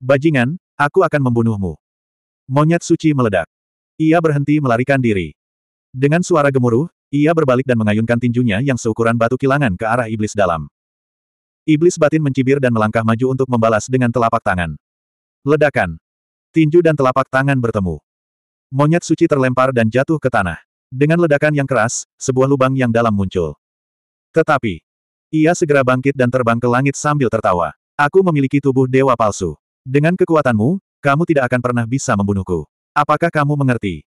Bajingan, aku akan membunuhmu. Monyet suci meledak. Ia berhenti melarikan diri. Dengan suara gemuruh, ia berbalik dan mengayunkan tinjunya yang seukuran batu kilangan ke arah iblis dalam. Iblis batin mencibir dan melangkah maju untuk membalas dengan telapak tangan. Ledakan. Tinju dan telapak tangan bertemu. Monyet suci terlempar dan jatuh ke tanah. Dengan ledakan yang keras, sebuah lubang yang dalam muncul. Tetapi, ia segera bangkit dan terbang ke langit sambil tertawa. Aku memiliki tubuh dewa palsu. Dengan kekuatanmu, kamu tidak akan pernah bisa membunuhku. Apakah kamu mengerti?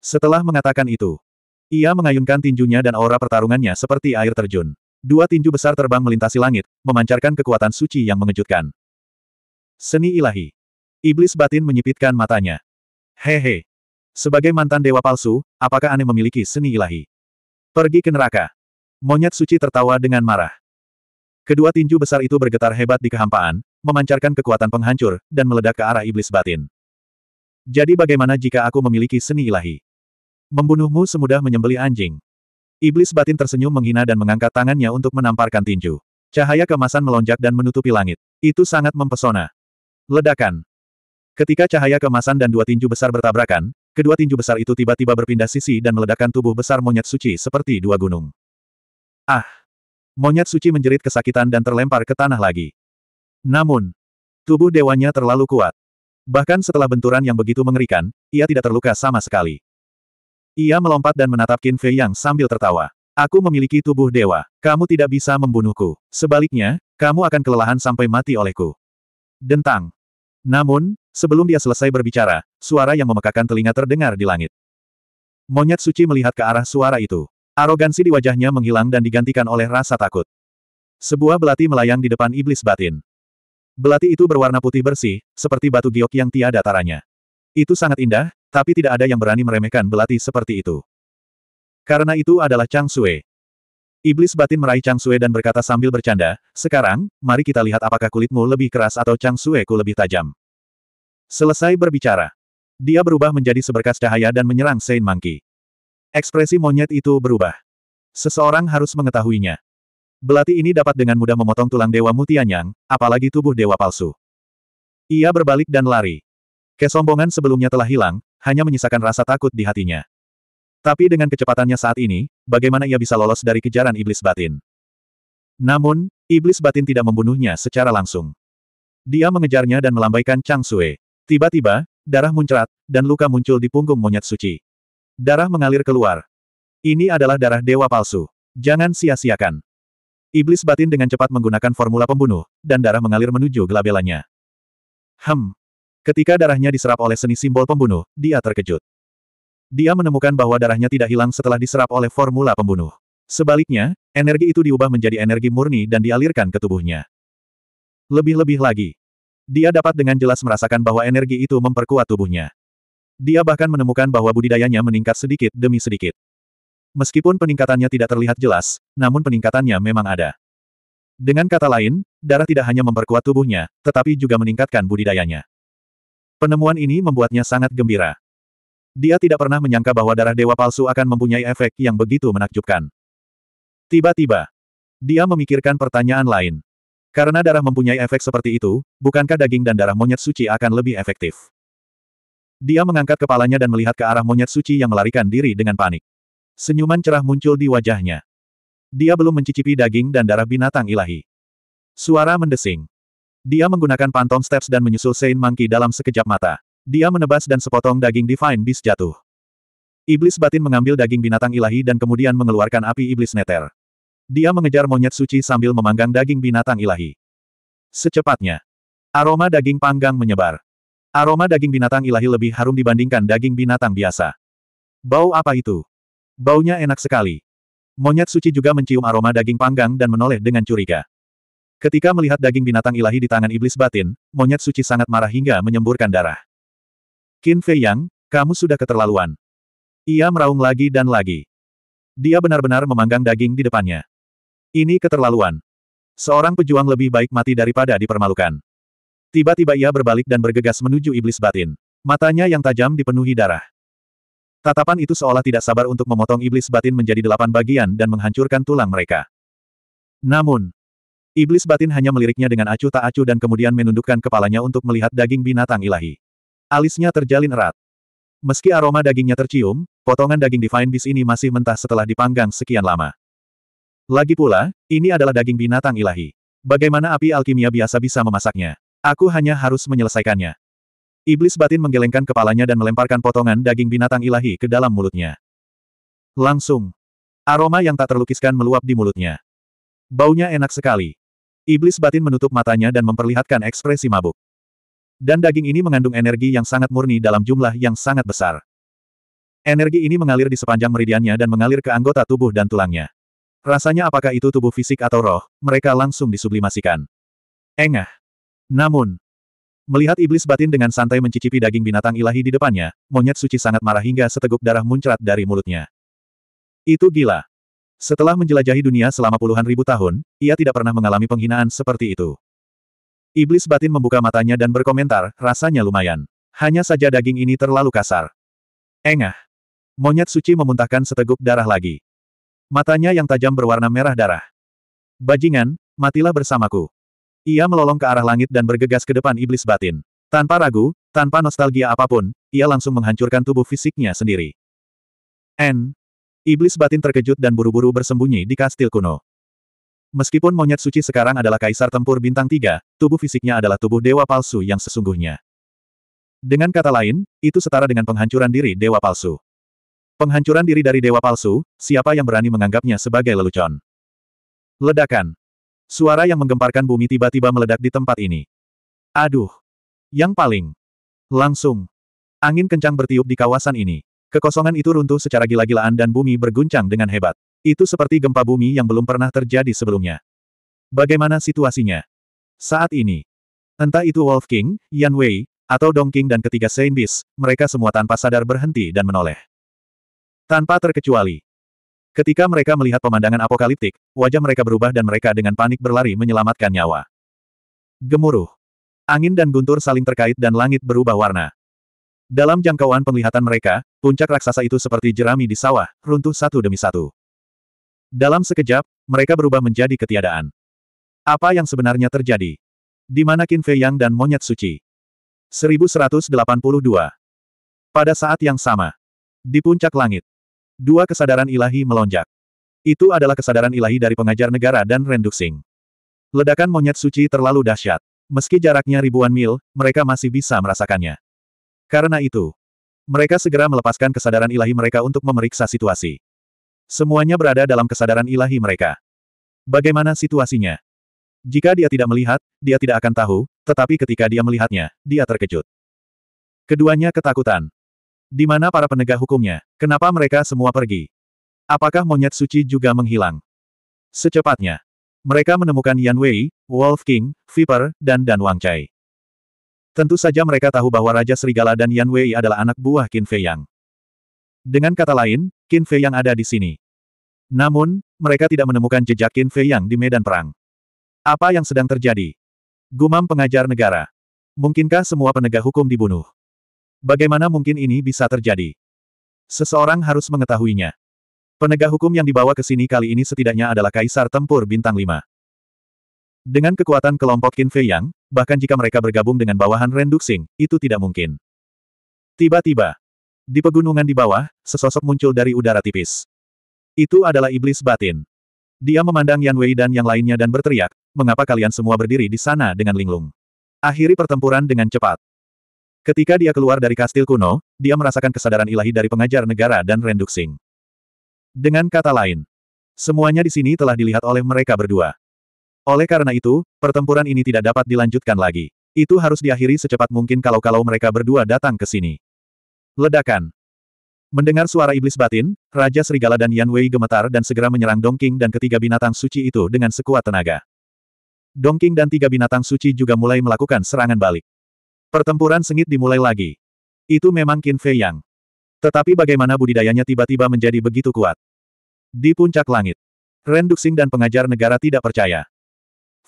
Setelah mengatakan itu, ia mengayunkan tinjunya dan aura pertarungannya seperti air terjun. Dua tinju besar terbang melintasi langit, memancarkan kekuatan suci yang mengejutkan. Seni ilahi. Iblis batin menyipitkan matanya. Hehe. Sebagai mantan dewa palsu, apakah aneh memiliki seni ilahi? Pergi ke neraka. Monyet suci tertawa dengan marah. Kedua tinju besar itu bergetar hebat di kehampaan, memancarkan kekuatan penghancur, dan meledak ke arah iblis batin. Jadi bagaimana jika aku memiliki seni ilahi? Membunuhmu semudah menyembelih anjing. Iblis batin tersenyum menghina dan mengangkat tangannya untuk menamparkan tinju. Cahaya kemasan melonjak dan menutupi langit. Itu sangat mempesona. Ledakan. Ketika cahaya kemasan dan dua tinju besar bertabrakan, kedua tinju besar itu tiba-tiba berpindah sisi dan meledakkan tubuh besar monyet suci seperti dua gunung. Ah! Monyet suci menjerit kesakitan dan terlempar ke tanah lagi. Namun, tubuh dewanya terlalu kuat. Bahkan setelah benturan yang begitu mengerikan, ia tidak terluka sama sekali. Ia melompat dan menatap Qin Fei Yang sambil tertawa. Aku memiliki tubuh dewa. Kamu tidak bisa membunuhku. Sebaliknya, kamu akan kelelahan sampai mati olehku. Dentang. Namun, sebelum dia selesai berbicara, suara yang memekakan telinga terdengar di langit. Monyet suci melihat ke arah suara itu. Arogansi di wajahnya menghilang dan digantikan oleh rasa takut. Sebuah belati melayang di depan iblis batin. Belati itu berwarna putih bersih, seperti batu giok yang tiada taranya. Itu sangat indah, tapi tidak ada yang berani meremehkan belati seperti itu. Karena itu adalah Chang Sue. Iblis batin meraih Chang Sue dan berkata sambil bercanda, sekarang, mari kita lihat apakah kulitmu lebih keras atau Chang Sue-ku lebih tajam. Selesai berbicara. Dia berubah menjadi seberkas cahaya dan menyerang Saint Monkey. Ekspresi monyet itu berubah. Seseorang harus mengetahuinya. Belati ini dapat dengan mudah memotong tulang Dewa Mutianyang, apalagi tubuh Dewa Palsu. Ia berbalik dan lari. Kesombongan sebelumnya telah hilang, hanya menyisakan rasa takut di hatinya. Tapi dengan kecepatannya saat ini, bagaimana ia bisa lolos dari kejaran iblis batin? Namun, iblis batin tidak membunuhnya secara langsung. Dia mengejarnya dan melambaikan Chang Sue. Tiba-tiba, darah muncrat, dan luka muncul di punggung monyet suci. Darah mengalir keluar. Ini adalah darah dewa palsu. Jangan sia-siakan. Iblis batin dengan cepat menggunakan formula pembunuh, dan darah mengalir menuju gelabelanya. Hem. Ketika darahnya diserap oleh seni simbol pembunuh, dia terkejut. Dia menemukan bahwa darahnya tidak hilang setelah diserap oleh formula pembunuh. Sebaliknya, energi itu diubah menjadi energi murni dan dialirkan ke tubuhnya. Lebih-lebih lagi, dia dapat dengan jelas merasakan bahwa energi itu memperkuat tubuhnya. Dia bahkan menemukan bahwa budidayanya meningkat sedikit demi sedikit. Meskipun peningkatannya tidak terlihat jelas, namun peningkatannya memang ada. Dengan kata lain, darah tidak hanya memperkuat tubuhnya, tetapi juga meningkatkan budidayanya. Penemuan ini membuatnya sangat gembira. Dia tidak pernah menyangka bahwa darah dewa palsu akan mempunyai efek yang begitu menakjubkan. Tiba-tiba, dia memikirkan pertanyaan lain. Karena darah mempunyai efek seperti itu, bukankah daging dan darah monyet suci akan lebih efektif? Dia mengangkat kepalanya dan melihat ke arah monyet suci yang melarikan diri dengan panik. Senyuman cerah muncul di wajahnya. Dia belum mencicipi daging dan darah binatang ilahi. Suara mendesing. Dia menggunakan pantom steps dan menyusul Saint Monkey dalam sekejap mata. Dia menebas dan sepotong daging Divine Beast jatuh. Iblis batin mengambil daging binatang ilahi dan kemudian mengeluarkan api iblis neter. Dia mengejar monyet suci sambil memanggang daging binatang ilahi. Secepatnya. Aroma daging panggang menyebar. Aroma daging binatang ilahi lebih harum dibandingkan daging binatang biasa. Bau apa itu? Baunya enak sekali. Monyet suci juga mencium aroma daging panggang dan menoleh dengan curiga. Ketika melihat daging binatang ilahi di tangan iblis batin, monyet suci sangat marah hingga menyemburkan darah. Qin Fei Yang, kamu sudah keterlaluan. Ia meraung lagi dan lagi. Dia benar-benar memanggang daging di depannya. Ini keterlaluan. Seorang pejuang lebih baik mati daripada dipermalukan. Tiba-tiba ia berbalik dan bergegas menuju iblis batin. Matanya yang tajam dipenuhi darah. Tatapan itu seolah tidak sabar untuk memotong iblis batin menjadi delapan bagian dan menghancurkan tulang mereka. Namun, iblis batin hanya meliriknya dengan acuh tak acuh dan kemudian menundukkan kepalanya untuk melihat daging binatang ilahi. Alisnya terjalin erat. Meski aroma dagingnya tercium, potongan daging Divine Beast ini masih mentah setelah dipanggang sekian lama. Lagi pula, ini adalah daging binatang ilahi. Bagaimana api alkimia biasa bisa memasaknya? Aku hanya harus menyelesaikannya. Iblis batin menggelengkan kepalanya dan melemparkan potongan daging binatang ilahi ke dalam mulutnya. Langsung. Aroma yang tak terlukiskan meluap di mulutnya. Baunya enak sekali. Iblis batin menutup matanya dan memperlihatkan ekspresi mabuk. Dan daging ini mengandung energi yang sangat murni dalam jumlah yang sangat besar. Energi ini mengalir di sepanjang meridiannya dan mengalir ke anggota tubuh dan tulangnya. Rasanya apakah itu tubuh fisik atau roh, mereka langsung disublimasikan. Engah. Namun, Melihat iblis batin dengan santai mencicipi daging binatang ilahi di depannya, monyet suci sangat marah hingga seteguk darah muncrat dari mulutnya. Itu gila. Setelah menjelajahi dunia selama puluhan ribu tahun, ia tidak pernah mengalami penghinaan seperti itu. Iblis batin membuka matanya dan berkomentar, rasanya lumayan. Hanya saja daging ini terlalu kasar. Engah. Monyet suci memuntahkan seteguk darah lagi. Matanya yang tajam berwarna merah darah. Bajingan, matilah bersamaku. Ia melolong ke arah langit dan bergegas ke depan iblis batin. Tanpa ragu, tanpa nostalgia apapun, ia langsung menghancurkan tubuh fisiknya sendiri. N. Iblis batin terkejut dan buru-buru bersembunyi di kastil kuno. Meskipun monyet suci sekarang adalah kaisar tempur bintang tiga, tubuh fisiknya adalah tubuh dewa palsu yang sesungguhnya. Dengan kata lain, itu setara dengan penghancuran diri dewa palsu. Penghancuran diri dari dewa palsu, siapa yang berani menganggapnya sebagai lelucon? Ledakan. Suara yang menggemparkan bumi tiba-tiba meledak di tempat ini. Aduh! Yang paling. Langsung. Angin kencang bertiup di kawasan ini. Kekosongan itu runtuh secara gila-gilaan dan bumi berguncang dengan hebat. Itu seperti gempa bumi yang belum pernah terjadi sebelumnya. Bagaimana situasinya? Saat ini. Entah itu Wolf King, Yan Wei, atau Dong King dan ketiga Saint Beast, mereka semua tanpa sadar berhenti dan menoleh. Tanpa terkecuali. Ketika mereka melihat pemandangan apokaliptik, wajah mereka berubah dan mereka dengan panik berlari menyelamatkan nyawa. Gemuruh. Angin dan guntur saling terkait dan langit berubah warna. Dalam jangkauan penglihatan mereka, puncak raksasa itu seperti jerami di sawah, runtuh satu demi satu. Dalam sekejap, mereka berubah menjadi ketiadaan. Apa yang sebenarnya terjadi? Di mana Qin Fei Yang dan monyet suci? 1182. Pada saat yang sama, di puncak langit, Dua kesadaran ilahi melonjak. Itu adalah kesadaran ilahi dari pengajar negara dan Renduxing. Ledakan monyet suci terlalu dahsyat. Meski jaraknya ribuan mil, mereka masih bisa merasakannya. Karena itu, mereka segera melepaskan kesadaran ilahi mereka untuk memeriksa situasi. Semuanya berada dalam kesadaran ilahi mereka. Bagaimana situasinya? Jika dia tidak melihat, dia tidak akan tahu, tetapi ketika dia melihatnya, dia terkejut. Keduanya ketakutan. Di mana para penegak hukumnya? Kenapa mereka semua pergi? Apakah monyet suci juga menghilang? Secepatnya. Mereka menemukan Yan Wei, Wolf King, Viper, dan Dan Wang Chai. Tentu saja mereka tahu bahwa Raja Serigala dan Yan Wei adalah anak buah Qin Fei Yang. Dengan kata lain, Qin Fei Yang ada di sini. Namun, mereka tidak menemukan jejak Qin Fei Yang di medan perang. Apa yang sedang terjadi? Gumam pengajar negara. Mungkinkah semua penegak hukum dibunuh? Bagaimana mungkin ini bisa terjadi? Seseorang harus mengetahuinya. Penegak hukum yang dibawa ke sini kali ini setidaknya adalah Kaisar Tempur Bintang 5. Dengan kekuatan kelompok Qin Fei Yang, bahkan jika mereka bergabung dengan bawahan Renduxing, itu tidak mungkin. Tiba-tiba, di pegunungan di bawah, sesosok muncul dari udara tipis. Itu adalah iblis batin. Dia memandang Yan Wei dan yang lainnya dan berteriak, mengapa kalian semua berdiri di sana dengan linglung? Akhiri pertempuran dengan cepat. Ketika dia keluar dari kastil kuno, dia merasakan kesadaran ilahi dari pengajar negara dan Renduxing. Dengan kata lain, semuanya di sini telah dilihat oleh mereka berdua. Oleh karena itu, pertempuran ini tidak dapat dilanjutkan lagi. Itu harus diakhiri secepat mungkin kalau-kalau mereka berdua datang ke sini. Ledakan. Mendengar suara iblis batin, Raja Serigala dan Yan Wei gemetar dan segera menyerang Dongking dan ketiga binatang suci itu dengan sekuat tenaga. Dongking dan tiga binatang suci juga mulai melakukan serangan balik. Pertempuran sengit dimulai lagi. Itu memang Qin Fei Yang. Tetapi bagaimana budidayanya tiba-tiba menjadi begitu kuat? Di puncak langit. Ren Duxing dan pengajar negara tidak percaya.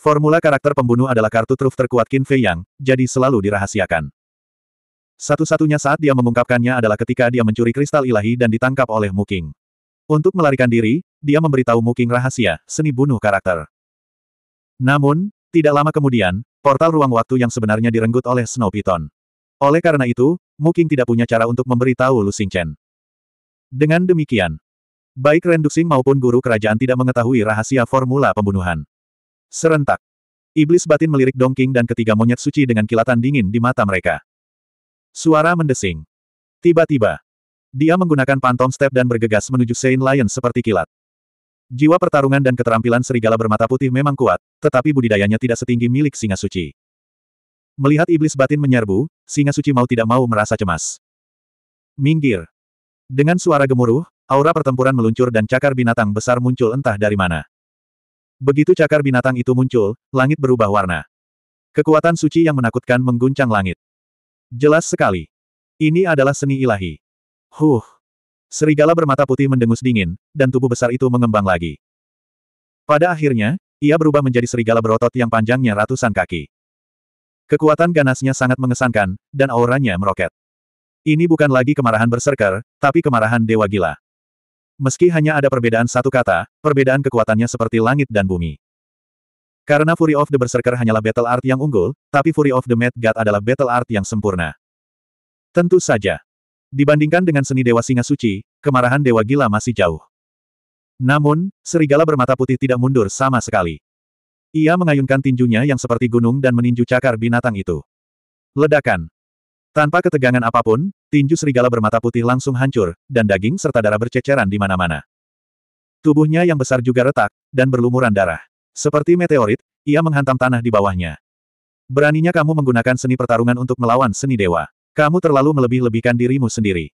Formula karakter pembunuh adalah kartu truf terkuat Qin Fei Yang, jadi selalu dirahasiakan. Satu-satunya saat dia mengungkapkannya adalah ketika dia mencuri kristal ilahi dan ditangkap oleh Muking. Untuk melarikan diri, dia memberitahu Muking rahasia, seni bunuh karakter. Namun, tidak lama kemudian, Portal ruang waktu yang sebenarnya direnggut oleh Snow Python. Oleh karena itu, mungkin tidak punya cara untuk memberitahu Lu Xingchen. Dengan demikian, baik Renduxing maupun guru kerajaan tidak mengetahui rahasia formula pembunuhan. Serentak, iblis batin melirik Dongking dan ketiga monyet suci dengan kilatan dingin di mata mereka. Suara mendesing. Tiba-tiba, dia menggunakan pantom step dan bergegas menuju Saint Lion seperti kilat. Jiwa pertarungan dan keterampilan serigala bermata putih memang kuat, tetapi budidayanya tidak setinggi milik singa suci. Melihat iblis batin menyerbu, singa suci mau tidak mau merasa cemas. Minggir. Dengan suara gemuruh, aura pertempuran meluncur dan cakar binatang besar muncul entah dari mana. Begitu cakar binatang itu muncul, langit berubah warna. Kekuatan suci yang menakutkan mengguncang langit. Jelas sekali. Ini adalah seni ilahi. Huh. Serigala bermata putih mendengus dingin, dan tubuh besar itu mengembang lagi. Pada akhirnya, ia berubah menjadi serigala berotot yang panjangnya ratusan kaki. Kekuatan ganasnya sangat mengesankan, dan auranya meroket. Ini bukan lagi kemarahan berserker, tapi kemarahan dewa gila. Meski hanya ada perbedaan satu kata, perbedaan kekuatannya seperti langit dan bumi. Karena Fury of the Berserker hanyalah battle art yang unggul, tapi Fury of the Mad God adalah battle art yang sempurna. Tentu saja. Dibandingkan dengan seni Dewa Singa Suci, kemarahan Dewa Gila masih jauh. Namun, serigala bermata putih tidak mundur sama sekali. Ia mengayunkan tinjunya yang seperti gunung dan meninju cakar binatang itu. Ledakan. Tanpa ketegangan apapun, tinju serigala bermata putih langsung hancur, dan daging serta darah berceceran di mana-mana. Tubuhnya yang besar juga retak, dan berlumuran darah. Seperti meteorit, ia menghantam tanah di bawahnya. Beraninya kamu menggunakan seni pertarungan untuk melawan seni dewa. Kamu terlalu melebih-lebihkan dirimu sendiri.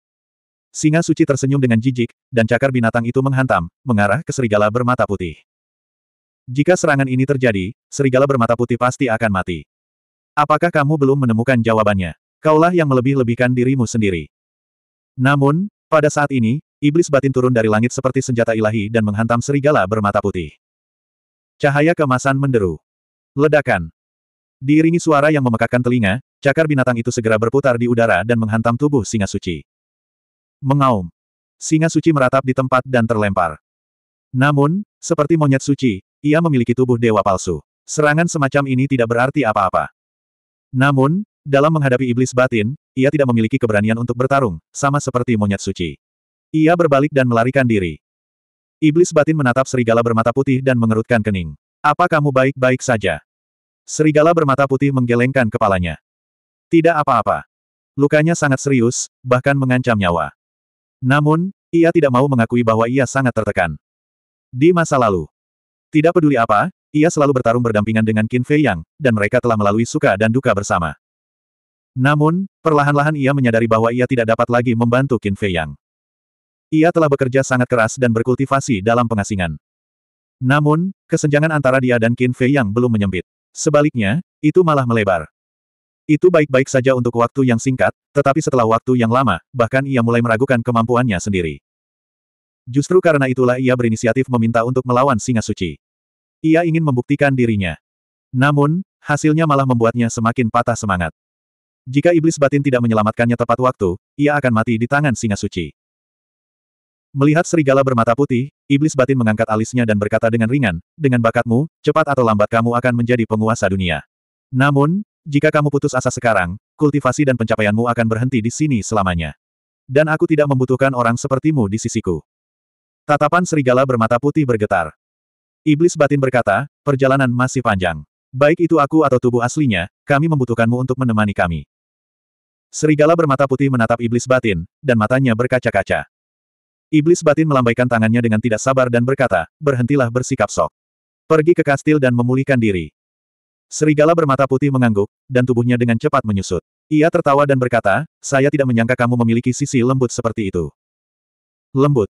Singa suci tersenyum dengan jijik, dan cakar binatang itu menghantam, mengarah ke serigala bermata putih. Jika serangan ini terjadi, serigala bermata putih pasti akan mati. Apakah kamu belum menemukan jawabannya? Kaulah yang melebih-lebihkan dirimu sendiri. Namun, pada saat ini, iblis batin turun dari langit seperti senjata ilahi dan menghantam serigala bermata putih. Cahaya kemasan menderu. Ledakan. Diiringi suara yang memekakkan telinga, cakar binatang itu segera berputar di udara dan menghantam tubuh singa suci. Mengaum. Singa suci meratap di tempat dan terlempar. Namun, seperti monyet suci, ia memiliki tubuh dewa palsu. Serangan semacam ini tidak berarti apa-apa. Namun, dalam menghadapi iblis batin, ia tidak memiliki keberanian untuk bertarung, sama seperti monyet suci. Ia berbalik dan melarikan diri. Iblis batin menatap serigala bermata putih dan mengerutkan kening. Apa kamu baik-baik saja? Serigala bermata putih menggelengkan kepalanya. Tidak apa-apa. Lukanya sangat serius, bahkan mengancam nyawa. Namun, ia tidak mau mengakui bahwa ia sangat tertekan. Di masa lalu, tidak peduli apa, ia selalu bertarung berdampingan dengan Qin Fei Yang, dan mereka telah melalui suka dan duka bersama. Namun, perlahan-lahan ia menyadari bahwa ia tidak dapat lagi membantu Qin Fei Yang. Ia telah bekerja sangat keras dan berkultivasi dalam pengasingan. Namun, kesenjangan antara dia dan Qin Fei Yang belum menyempit. Sebaliknya, itu malah melebar. Itu baik-baik saja untuk waktu yang singkat, tetapi setelah waktu yang lama, bahkan ia mulai meragukan kemampuannya sendiri. Justru karena itulah ia berinisiatif meminta untuk melawan singa suci. Ia ingin membuktikan dirinya. Namun, hasilnya malah membuatnya semakin patah semangat. Jika iblis batin tidak menyelamatkannya tepat waktu, ia akan mati di tangan singa suci. Melihat serigala bermata putih, iblis batin mengangkat alisnya dan berkata dengan ringan, dengan bakatmu, cepat atau lambat kamu akan menjadi penguasa dunia. Namun, jika kamu putus asa sekarang, kultivasi dan pencapaianmu akan berhenti di sini selamanya. Dan aku tidak membutuhkan orang sepertimu di sisiku. Tatapan serigala bermata putih bergetar. Iblis batin berkata, perjalanan masih panjang. Baik itu aku atau tubuh aslinya, kami membutuhkanmu untuk menemani kami. Serigala bermata putih menatap iblis batin, dan matanya berkaca-kaca. Iblis batin melambaikan tangannya dengan tidak sabar dan berkata, berhentilah bersikap sok. Pergi ke kastil dan memulihkan diri. Serigala bermata putih mengangguk, dan tubuhnya dengan cepat menyusut. Ia tertawa dan berkata, saya tidak menyangka kamu memiliki sisi lembut seperti itu. Lembut.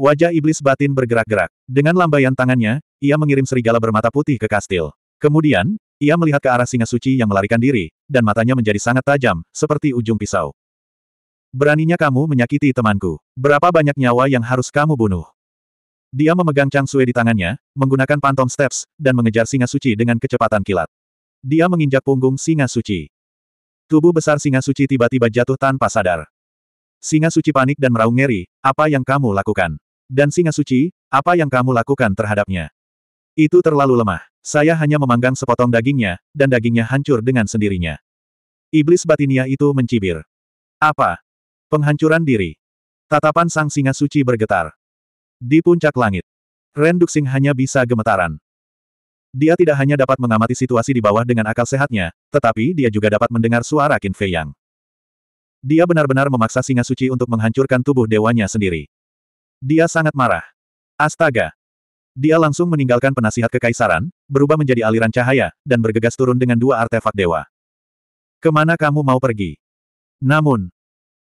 Wajah iblis batin bergerak-gerak. Dengan lambaian tangannya, ia mengirim serigala bermata putih ke kastil. Kemudian, ia melihat ke arah singa suci yang melarikan diri, dan matanya menjadi sangat tajam, seperti ujung pisau. Beraninya kamu menyakiti temanku. Berapa banyak nyawa yang harus kamu bunuh? Dia memegang Chang Sui di tangannya, menggunakan pantom steps, dan mengejar singa suci dengan kecepatan kilat. Dia menginjak punggung singa suci. Tubuh besar singa suci tiba-tiba jatuh tanpa sadar. Singa suci panik dan meraung ngeri, apa yang kamu lakukan? Dan singa suci, apa yang kamu lakukan terhadapnya? Itu terlalu lemah. Saya hanya memanggang sepotong dagingnya, dan dagingnya hancur dengan sendirinya. Iblis batinia itu mencibir. Apa, Penghancuran diri. Tatapan sang singa suci bergetar. Di puncak langit. Ren Duxing hanya bisa gemetaran. Dia tidak hanya dapat mengamati situasi di bawah dengan akal sehatnya, tetapi dia juga dapat mendengar suara Qin Fei Yang. Dia benar-benar memaksa singa suci untuk menghancurkan tubuh dewanya sendiri. Dia sangat marah. Astaga! Dia langsung meninggalkan penasihat kekaisaran, berubah menjadi aliran cahaya, dan bergegas turun dengan dua artefak dewa. Kemana kamu mau pergi? Namun,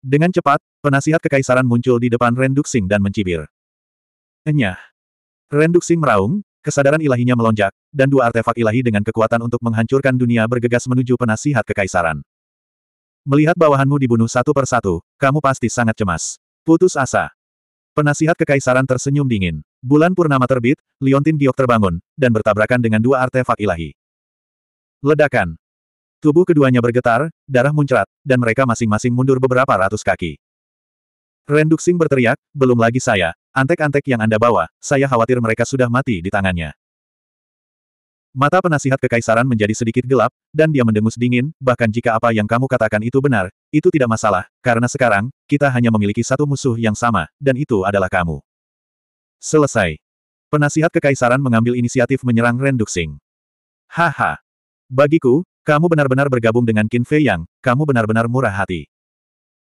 dengan cepat, penasihat kekaisaran muncul di depan Renduxing dan mencibir. Enyah. Renduxing meraung, kesadaran ilahinya melonjak, dan dua artefak ilahi dengan kekuatan untuk menghancurkan dunia bergegas menuju penasihat kekaisaran. Melihat bawahanmu dibunuh satu persatu, kamu pasti sangat cemas. Putus asa. Penasihat kekaisaran tersenyum dingin. Bulan purnama terbit, Liontin Giok terbangun, dan bertabrakan dengan dua artefak ilahi. Ledakan. Tubuh keduanya bergetar, darah muncrat, dan mereka masing-masing mundur beberapa ratus kaki. Renduxing berteriak, belum lagi saya, antek-antek yang Anda bawa, saya khawatir mereka sudah mati di tangannya. Mata penasihat kekaisaran menjadi sedikit gelap, dan dia mendengus dingin, bahkan jika apa yang kamu katakan itu benar, itu tidak masalah, karena sekarang, kita hanya memiliki satu musuh yang sama, dan itu adalah kamu. Selesai. Penasihat kekaisaran mengambil inisiatif menyerang Renduxing. Haha. Bagiku, kamu benar-benar bergabung dengan Qin Fei Yang, kamu benar-benar murah hati.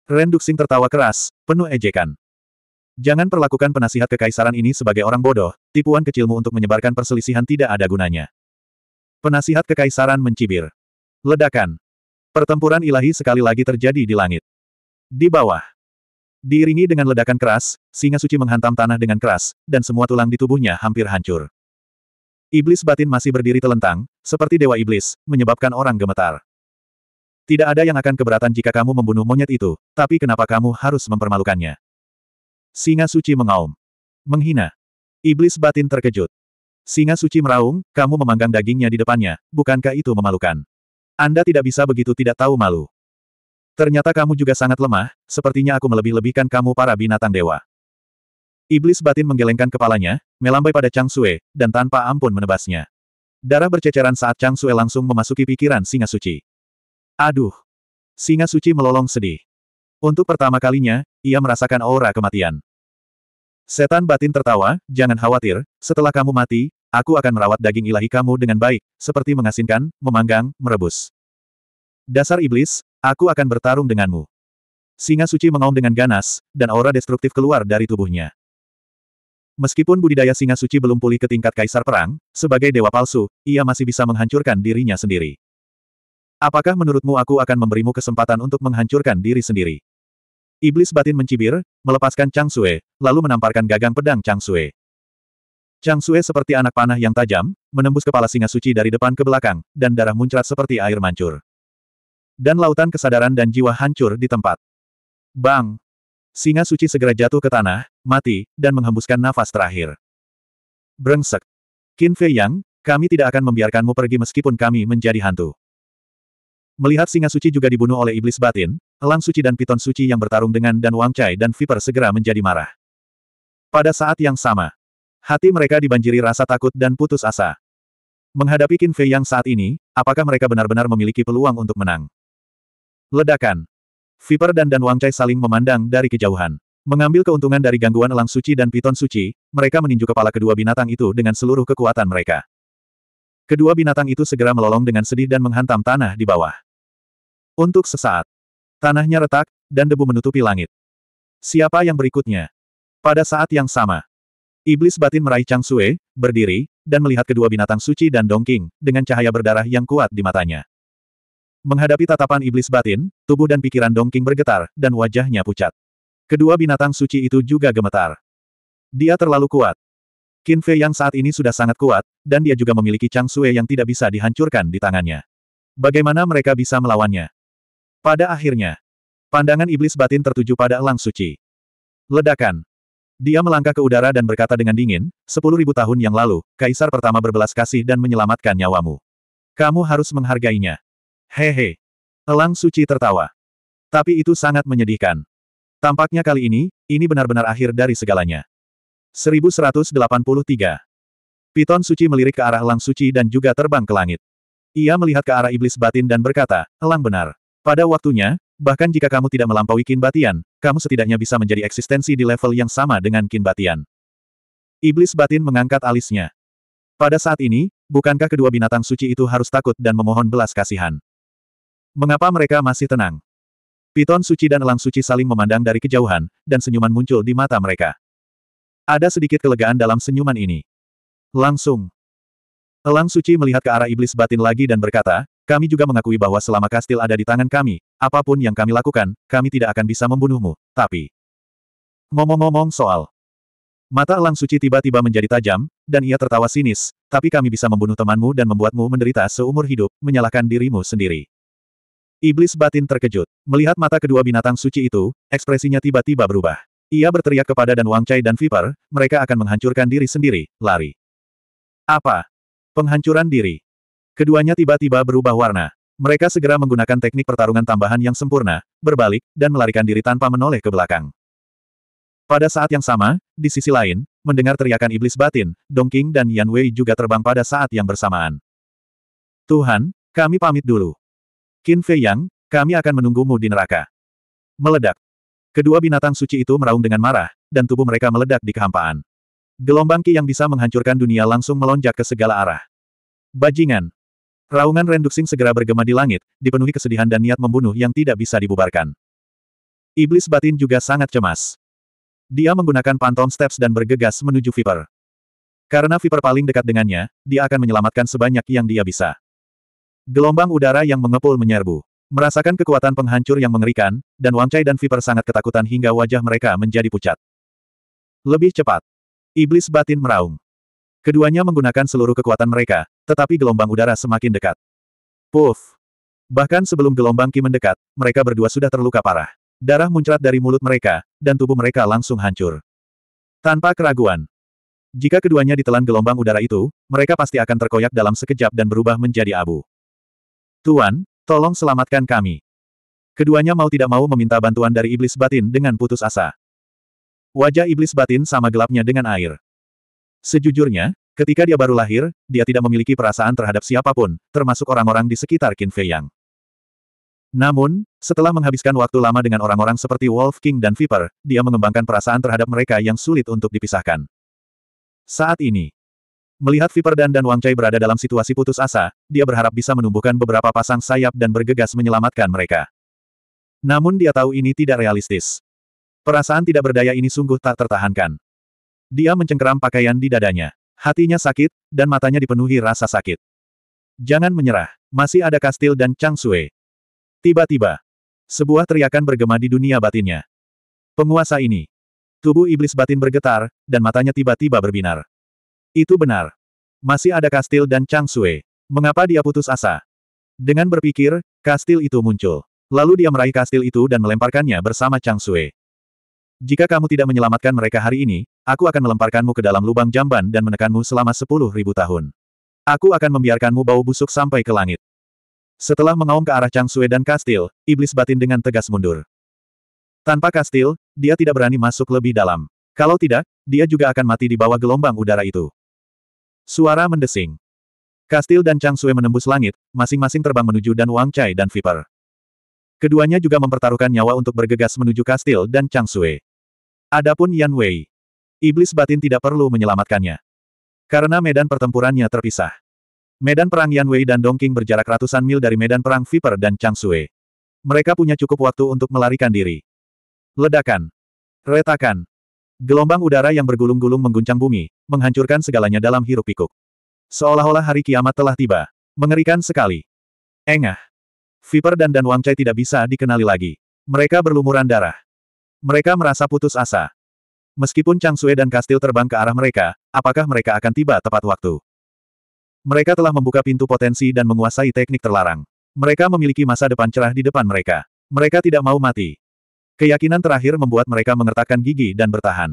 Ren Duxing tertawa keras, penuh ejekan. Jangan perlakukan penasihat kekaisaran ini sebagai orang bodoh, tipuan kecilmu untuk menyebarkan perselisihan tidak ada gunanya. Penasihat kekaisaran mencibir. Ledakan. Pertempuran ilahi sekali lagi terjadi di langit. Di bawah. Diiringi dengan ledakan keras, singa suci menghantam tanah dengan keras, dan semua tulang di tubuhnya hampir hancur. Iblis batin masih berdiri telentang, seperti dewa iblis, menyebabkan orang gemetar. Tidak ada yang akan keberatan jika kamu membunuh monyet itu, tapi kenapa kamu harus mempermalukannya? Singa suci mengaum. Menghina. Iblis batin terkejut. Singa suci meraung, kamu memanggang dagingnya di depannya, bukankah itu memalukan? Anda tidak bisa begitu tidak tahu malu. Ternyata kamu juga sangat lemah, sepertinya aku melebih-lebihkan kamu para binatang dewa. Iblis batin menggelengkan kepalanya, melambai pada Chang Sue, dan tanpa ampun menebasnya. Darah berceceran saat Chang Sue langsung memasuki pikiran singa suci. Aduh! Singa suci melolong sedih. Untuk pertama kalinya, ia merasakan aura kematian. Setan batin tertawa, jangan khawatir, setelah kamu mati, aku akan merawat daging ilahi kamu dengan baik, seperti mengasinkan, memanggang, merebus. Dasar iblis, aku akan bertarung denganmu. Singa suci mengaum dengan ganas, dan aura destruktif keluar dari tubuhnya. Meskipun budidaya singa suci belum pulih ke tingkat kaisar perang, sebagai dewa palsu, ia masih bisa menghancurkan dirinya sendiri. Apakah menurutmu aku akan memberimu kesempatan untuk menghancurkan diri sendiri? Iblis batin mencibir, melepaskan Chang Sue, lalu menamparkan gagang pedang Chang Sue. Chang Sue seperti anak panah yang tajam, menembus kepala singa suci dari depan ke belakang, dan darah muncrat seperti air mancur. Dan lautan kesadaran dan jiwa hancur di tempat. Bang! Singa suci segera jatuh ke tanah, mati, dan menghembuskan nafas terakhir. Brengsek. Qin Fei Yang, kami tidak akan membiarkanmu pergi meskipun kami menjadi hantu. Melihat singa suci juga dibunuh oleh iblis batin, elang suci dan piton suci yang bertarung dengan dan Wang Chai dan Viper segera menjadi marah. Pada saat yang sama, hati mereka dibanjiri rasa takut dan putus asa. Menghadapi Qin Fei Yang saat ini, apakah mereka benar-benar memiliki peluang untuk menang? Ledakan. Viper dan Dan Wangcai saling memandang dari kejauhan. Mengambil keuntungan dari gangguan elang suci dan piton suci, mereka meninju kepala kedua binatang itu dengan seluruh kekuatan mereka. Kedua binatang itu segera melolong dengan sedih dan menghantam tanah di bawah. Untuk sesaat, tanahnya retak, dan debu menutupi langit. Siapa yang berikutnya? Pada saat yang sama, Iblis batin meraih Chang Sue, berdiri, dan melihat kedua binatang suci dan Dongking, dengan cahaya berdarah yang kuat di matanya. Menghadapi tatapan iblis batin, tubuh dan pikiran dongking bergetar, dan wajahnya pucat. Kedua binatang suci itu juga gemetar. Dia terlalu kuat. Qin Fei yang saat ini sudah sangat kuat, dan dia juga memiliki Chang Sue yang tidak bisa dihancurkan di tangannya. Bagaimana mereka bisa melawannya? Pada akhirnya, pandangan iblis batin tertuju pada elang suci. Ledakan. Dia melangkah ke udara dan berkata dengan dingin, sepuluh ribu tahun yang lalu, kaisar pertama berbelas kasih dan menyelamatkan nyawamu. Kamu harus menghargainya. Hehe. Elang suci tertawa. Tapi itu sangat menyedihkan. Tampaknya kali ini, ini benar-benar akhir dari segalanya. 1183. Piton suci melirik ke arah elang suci dan juga terbang ke langit. Ia melihat ke arah iblis batin dan berkata, elang benar. Pada waktunya, bahkan jika kamu tidak melampaui kin batian, kamu setidaknya bisa menjadi eksistensi di level yang sama dengan kin batian. Iblis batin mengangkat alisnya. Pada saat ini, bukankah kedua binatang suci itu harus takut dan memohon belas kasihan? Mengapa mereka masih tenang? Piton suci dan elang suci saling memandang dari kejauhan, dan senyuman muncul di mata mereka. Ada sedikit kelegaan dalam senyuman ini. Langsung. Elang suci melihat ke arah iblis batin lagi dan berkata, kami juga mengakui bahwa selama kastil ada di tangan kami, apapun yang kami lakukan, kami tidak akan bisa membunuhmu, tapi... Ngomong-ngomong soal... Mata elang suci tiba-tiba menjadi tajam, dan ia tertawa sinis, tapi kami bisa membunuh temanmu dan membuatmu menderita seumur hidup, menyalahkan dirimu sendiri. Iblis batin terkejut. Melihat mata kedua binatang suci itu, ekspresinya tiba-tiba berubah. Ia berteriak kepada Dan Wang Chai dan Viper, mereka akan menghancurkan diri sendiri, lari. Apa? Penghancuran diri. Keduanya tiba-tiba berubah warna. Mereka segera menggunakan teknik pertarungan tambahan yang sempurna, berbalik, dan melarikan diri tanpa menoleh ke belakang. Pada saat yang sama, di sisi lain, mendengar teriakan iblis batin, Dongking dan Yan Wei juga terbang pada saat yang bersamaan. Tuhan, kami pamit dulu. Qin Fei Yang, kami akan menunggumu di neraka. Meledak. Kedua binatang suci itu meraung dengan marah, dan tubuh mereka meledak di kehampaan. Gelombang Qi yang bisa menghancurkan dunia langsung melonjak ke segala arah. Bajingan. Raungan Renduxing segera bergema di langit, dipenuhi kesedihan dan niat membunuh yang tidak bisa dibubarkan. Iblis batin juga sangat cemas. Dia menggunakan pantom steps dan bergegas menuju Viper. Karena Viper paling dekat dengannya, dia akan menyelamatkan sebanyak yang dia bisa. Gelombang udara yang mengepul menyerbu. Merasakan kekuatan penghancur yang mengerikan, dan Wang Chai dan Viper sangat ketakutan hingga wajah mereka menjadi pucat. Lebih cepat. Iblis batin meraung. Keduanya menggunakan seluruh kekuatan mereka, tetapi gelombang udara semakin dekat. Puff! Bahkan sebelum gelombang Ki mendekat, mereka berdua sudah terluka parah. Darah muncrat dari mulut mereka, dan tubuh mereka langsung hancur. Tanpa keraguan. Jika keduanya ditelan gelombang udara itu, mereka pasti akan terkoyak dalam sekejap dan berubah menjadi abu. Tuan, tolong selamatkan kami. Keduanya mau tidak mau meminta bantuan dari iblis batin dengan putus asa. Wajah iblis batin sama gelapnya dengan air. Sejujurnya, ketika dia baru lahir, dia tidak memiliki perasaan terhadap siapapun, termasuk orang-orang di sekitar Qin Fei Yang. Namun, setelah menghabiskan waktu lama dengan orang-orang seperti Wolf King dan Viper, dia mengembangkan perasaan terhadap mereka yang sulit untuk dipisahkan. Saat ini, Melihat Viper dan Dan Wang Chai berada dalam situasi putus asa, dia berharap bisa menumbuhkan beberapa pasang sayap dan bergegas menyelamatkan mereka. Namun dia tahu ini tidak realistis. Perasaan tidak berdaya ini sungguh tak tertahankan. Dia mencengkeram pakaian di dadanya. Hatinya sakit, dan matanya dipenuhi rasa sakit. Jangan menyerah, masih ada Kastil dan Chang Sui. Tiba-tiba, sebuah teriakan bergema di dunia batinnya. Penguasa ini. Tubuh iblis batin bergetar, dan matanya tiba-tiba berbinar. Itu benar. Masih ada kastil dan Chang Sui. Mengapa dia putus asa? Dengan berpikir, kastil itu muncul. Lalu dia meraih kastil itu dan melemparkannya bersama Chang Sui. Jika kamu tidak menyelamatkan mereka hari ini, aku akan melemparkanmu ke dalam lubang jamban dan menekanmu selama sepuluh ribu tahun. Aku akan membiarkanmu bau busuk sampai ke langit. Setelah mengaum ke arah Chang Sui dan kastil, iblis batin dengan tegas mundur. Tanpa kastil, dia tidak berani masuk lebih dalam. Kalau tidak, dia juga akan mati di bawah gelombang udara itu. Suara mendesing. Kastil dan Chang Sui menembus langit, masing-masing terbang menuju dan Wang Chai dan Viper. Keduanya juga mempertaruhkan nyawa untuk bergegas menuju kastil dan Chang Sui. Adapun Yan Wei, iblis batin tidak perlu menyelamatkannya. Karena medan pertempurannya terpisah. Medan perang Yan Wei dan Dongqing berjarak ratusan mil dari medan perang Viper dan Chang Sui. Mereka punya cukup waktu untuk melarikan diri. Ledakan. Retakan. Gelombang udara yang bergulung-gulung mengguncang bumi, menghancurkan segalanya dalam hirup pikuk Seolah-olah hari kiamat telah tiba. Mengerikan sekali. Engah. Viper dan Dan Wangcai tidak bisa dikenali lagi. Mereka berlumuran darah. Mereka merasa putus asa. Meskipun Chang Sue dan kastil terbang ke arah mereka, apakah mereka akan tiba tepat waktu? Mereka telah membuka pintu potensi dan menguasai teknik terlarang. Mereka memiliki masa depan cerah di depan mereka. Mereka tidak mau mati. Keyakinan terakhir membuat mereka mengertakkan gigi dan bertahan.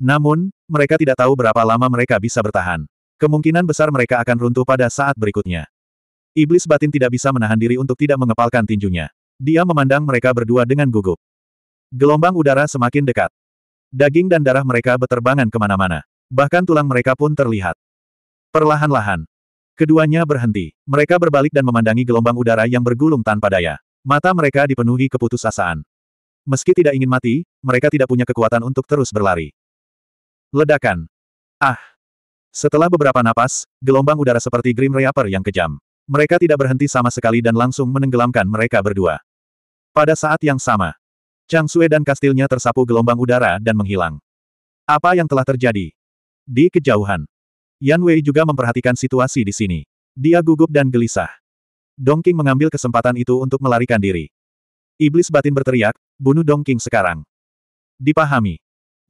Namun, mereka tidak tahu berapa lama mereka bisa bertahan. Kemungkinan besar mereka akan runtuh pada saat berikutnya. Iblis batin tidak bisa menahan diri untuk tidak mengepalkan tinjunya. Dia memandang mereka berdua dengan gugup. Gelombang udara semakin dekat. Daging dan darah mereka beterbangan kemana-mana. Bahkan tulang mereka pun terlihat. Perlahan-lahan. Keduanya berhenti. Mereka berbalik dan memandangi gelombang udara yang bergulung tanpa daya. Mata mereka dipenuhi keputusasaan. Meski tidak ingin mati, mereka tidak punya kekuatan untuk terus berlari. Ledakan. Ah. Setelah beberapa napas, gelombang udara seperti Grim Reaper yang kejam. Mereka tidak berhenti sama sekali dan langsung menenggelamkan mereka berdua. Pada saat yang sama, Chang Sue dan kastilnya tersapu gelombang udara dan menghilang. Apa yang telah terjadi? Di kejauhan, Yan Wei juga memperhatikan situasi di sini. Dia gugup dan gelisah. Dong King mengambil kesempatan itu untuk melarikan diri. Iblis batin berteriak, bunuh Dong King sekarang. Dipahami.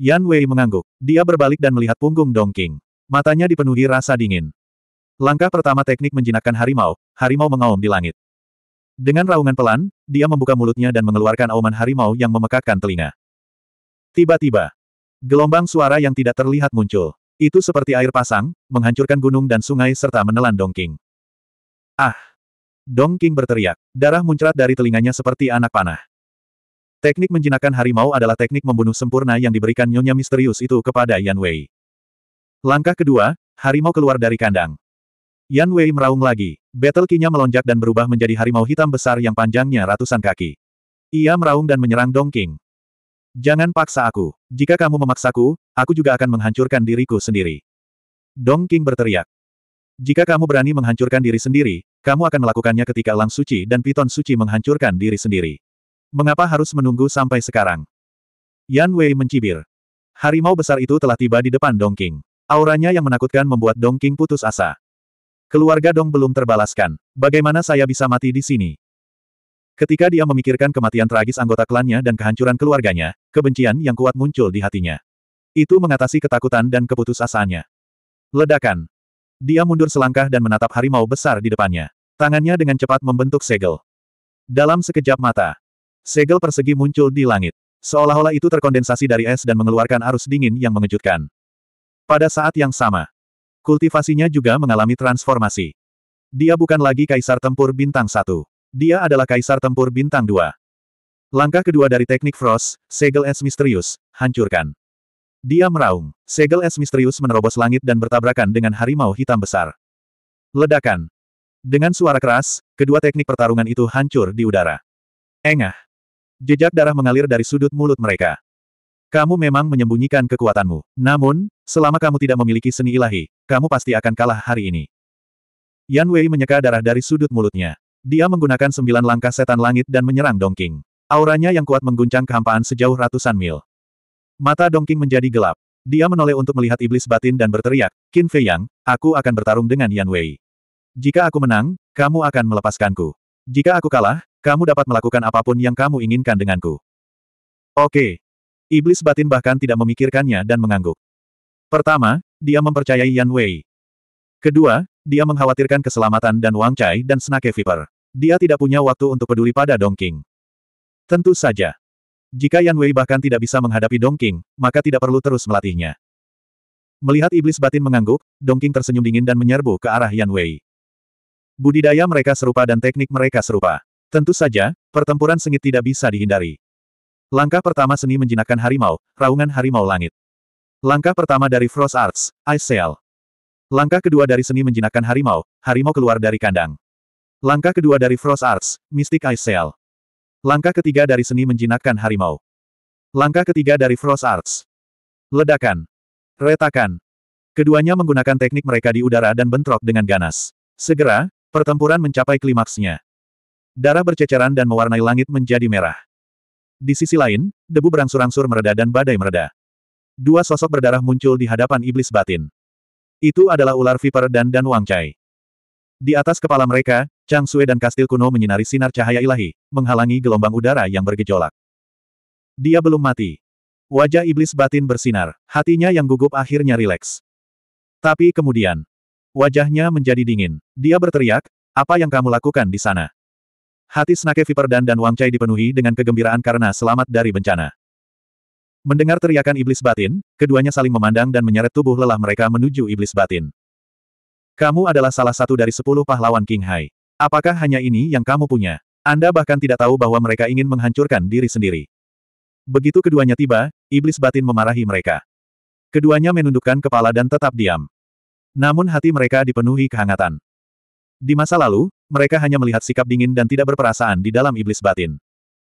Yan Wei mengangguk. Dia berbalik dan melihat punggung Dong King. Matanya dipenuhi rasa dingin. Langkah pertama teknik menjinakkan harimau, harimau mengaum di langit. Dengan raungan pelan, dia membuka mulutnya dan mengeluarkan auman harimau yang memekakkan telinga. Tiba-tiba, gelombang suara yang tidak terlihat muncul. Itu seperti air pasang, menghancurkan gunung dan sungai serta menelan Dong King. Ah! Dong King berteriak. Darah muncrat dari telinganya seperti anak panah. Teknik menjinakkan harimau adalah teknik membunuh sempurna yang diberikan nyonya misterius itu kepada Yan Wei. Langkah kedua, harimau keluar dari kandang. Yan Wei meraung lagi. Battle kinya melonjak dan berubah menjadi harimau hitam besar yang panjangnya ratusan kaki. Ia meraung dan menyerang Dong King. Jangan paksa aku. Jika kamu memaksaku, aku juga akan menghancurkan diriku sendiri. Dong King berteriak. Jika kamu berani menghancurkan diri sendiri, kamu akan melakukannya ketika Lang Suci dan Piton Suci menghancurkan diri sendiri. Mengapa harus menunggu sampai sekarang? Yan Wei mencibir. Harimau besar itu telah tiba di depan Dong King. Auranya yang menakutkan membuat Dong King putus asa. Keluarga Dong belum terbalaskan. Bagaimana saya bisa mati di sini? Ketika dia memikirkan kematian tragis anggota klannya dan kehancuran keluarganya, kebencian yang kuat muncul di hatinya. Itu mengatasi ketakutan dan keputusasaannya. Ledakan. Dia mundur selangkah dan menatap harimau besar di depannya. Tangannya dengan cepat membentuk segel. Dalam sekejap mata, Segel persegi muncul di langit. Seolah-olah itu terkondensasi dari es dan mengeluarkan arus dingin yang mengejutkan. Pada saat yang sama, kultivasinya juga mengalami transformasi. Dia bukan lagi kaisar tempur bintang satu. Dia adalah kaisar tempur bintang dua. Langkah kedua dari teknik Frost, segel es misterius, hancurkan. Dia meraung. Segel es misterius menerobos langit dan bertabrakan dengan harimau hitam besar. Ledakan. Dengan suara keras, kedua teknik pertarungan itu hancur di udara. Engah. Jejak darah mengalir dari sudut mulut mereka. Kamu memang menyembunyikan kekuatanmu. Namun, selama kamu tidak memiliki seni ilahi, kamu pasti akan kalah hari ini. Yan Wei menyeka darah dari sudut mulutnya. Dia menggunakan sembilan langkah setan langit dan menyerang Dongking. Auranya yang kuat mengguncang kehampaan sejauh ratusan mil. Mata Dongking menjadi gelap. Dia menoleh untuk melihat iblis batin dan berteriak, Qin Fei Yang, aku akan bertarung dengan Yan Wei. Jika aku menang, kamu akan melepaskanku. Jika aku kalah, kamu dapat melakukan apapun yang kamu inginkan denganku. Oke. Iblis batin bahkan tidak memikirkannya dan mengangguk. Pertama, dia mempercayai Yan Wei. Kedua, dia mengkhawatirkan keselamatan dan Wang Chai dan Snake Viper. Dia tidak punya waktu untuk peduli pada Dong King. Tentu saja. Jika Yan Wei bahkan tidak bisa menghadapi Dong King, maka tidak perlu terus melatihnya. Melihat iblis batin mengangguk, Dong King tersenyum dingin dan menyerbu ke arah Yan Wei. Budidaya mereka serupa dan teknik mereka serupa. Tentu saja, pertempuran sengit tidak bisa dihindari. Langkah pertama seni menjinakkan harimau, raungan harimau langit. Langkah pertama dari Frost Arts, Ice Sail. Langkah kedua dari seni menjinakkan harimau, harimau keluar dari kandang. Langkah kedua dari Frost Arts, Mystic Ice Sail. Langkah ketiga dari seni menjinakkan harimau. Langkah ketiga dari Frost Arts. Ledakan. Retakan. Keduanya menggunakan teknik mereka di udara dan bentrok dengan ganas. Segera, Pertempuran mencapai klimaksnya. Darah berceceran dan mewarnai langit menjadi merah. Di sisi lain, debu berangsur-angsur mereda dan badai mereda. Dua sosok berdarah muncul di hadapan iblis batin. Itu adalah ular viper dan Dan Wang Chai. Di atas kepala mereka, Chang Sue dan kastil kuno menyinari sinar cahaya ilahi, menghalangi gelombang udara yang bergejolak. Dia belum mati. Wajah iblis batin bersinar, hatinya yang gugup akhirnya rileks. Tapi kemudian, Wajahnya menjadi dingin. Dia berteriak, apa yang kamu lakukan di sana? Hati Snake Viper dan dan Wang Chai dipenuhi dengan kegembiraan karena selamat dari bencana. Mendengar teriakan iblis batin, keduanya saling memandang dan menyeret tubuh lelah mereka menuju iblis batin. Kamu adalah salah satu dari sepuluh pahlawan King Hai. Apakah hanya ini yang kamu punya? Anda bahkan tidak tahu bahwa mereka ingin menghancurkan diri sendiri. Begitu keduanya tiba, iblis batin memarahi mereka. Keduanya menundukkan kepala dan tetap diam. Namun hati mereka dipenuhi kehangatan. Di masa lalu, mereka hanya melihat sikap dingin dan tidak berperasaan di dalam iblis batin.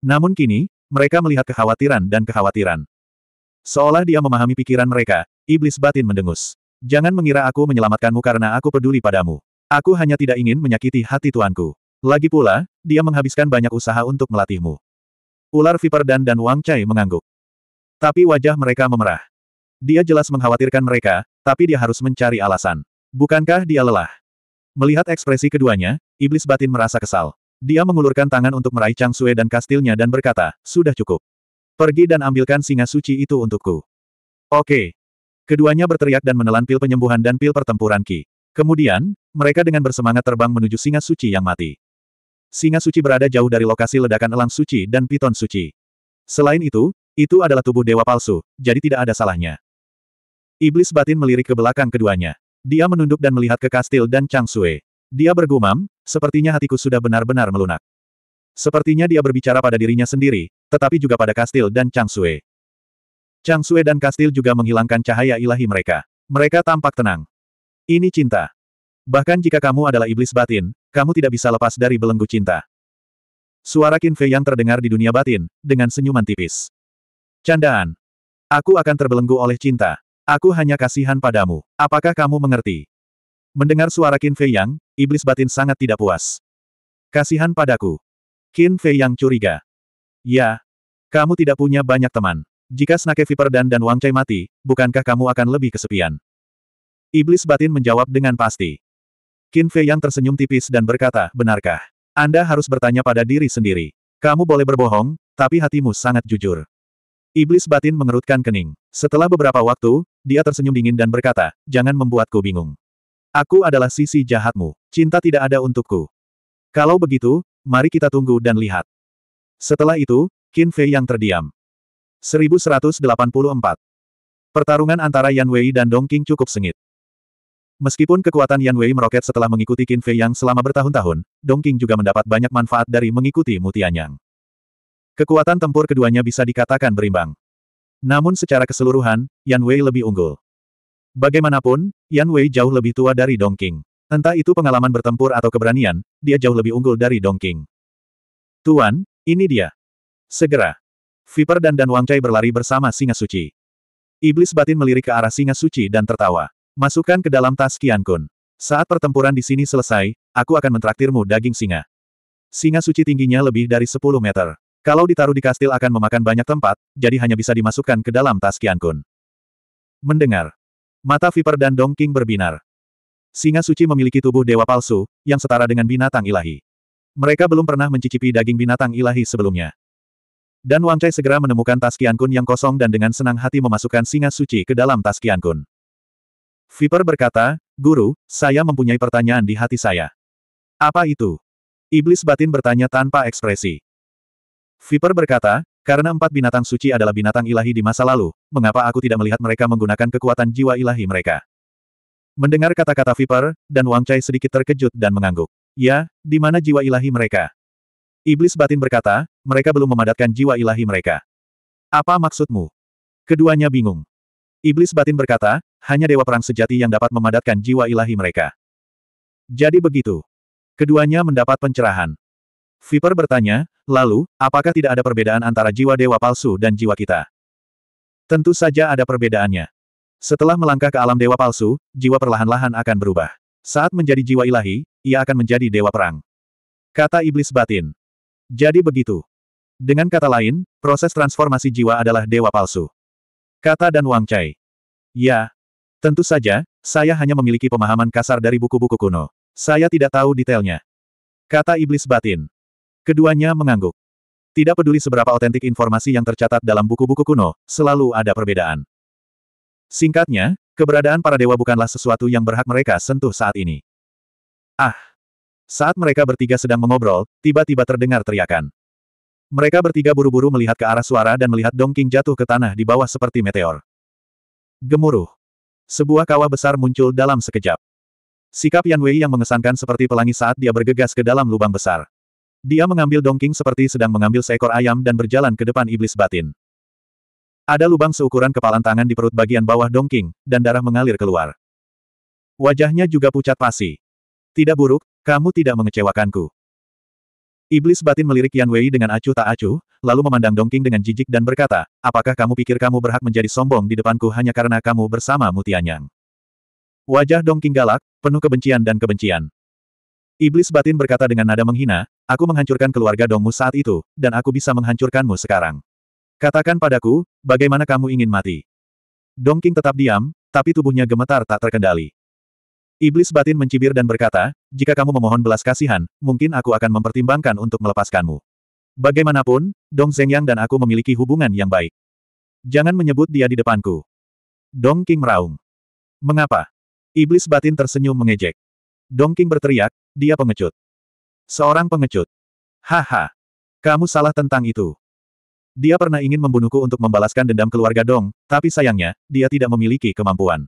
Namun kini, mereka melihat kekhawatiran dan kekhawatiran. Seolah dia memahami pikiran mereka, iblis batin mendengus. Jangan mengira aku menyelamatkanmu karena aku peduli padamu. Aku hanya tidak ingin menyakiti hati tuanku. Lagi pula, dia menghabiskan banyak usaha untuk melatihmu. Ular Viper dan dan Wang Chai mengangguk. Tapi wajah mereka memerah. Dia jelas mengkhawatirkan mereka, tapi dia harus mencari alasan. Bukankah dia lelah? Melihat ekspresi keduanya, iblis batin merasa kesal. Dia mengulurkan tangan untuk meraih Chang Sue dan kastilnya dan berkata, sudah cukup. Pergi dan ambilkan singa suci itu untukku. Oke. Keduanya berteriak dan menelan pil penyembuhan dan pil pertempuran Ki. Kemudian, mereka dengan bersemangat terbang menuju singa suci yang mati. Singa suci berada jauh dari lokasi ledakan elang suci dan piton suci. Selain itu, itu adalah tubuh dewa palsu, jadi tidak ada salahnya. Iblis batin melirik ke belakang keduanya. Dia menunduk dan melihat ke kastil dan Chang Sui. Dia bergumam, sepertinya hatiku sudah benar-benar melunak. Sepertinya dia berbicara pada dirinya sendiri, tetapi juga pada kastil dan Chang Sui. Chang Sui dan kastil juga menghilangkan cahaya ilahi mereka. Mereka tampak tenang. Ini cinta. Bahkan jika kamu adalah iblis batin, kamu tidak bisa lepas dari belenggu cinta. Suara Qin Fei yang terdengar di dunia batin, dengan senyuman tipis. Candaan. Aku akan terbelenggu oleh cinta. Aku hanya kasihan padamu. Apakah kamu mengerti? Mendengar suara Qin Fei Yang, iblis batin sangat tidak puas. Kasihan padaku. Qin Fei Yang curiga. Ya. Kamu tidak punya banyak teman. Jika Snake Viper dan dan Wang Chai mati, bukankah kamu akan lebih kesepian? Iblis batin menjawab dengan pasti. Qin Fei Yang tersenyum tipis dan berkata, benarkah? Anda harus bertanya pada diri sendiri. Kamu boleh berbohong, tapi hatimu sangat jujur. Iblis batin mengerutkan kening. Setelah beberapa waktu, dia tersenyum dingin dan berkata, jangan membuatku bingung. Aku adalah sisi jahatmu. Cinta tidak ada untukku. Kalau begitu, mari kita tunggu dan lihat. Setelah itu, Qin Fei yang terdiam. 1184. Pertarungan antara Yan Wei dan Dong Qing cukup sengit. Meskipun kekuatan Yan Wei meroket setelah mengikuti Qin Fei Yang selama bertahun-tahun, Dong Qing juga mendapat banyak manfaat dari mengikuti Mutianyang. Yang. Kekuatan tempur keduanya bisa dikatakan berimbang. Namun secara keseluruhan, Yan Wei lebih unggul. Bagaimanapun, Yan Wei jauh lebih tua dari Dong King. Entah itu pengalaman bertempur atau keberanian, dia jauh lebih unggul dari Dong King. Tuan, ini dia. Segera. Viper dan Dan Wangcai berlari bersama singa suci. Iblis batin melirik ke arah singa suci dan tertawa. Masukkan ke dalam tas Kian Kun. Saat pertempuran di sini selesai, aku akan mentraktirmu daging singa. Singa suci tingginya lebih dari 10 meter. Kalau ditaruh di kastil akan memakan banyak tempat, jadi hanya bisa dimasukkan ke dalam tas Kian Kun. Mendengar. Mata Viper dan Dong King berbinar. Singa suci memiliki tubuh dewa palsu, yang setara dengan binatang ilahi. Mereka belum pernah mencicipi daging binatang ilahi sebelumnya. Dan Wang Chai segera menemukan tas Kian Kun yang kosong dan dengan senang hati memasukkan singa suci ke dalam tas Kian Kun. Viper berkata, Guru, saya mempunyai pertanyaan di hati saya. Apa itu? Iblis batin bertanya tanpa ekspresi. Viper berkata, karena empat binatang suci adalah binatang ilahi di masa lalu, mengapa aku tidak melihat mereka menggunakan kekuatan jiwa ilahi mereka? Mendengar kata-kata Viper, dan Wang Chai sedikit terkejut dan mengangguk. Ya, di mana jiwa ilahi mereka? Iblis batin berkata, mereka belum memadatkan jiwa ilahi mereka. Apa maksudmu? Keduanya bingung. Iblis batin berkata, hanya dewa perang sejati yang dapat memadatkan jiwa ilahi mereka. Jadi begitu. Keduanya mendapat pencerahan. Viper bertanya, lalu, apakah tidak ada perbedaan antara jiwa dewa palsu dan jiwa kita? Tentu saja ada perbedaannya. Setelah melangkah ke alam dewa palsu, jiwa perlahan-lahan akan berubah. Saat menjadi jiwa ilahi, ia akan menjadi dewa perang. Kata iblis batin. Jadi begitu. Dengan kata lain, proses transformasi jiwa adalah dewa palsu. Kata dan Wang Chai. Ya. Tentu saja, saya hanya memiliki pemahaman kasar dari buku-buku kuno. Saya tidak tahu detailnya. Kata iblis batin. Keduanya mengangguk. Tidak peduli seberapa otentik informasi yang tercatat dalam buku-buku kuno, selalu ada perbedaan. Singkatnya, keberadaan para dewa bukanlah sesuatu yang berhak mereka sentuh saat ini. Ah! Saat mereka bertiga sedang mengobrol, tiba-tiba terdengar teriakan. Mereka bertiga buru-buru melihat ke arah suara dan melihat Dong jatuh ke tanah di bawah seperti meteor. Gemuruh. Sebuah kawah besar muncul dalam sekejap. Sikap Yan Wei yang mengesankan seperti pelangi saat dia bergegas ke dalam lubang besar. Dia mengambil dongking seperti sedang mengambil seekor ayam dan berjalan ke depan iblis batin. Ada lubang seukuran kepalan tangan di perut bagian bawah dongking, dan darah mengalir keluar. Wajahnya juga pucat pasi. Tidak buruk, kamu tidak mengecewakanku. Iblis batin melirik Yan Wei dengan acuh tak acuh, lalu memandang dongking dengan jijik dan berkata, apakah kamu pikir kamu berhak menjadi sombong di depanku hanya karena kamu bersama Mutianyang? Wajah dongking galak, penuh kebencian dan kebencian. Iblis batin berkata dengan nada menghina, Aku menghancurkan keluarga Dongmu saat itu, dan aku bisa menghancurkanmu sekarang. Katakan padaku, bagaimana kamu ingin mati? Dong Dongking tetap diam, tapi tubuhnya gemetar tak terkendali. Iblis batin mencibir dan berkata, jika kamu memohon belas kasihan, mungkin aku akan mempertimbangkan untuk melepaskanmu. Bagaimanapun, Dong Zhengyang dan aku memiliki hubungan yang baik. Jangan menyebut dia di depanku. Dong King meraung. Mengapa? Iblis batin tersenyum mengejek. Dong King berteriak, dia pengecut. Seorang pengecut. Haha. Kamu salah tentang itu. Dia pernah ingin membunuhku untuk membalaskan dendam keluarga Dong, tapi sayangnya, dia tidak memiliki kemampuan.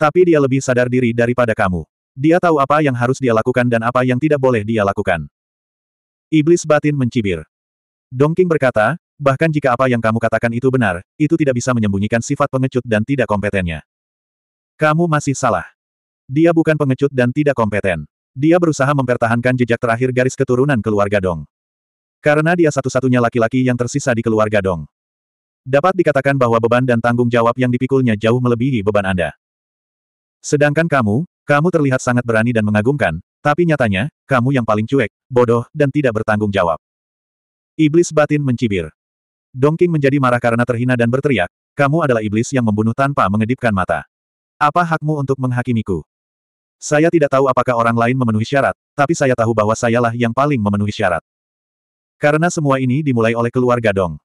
Tapi dia lebih sadar diri daripada kamu. Dia tahu apa yang harus dia lakukan dan apa yang tidak boleh dia lakukan. Iblis batin mencibir. Dong Dongking berkata, bahkan jika apa yang kamu katakan itu benar, itu tidak bisa menyembunyikan sifat pengecut dan tidak kompetennya. Kamu masih salah. Dia bukan pengecut dan tidak kompeten. Dia berusaha mempertahankan jejak terakhir garis keturunan keluarga Dong. Karena dia satu-satunya laki-laki yang tersisa di keluarga Dong. Dapat dikatakan bahwa beban dan tanggung jawab yang dipikulnya jauh melebihi beban Anda. Sedangkan kamu, kamu terlihat sangat berani dan mengagumkan, tapi nyatanya, kamu yang paling cuek, bodoh, dan tidak bertanggung jawab. Iblis batin mencibir. Dong King menjadi marah karena terhina dan berteriak, kamu adalah iblis yang membunuh tanpa mengedipkan mata. Apa hakmu untuk menghakimiku? Saya tidak tahu apakah orang lain memenuhi syarat, tapi saya tahu bahwa sayalah yang paling memenuhi syarat. Karena semua ini dimulai oleh keluarga Dong.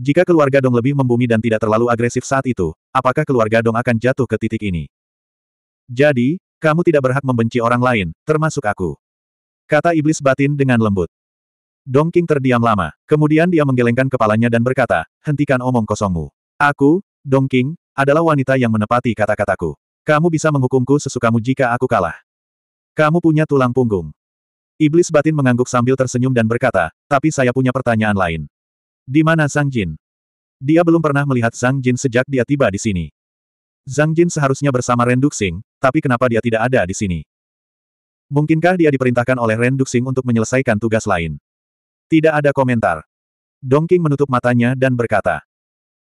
Jika keluarga Dong lebih membumi dan tidak terlalu agresif saat itu, apakah keluarga Dong akan jatuh ke titik ini? Jadi, kamu tidak berhak membenci orang lain, termasuk aku. Kata iblis batin dengan lembut. Dong King terdiam lama, kemudian dia menggelengkan kepalanya dan berkata, hentikan omong kosongmu. Aku, Dong King, adalah wanita yang menepati kata-kataku. Kamu bisa menghukumku sesukamu jika aku kalah. Kamu punya tulang punggung. Iblis batin mengangguk sambil tersenyum dan berkata, tapi saya punya pertanyaan lain. Di mana Zhang Jin? Dia belum pernah melihat Zhang Jin sejak dia tiba di sini. Zhang Jin seharusnya bersama Ren Duxing, tapi kenapa dia tidak ada di sini? Mungkinkah dia diperintahkan oleh Ren Duxing untuk menyelesaikan tugas lain? Tidak ada komentar. Dongking menutup matanya dan berkata,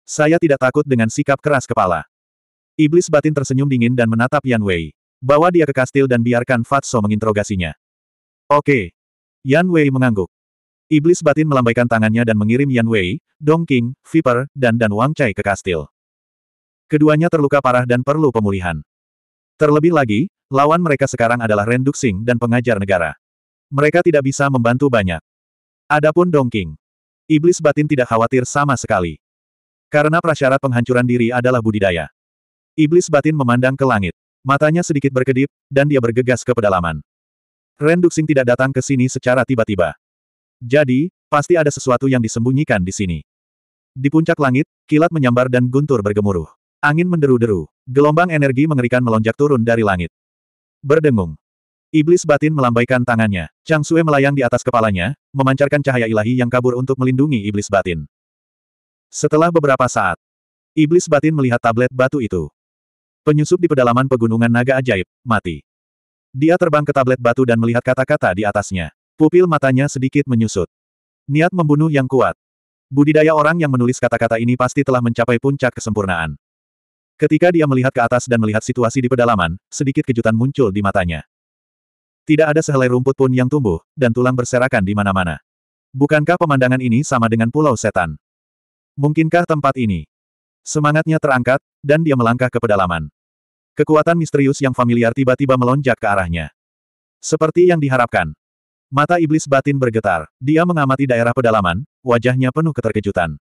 Saya tidak takut dengan sikap keras kepala. Iblis batin tersenyum dingin dan menatap Yan Wei. Bawa dia ke kastil dan biarkan Fatso menginterogasinya. Oke. Yan Wei mengangguk. Iblis batin melambaikan tangannya dan mengirim Yan Wei, Dong King, Viper, dan Dan Wang Chai ke kastil. Keduanya terluka parah dan perlu pemulihan. Terlebih lagi, lawan mereka sekarang adalah Ren Duxing dan pengajar negara. Mereka tidak bisa membantu banyak. Adapun Dong King. Iblis batin tidak khawatir sama sekali. Karena prasyarat penghancuran diri adalah budidaya. Iblis batin memandang ke langit. Matanya sedikit berkedip, dan dia bergegas ke pedalaman. Ren Duxing tidak datang ke sini secara tiba-tiba. Jadi, pasti ada sesuatu yang disembunyikan di sini. Di puncak langit, kilat menyambar dan guntur bergemuruh. Angin menderu-deru. Gelombang energi mengerikan melonjak turun dari langit. Berdengung. Iblis batin melambaikan tangannya. Chang Sue melayang di atas kepalanya, memancarkan cahaya ilahi yang kabur untuk melindungi iblis batin. Setelah beberapa saat, iblis batin melihat tablet batu itu. Penyusup di pedalaman pegunungan naga ajaib, mati. Dia terbang ke tablet batu dan melihat kata-kata di atasnya. Pupil matanya sedikit menyusut. Niat membunuh yang kuat. Budidaya orang yang menulis kata-kata ini pasti telah mencapai puncak kesempurnaan. Ketika dia melihat ke atas dan melihat situasi di pedalaman, sedikit kejutan muncul di matanya. Tidak ada sehelai rumput pun yang tumbuh, dan tulang berserakan di mana-mana. Bukankah pemandangan ini sama dengan pulau setan? Mungkinkah tempat ini? Semangatnya terangkat, dan dia melangkah ke pedalaman. Kekuatan misterius yang familiar tiba-tiba melonjak ke arahnya. Seperti yang diharapkan. Mata iblis batin bergetar. Dia mengamati daerah pedalaman, wajahnya penuh keterkejutan.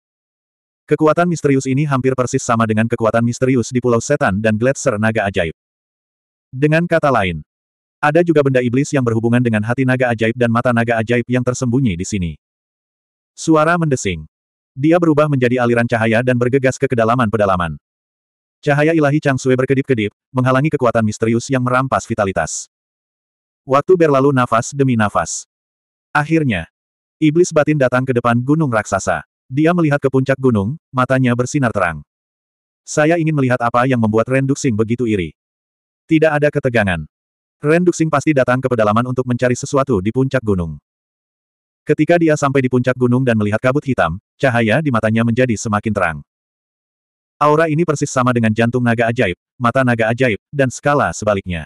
Kekuatan misterius ini hampir persis sama dengan kekuatan misterius di Pulau Setan dan Gletser Naga Ajaib. Dengan kata lain, ada juga benda iblis yang berhubungan dengan hati naga ajaib dan mata naga ajaib yang tersembunyi di sini. Suara mendesing. Dia berubah menjadi aliran cahaya dan bergegas ke kedalaman pedalaman. Cahaya ilahi Chang Sui berkedip-kedip, menghalangi kekuatan misterius yang merampas vitalitas. Waktu berlalu nafas demi nafas. Akhirnya, iblis batin datang ke depan gunung raksasa. Dia melihat ke puncak gunung, matanya bersinar terang. Saya ingin melihat apa yang membuat Renduxing begitu iri. Tidak ada ketegangan. Renduxing pasti datang ke pedalaman untuk mencari sesuatu di puncak gunung. Ketika dia sampai di puncak gunung dan melihat kabut hitam, Cahaya di matanya menjadi semakin terang. Aura ini persis sama dengan jantung naga ajaib, mata naga ajaib, dan skala sebaliknya.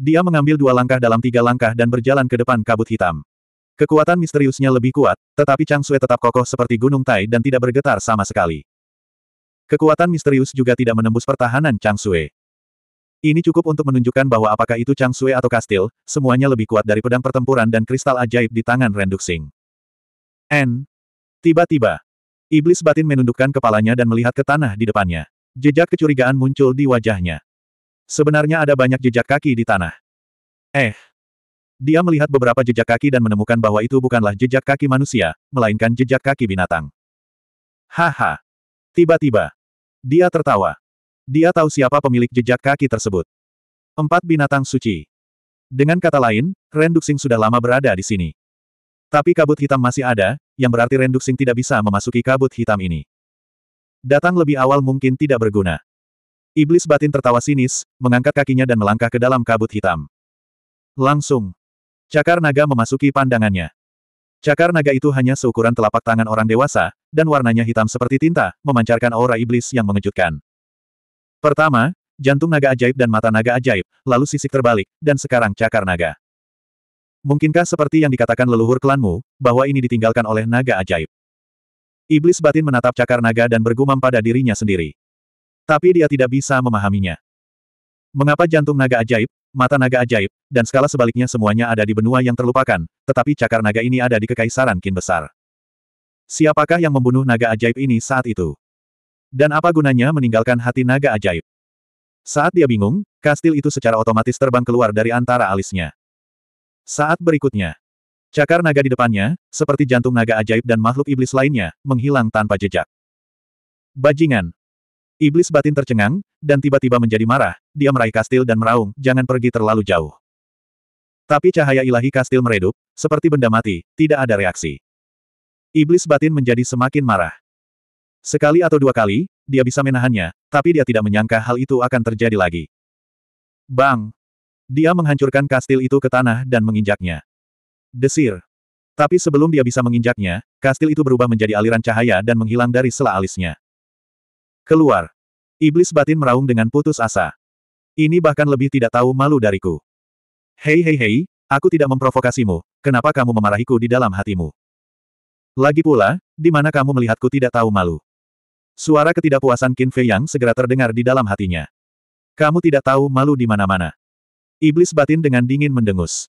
Dia mengambil dua langkah dalam tiga langkah dan berjalan ke depan kabut hitam. Kekuatan misteriusnya lebih kuat, tetapi Chang Sui tetap kokoh seperti gunung Tai dan tidak bergetar sama sekali. Kekuatan misterius juga tidak menembus pertahanan Chang Sui. Ini cukup untuk menunjukkan bahwa apakah itu Chang Sui atau kastil, semuanya lebih kuat dari pedang pertempuran dan kristal ajaib di tangan Renduxing. N. Tiba-tiba, iblis batin menundukkan kepalanya dan melihat ke tanah di depannya. Jejak kecurigaan muncul di wajahnya. Sebenarnya ada banyak jejak kaki di tanah. Eh. Dia melihat beberapa jejak kaki dan menemukan bahwa itu bukanlah jejak kaki manusia, melainkan jejak kaki binatang. Haha. Tiba-tiba. Dia tertawa. Dia tahu siapa pemilik jejak kaki tersebut. Empat binatang suci. Dengan kata lain, Ren Duxing sudah lama berada di sini. Tapi kabut hitam masih ada, yang berarti Renduxing tidak bisa memasuki kabut hitam ini. Datang lebih awal mungkin tidak berguna. Iblis batin tertawa sinis, mengangkat kakinya dan melangkah ke dalam kabut hitam. Langsung. Cakar naga memasuki pandangannya. Cakar naga itu hanya seukuran telapak tangan orang dewasa, dan warnanya hitam seperti tinta, memancarkan aura iblis yang mengejutkan. Pertama, jantung naga ajaib dan mata naga ajaib, lalu sisik terbalik, dan sekarang cakar naga. Mungkinkah seperti yang dikatakan leluhur klanmu, bahwa ini ditinggalkan oleh naga ajaib? Iblis batin menatap cakar naga dan bergumam pada dirinya sendiri. Tapi dia tidak bisa memahaminya. Mengapa jantung naga ajaib, mata naga ajaib, dan skala sebaliknya semuanya ada di benua yang terlupakan, tetapi cakar naga ini ada di kekaisaran kin besar? Siapakah yang membunuh naga ajaib ini saat itu? Dan apa gunanya meninggalkan hati naga ajaib? Saat dia bingung, kastil itu secara otomatis terbang keluar dari antara alisnya. Saat berikutnya, cakar naga di depannya, seperti jantung naga ajaib dan makhluk iblis lainnya, menghilang tanpa jejak. Bajingan. Iblis batin tercengang, dan tiba-tiba menjadi marah, dia meraih kastil dan meraung, jangan pergi terlalu jauh. Tapi cahaya ilahi kastil meredup, seperti benda mati, tidak ada reaksi. Iblis batin menjadi semakin marah. Sekali atau dua kali, dia bisa menahannya, tapi dia tidak menyangka hal itu akan terjadi lagi. Bang! Dia menghancurkan kastil itu ke tanah dan menginjaknya. Desir. Tapi sebelum dia bisa menginjaknya, kastil itu berubah menjadi aliran cahaya dan menghilang dari sela alisnya. Keluar. Iblis batin meraung dengan putus asa. Ini bahkan lebih tidak tahu malu dariku. Hei hei hei, aku tidak memprovokasimu, kenapa kamu memarahiku di dalam hatimu? Lagi pula, di mana kamu melihatku tidak tahu malu? Suara ketidakpuasan Qin Fei Yang segera terdengar di dalam hatinya. Kamu tidak tahu malu di mana-mana. Iblis batin dengan dingin mendengus.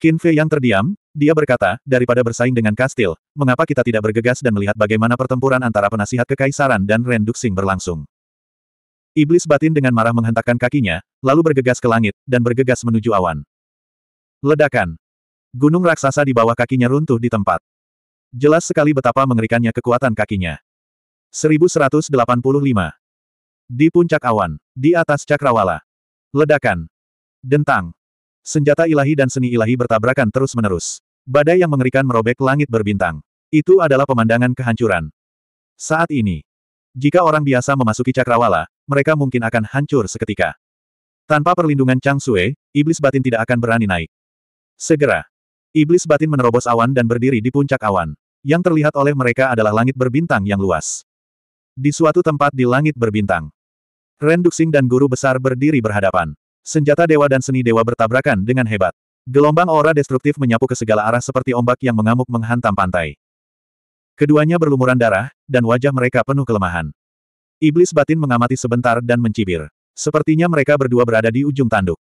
Qin Fei yang terdiam, dia berkata, daripada bersaing dengan kastil, mengapa kita tidak bergegas dan melihat bagaimana pertempuran antara penasihat kekaisaran dan Ren Duxing berlangsung. Iblis batin dengan marah menghentakkan kakinya, lalu bergegas ke langit, dan bergegas menuju awan. Ledakan. Gunung raksasa di bawah kakinya runtuh di tempat. Jelas sekali betapa mengerikannya kekuatan kakinya. 1185. Di puncak awan, di atas cakrawala. Ledakan. Dentang. Senjata ilahi dan seni ilahi bertabrakan terus-menerus. Badai yang mengerikan merobek langit berbintang. Itu adalah pemandangan kehancuran. Saat ini, jika orang biasa memasuki cakrawala, mereka mungkin akan hancur seketika. Tanpa perlindungan Chang Sue, iblis batin tidak akan berani naik. Segera, iblis batin menerobos awan dan berdiri di puncak awan. Yang terlihat oleh mereka adalah langit berbintang yang luas. Di suatu tempat di langit berbintang, Ren dan guru besar berdiri berhadapan. Senjata dewa dan seni dewa bertabrakan dengan hebat. Gelombang aura destruktif menyapu ke segala arah seperti ombak yang mengamuk menghantam pantai. Keduanya berlumuran darah, dan wajah mereka penuh kelemahan. Iblis batin mengamati sebentar dan mencibir. Sepertinya mereka berdua berada di ujung tanduk.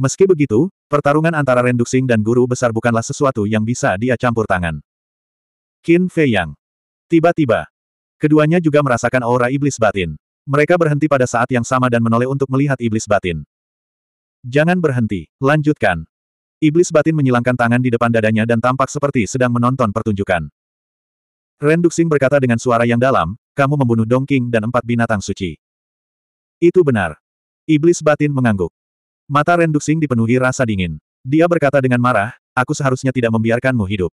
Meski begitu, pertarungan antara Renduxing dan guru besar bukanlah sesuatu yang bisa dia campur tangan. Qin Fei Yang. Tiba-tiba, keduanya juga merasakan aura iblis batin. Mereka berhenti pada saat yang sama dan menoleh untuk melihat iblis batin. Jangan berhenti, lanjutkan. Iblis batin menyilangkan tangan di depan dadanya dan tampak seperti sedang menonton pertunjukan. Ren Duxing berkata dengan suara yang dalam, kamu membunuh Dongking dan empat binatang suci. Itu benar. Iblis batin mengangguk. Mata Ren Duxing dipenuhi rasa dingin. Dia berkata dengan marah, aku seharusnya tidak membiarkanmu hidup.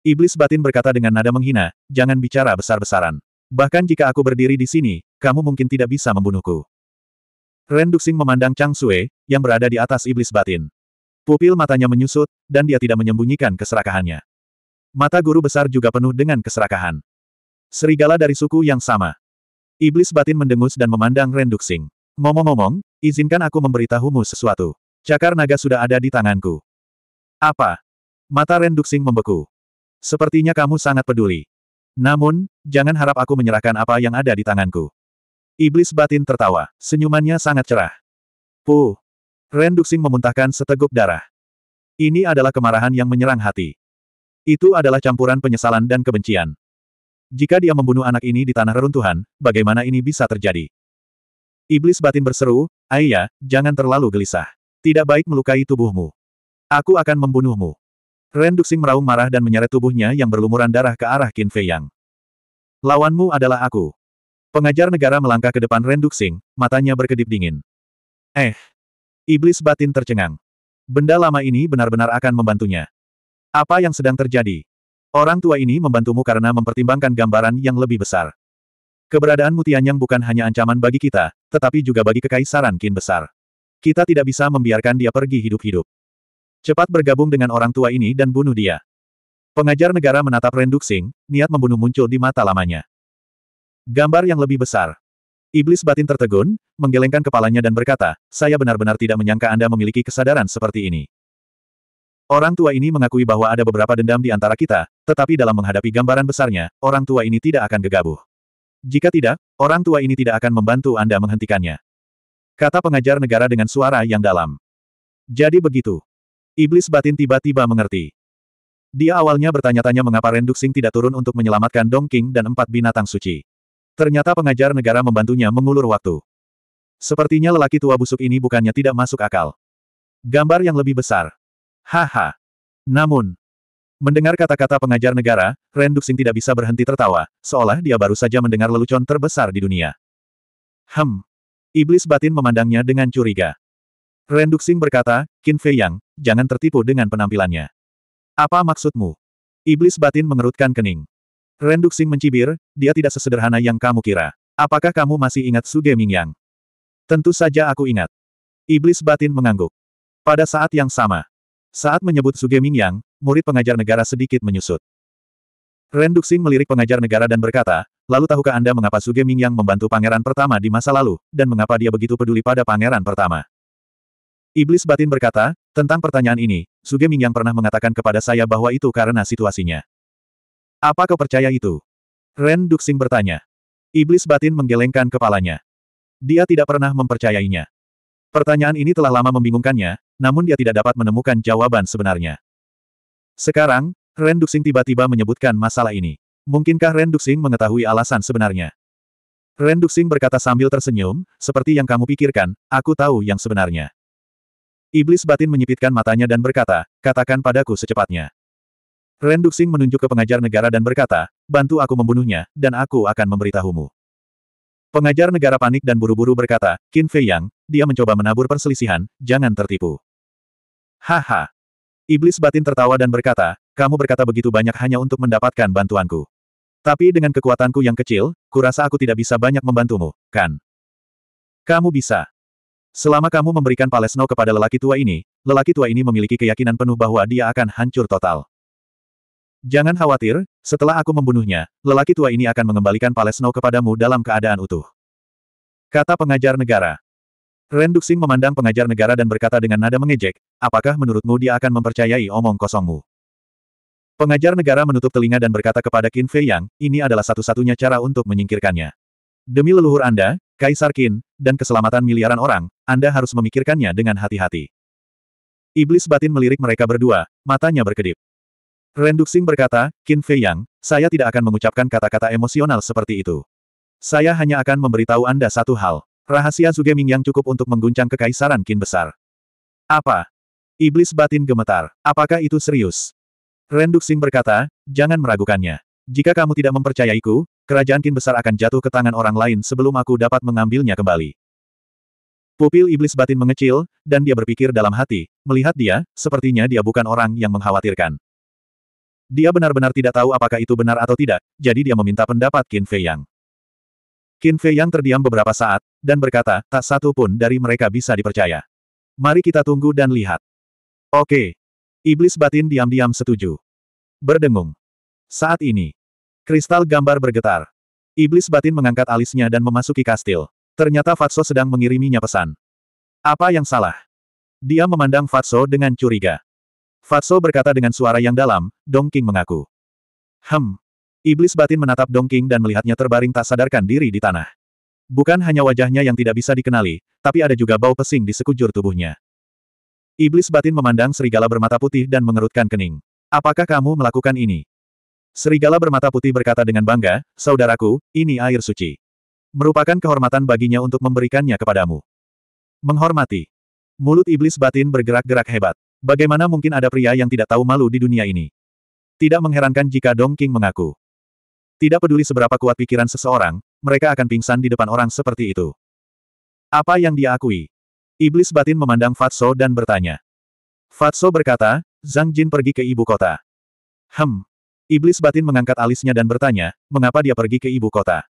Iblis batin berkata dengan nada menghina, jangan bicara besar-besaran. Bahkan jika aku berdiri di sini, kamu mungkin tidak bisa membunuhku. Ren Duxing memandang Chang Sue, yang berada di atas iblis batin. Pupil matanya menyusut, dan dia tidak menyembunyikan keserakahannya. Mata guru besar juga penuh dengan keserakahan. Serigala dari suku yang sama. Iblis batin mendengus dan memandang Ren Duxing. Ngomong-ngomong, izinkan aku memberitahumu sesuatu. Cakar naga sudah ada di tanganku. Apa? Mata Ren Duxing membeku. Sepertinya kamu sangat peduli. Namun, jangan harap aku menyerahkan apa yang ada di tanganku. Iblis batin tertawa, senyumannya sangat cerah. Puh! Ren Duxing memuntahkan seteguk darah. Ini adalah kemarahan yang menyerang hati. Itu adalah campuran penyesalan dan kebencian. Jika dia membunuh anak ini di tanah reruntuhan, bagaimana ini bisa terjadi? Iblis batin berseru, Ayah, jangan terlalu gelisah. Tidak baik melukai tubuhmu. Aku akan membunuhmu. Ren Duxing meraung marah dan menyeret tubuhnya yang berlumuran darah ke arah Qin Fei Yang. Lawanmu adalah aku. Pengajar negara melangkah ke depan Renduk matanya berkedip dingin. Eh. Iblis batin tercengang. Benda lama ini benar-benar akan membantunya. Apa yang sedang terjadi? Orang tua ini membantumu karena mempertimbangkan gambaran yang lebih besar. Keberadaan Mutianyang bukan hanya ancaman bagi kita, tetapi juga bagi kekaisaran Kin besar. Kita tidak bisa membiarkan dia pergi hidup-hidup. Cepat bergabung dengan orang tua ini dan bunuh dia. Pengajar negara menatap Renduxing, niat membunuh muncul di mata lamanya. Gambar yang lebih besar. Iblis batin tertegun, menggelengkan kepalanya dan berkata, saya benar-benar tidak menyangka Anda memiliki kesadaran seperti ini. Orang tua ini mengakui bahwa ada beberapa dendam di antara kita, tetapi dalam menghadapi gambaran besarnya, orang tua ini tidak akan gegabah. Jika tidak, orang tua ini tidak akan membantu Anda menghentikannya. Kata pengajar negara dengan suara yang dalam. Jadi begitu. Iblis batin tiba-tiba mengerti. Dia awalnya bertanya-tanya mengapa Renduxing tidak turun untuk menyelamatkan Dong King dan empat binatang suci. Ternyata pengajar negara membantunya mengulur waktu. Sepertinya lelaki tua busuk ini bukannya tidak masuk akal. Gambar yang lebih besar. Haha. Namun, mendengar kata-kata pengajar negara, Ren Duxing tidak bisa berhenti tertawa, seolah dia baru saja mendengar lelucon terbesar di dunia. Hem. Iblis batin memandangnya dengan curiga. Ren Duxing berkata, Qin Fei Yang, jangan tertipu dengan penampilannya. Apa maksudmu? Iblis batin mengerutkan kening. Duxing mencibir, dia tidak sesederhana yang kamu kira. Apakah kamu masih ingat Su Suge Mingyang? Tentu saja aku ingat. Iblis batin mengangguk. Pada saat yang sama. Saat menyebut Su Suge Mingyang, murid pengajar negara sedikit menyusut. Duxing melirik pengajar negara dan berkata, lalu tahukah Anda mengapa Su Suge Mingyang membantu pangeran pertama di masa lalu, dan mengapa dia begitu peduli pada pangeran pertama? Iblis batin berkata, tentang pertanyaan ini, Suge Mingyang pernah mengatakan kepada saya bahwa itu karena situasinya. Apa kau percaya itu? Ren Duxing bertanya. Iblis batin menggelengkan kepalanya. Dia tidak pernah mempercayainya. Pertanyaan ini telah lama membingungkannya, namun dia tidak dapat menemukan jawaban sebenarnya. Sekarang, Ren Duxing tiba-tiba menyebutkan masalah ini. Mungkinkah Ren Duxing mengetahui alasan sebenarnya? Ren Duxing berkata sambil tersenyum, seperti yang kamu pikirkan, aku tahu yang sebenarnya. Iblis batin menyipitkan matanya dan berkata, katakan padaku secepatnya. Renduxing menunjuk ke pengajar negara dan berkata, bantu aku membunuhnya, dan aku akan memberitahumu. Pengajar negara panik dan buru-buru berkata, Qin Fei Yang, dia mencoba menabur perselisihan, jangan tertipu. Haha. Iblis batin tertawa dan berkata, kamu berkata begitu banyak hanya untuk mendapatkan bantuanku. Tapi dengan kekuatanku yang kecil, kurasa aku tidak bisa banyak membantumu, kan? Kamu bisa. Selama kamu memberikan Palesno kepada lelaki tua ini, lelaki tua ini memiliki keyakinan penuh bahwa dia akan hancur total. Jangan khawatir, setelah aku membunuhnya, lelaki tua ini akan mengembalikan Palesno kepadamu dalam keadaan utuh. Kata pengajar negara. Renduxing memandang pengajar negara dan berkata dengan nada mengejek, apakah menurutmu dia akan mempercayai omong kosongmu? Pengajar negara menutup telinga dan berkata kepada Qin Fei Yang, ini adalah satu-satunya cara untuk menyingkirkannya. Demi leluhur Anda, Kaisar Qin, dan keselamatan miliaran orang, Anda harus memikirkannya dengan hati-hati. Iblis batin melirik mereka berdua, matanya berkedip. Renduxing berkata, Qin Fei Yang, saya tidak akan mengucapkan kata-kata emosional seperti itu. Saya hanya akan memberitahu Anda satu hal. Rahasia Zuge yang cukup untuk mengguncang kekaisaran Qin besar. Apa? Iblis batin gemetar. Apakah itu serius? Renduxing berkata, jangan meragukannya. Jika kamu tidak mempercayaiku, kerajaan Qin besar akan jatuh ke tangan orang lain sebelum aku dapat mengambilnya kembali. Pupil iblis batin mengecil, dan dia berpikir dalam hati, melihat dia, sepertinya dia bukan orang yang mengkhawatirkan. Dia benar-benar tidak tahu apakah itu benar atau tidak, jadi dia meminta pendapat Qin Fei Yang. Qin Fei Yang terdiam beberapa saat, dan berkata, tak satu pun dari mereka bisa dipercaya. Mari kita tunggu dan lihat. Oke. Iblis batin diam-diam setuju. Berdengung. Saat ini. Kristal gambar bergetar. Iblis batin mengangkat alisnya dan memasuki kastil. Ternyata Fatso sedang mengiriminya pesan. Apa yang salah? Dia memandang Fatso dengan curiga. Fatso berkata dengan suara yang dalam, Dong King mengaku. Hem. Iblis batin menatap Dong King dan melihatnya terbaring tak sadarkan diri di tanah. Bukan hanya wajahnya yang tidak bisa dikenali, tapi ada juga bau pesing di sekujur tubuhnya. Iblis batin memandang serigala bermata putih dan mengerutkan kening. Apakah kamu melakukan ini? Serigala bermata putih berkata dengan bangga, Saudaraku, ini air suci. Merupakan kehormatan baginya untuk memberikannya kepadamu. Menghormati. Mulut iblis batin bergerak-gerak hebat. Bagaimana mungkin ada pria yang tidak tahu malu di dunia ini? Tidak mengherankan jika Dong King mengaku. Tidak peduli seberapa kuat pikiran seseorang, mereka akan pingsan di depan orang seperti itu. Apa yang dia akui? Iblis batin memandang Fatso dan bertanya. Fatso berkata, Zhang Jin pergi ke ibu kota. Hem. Iblis batin mengangkat alisnya dan bertanya, mengapa dia pergi ke ibu kota?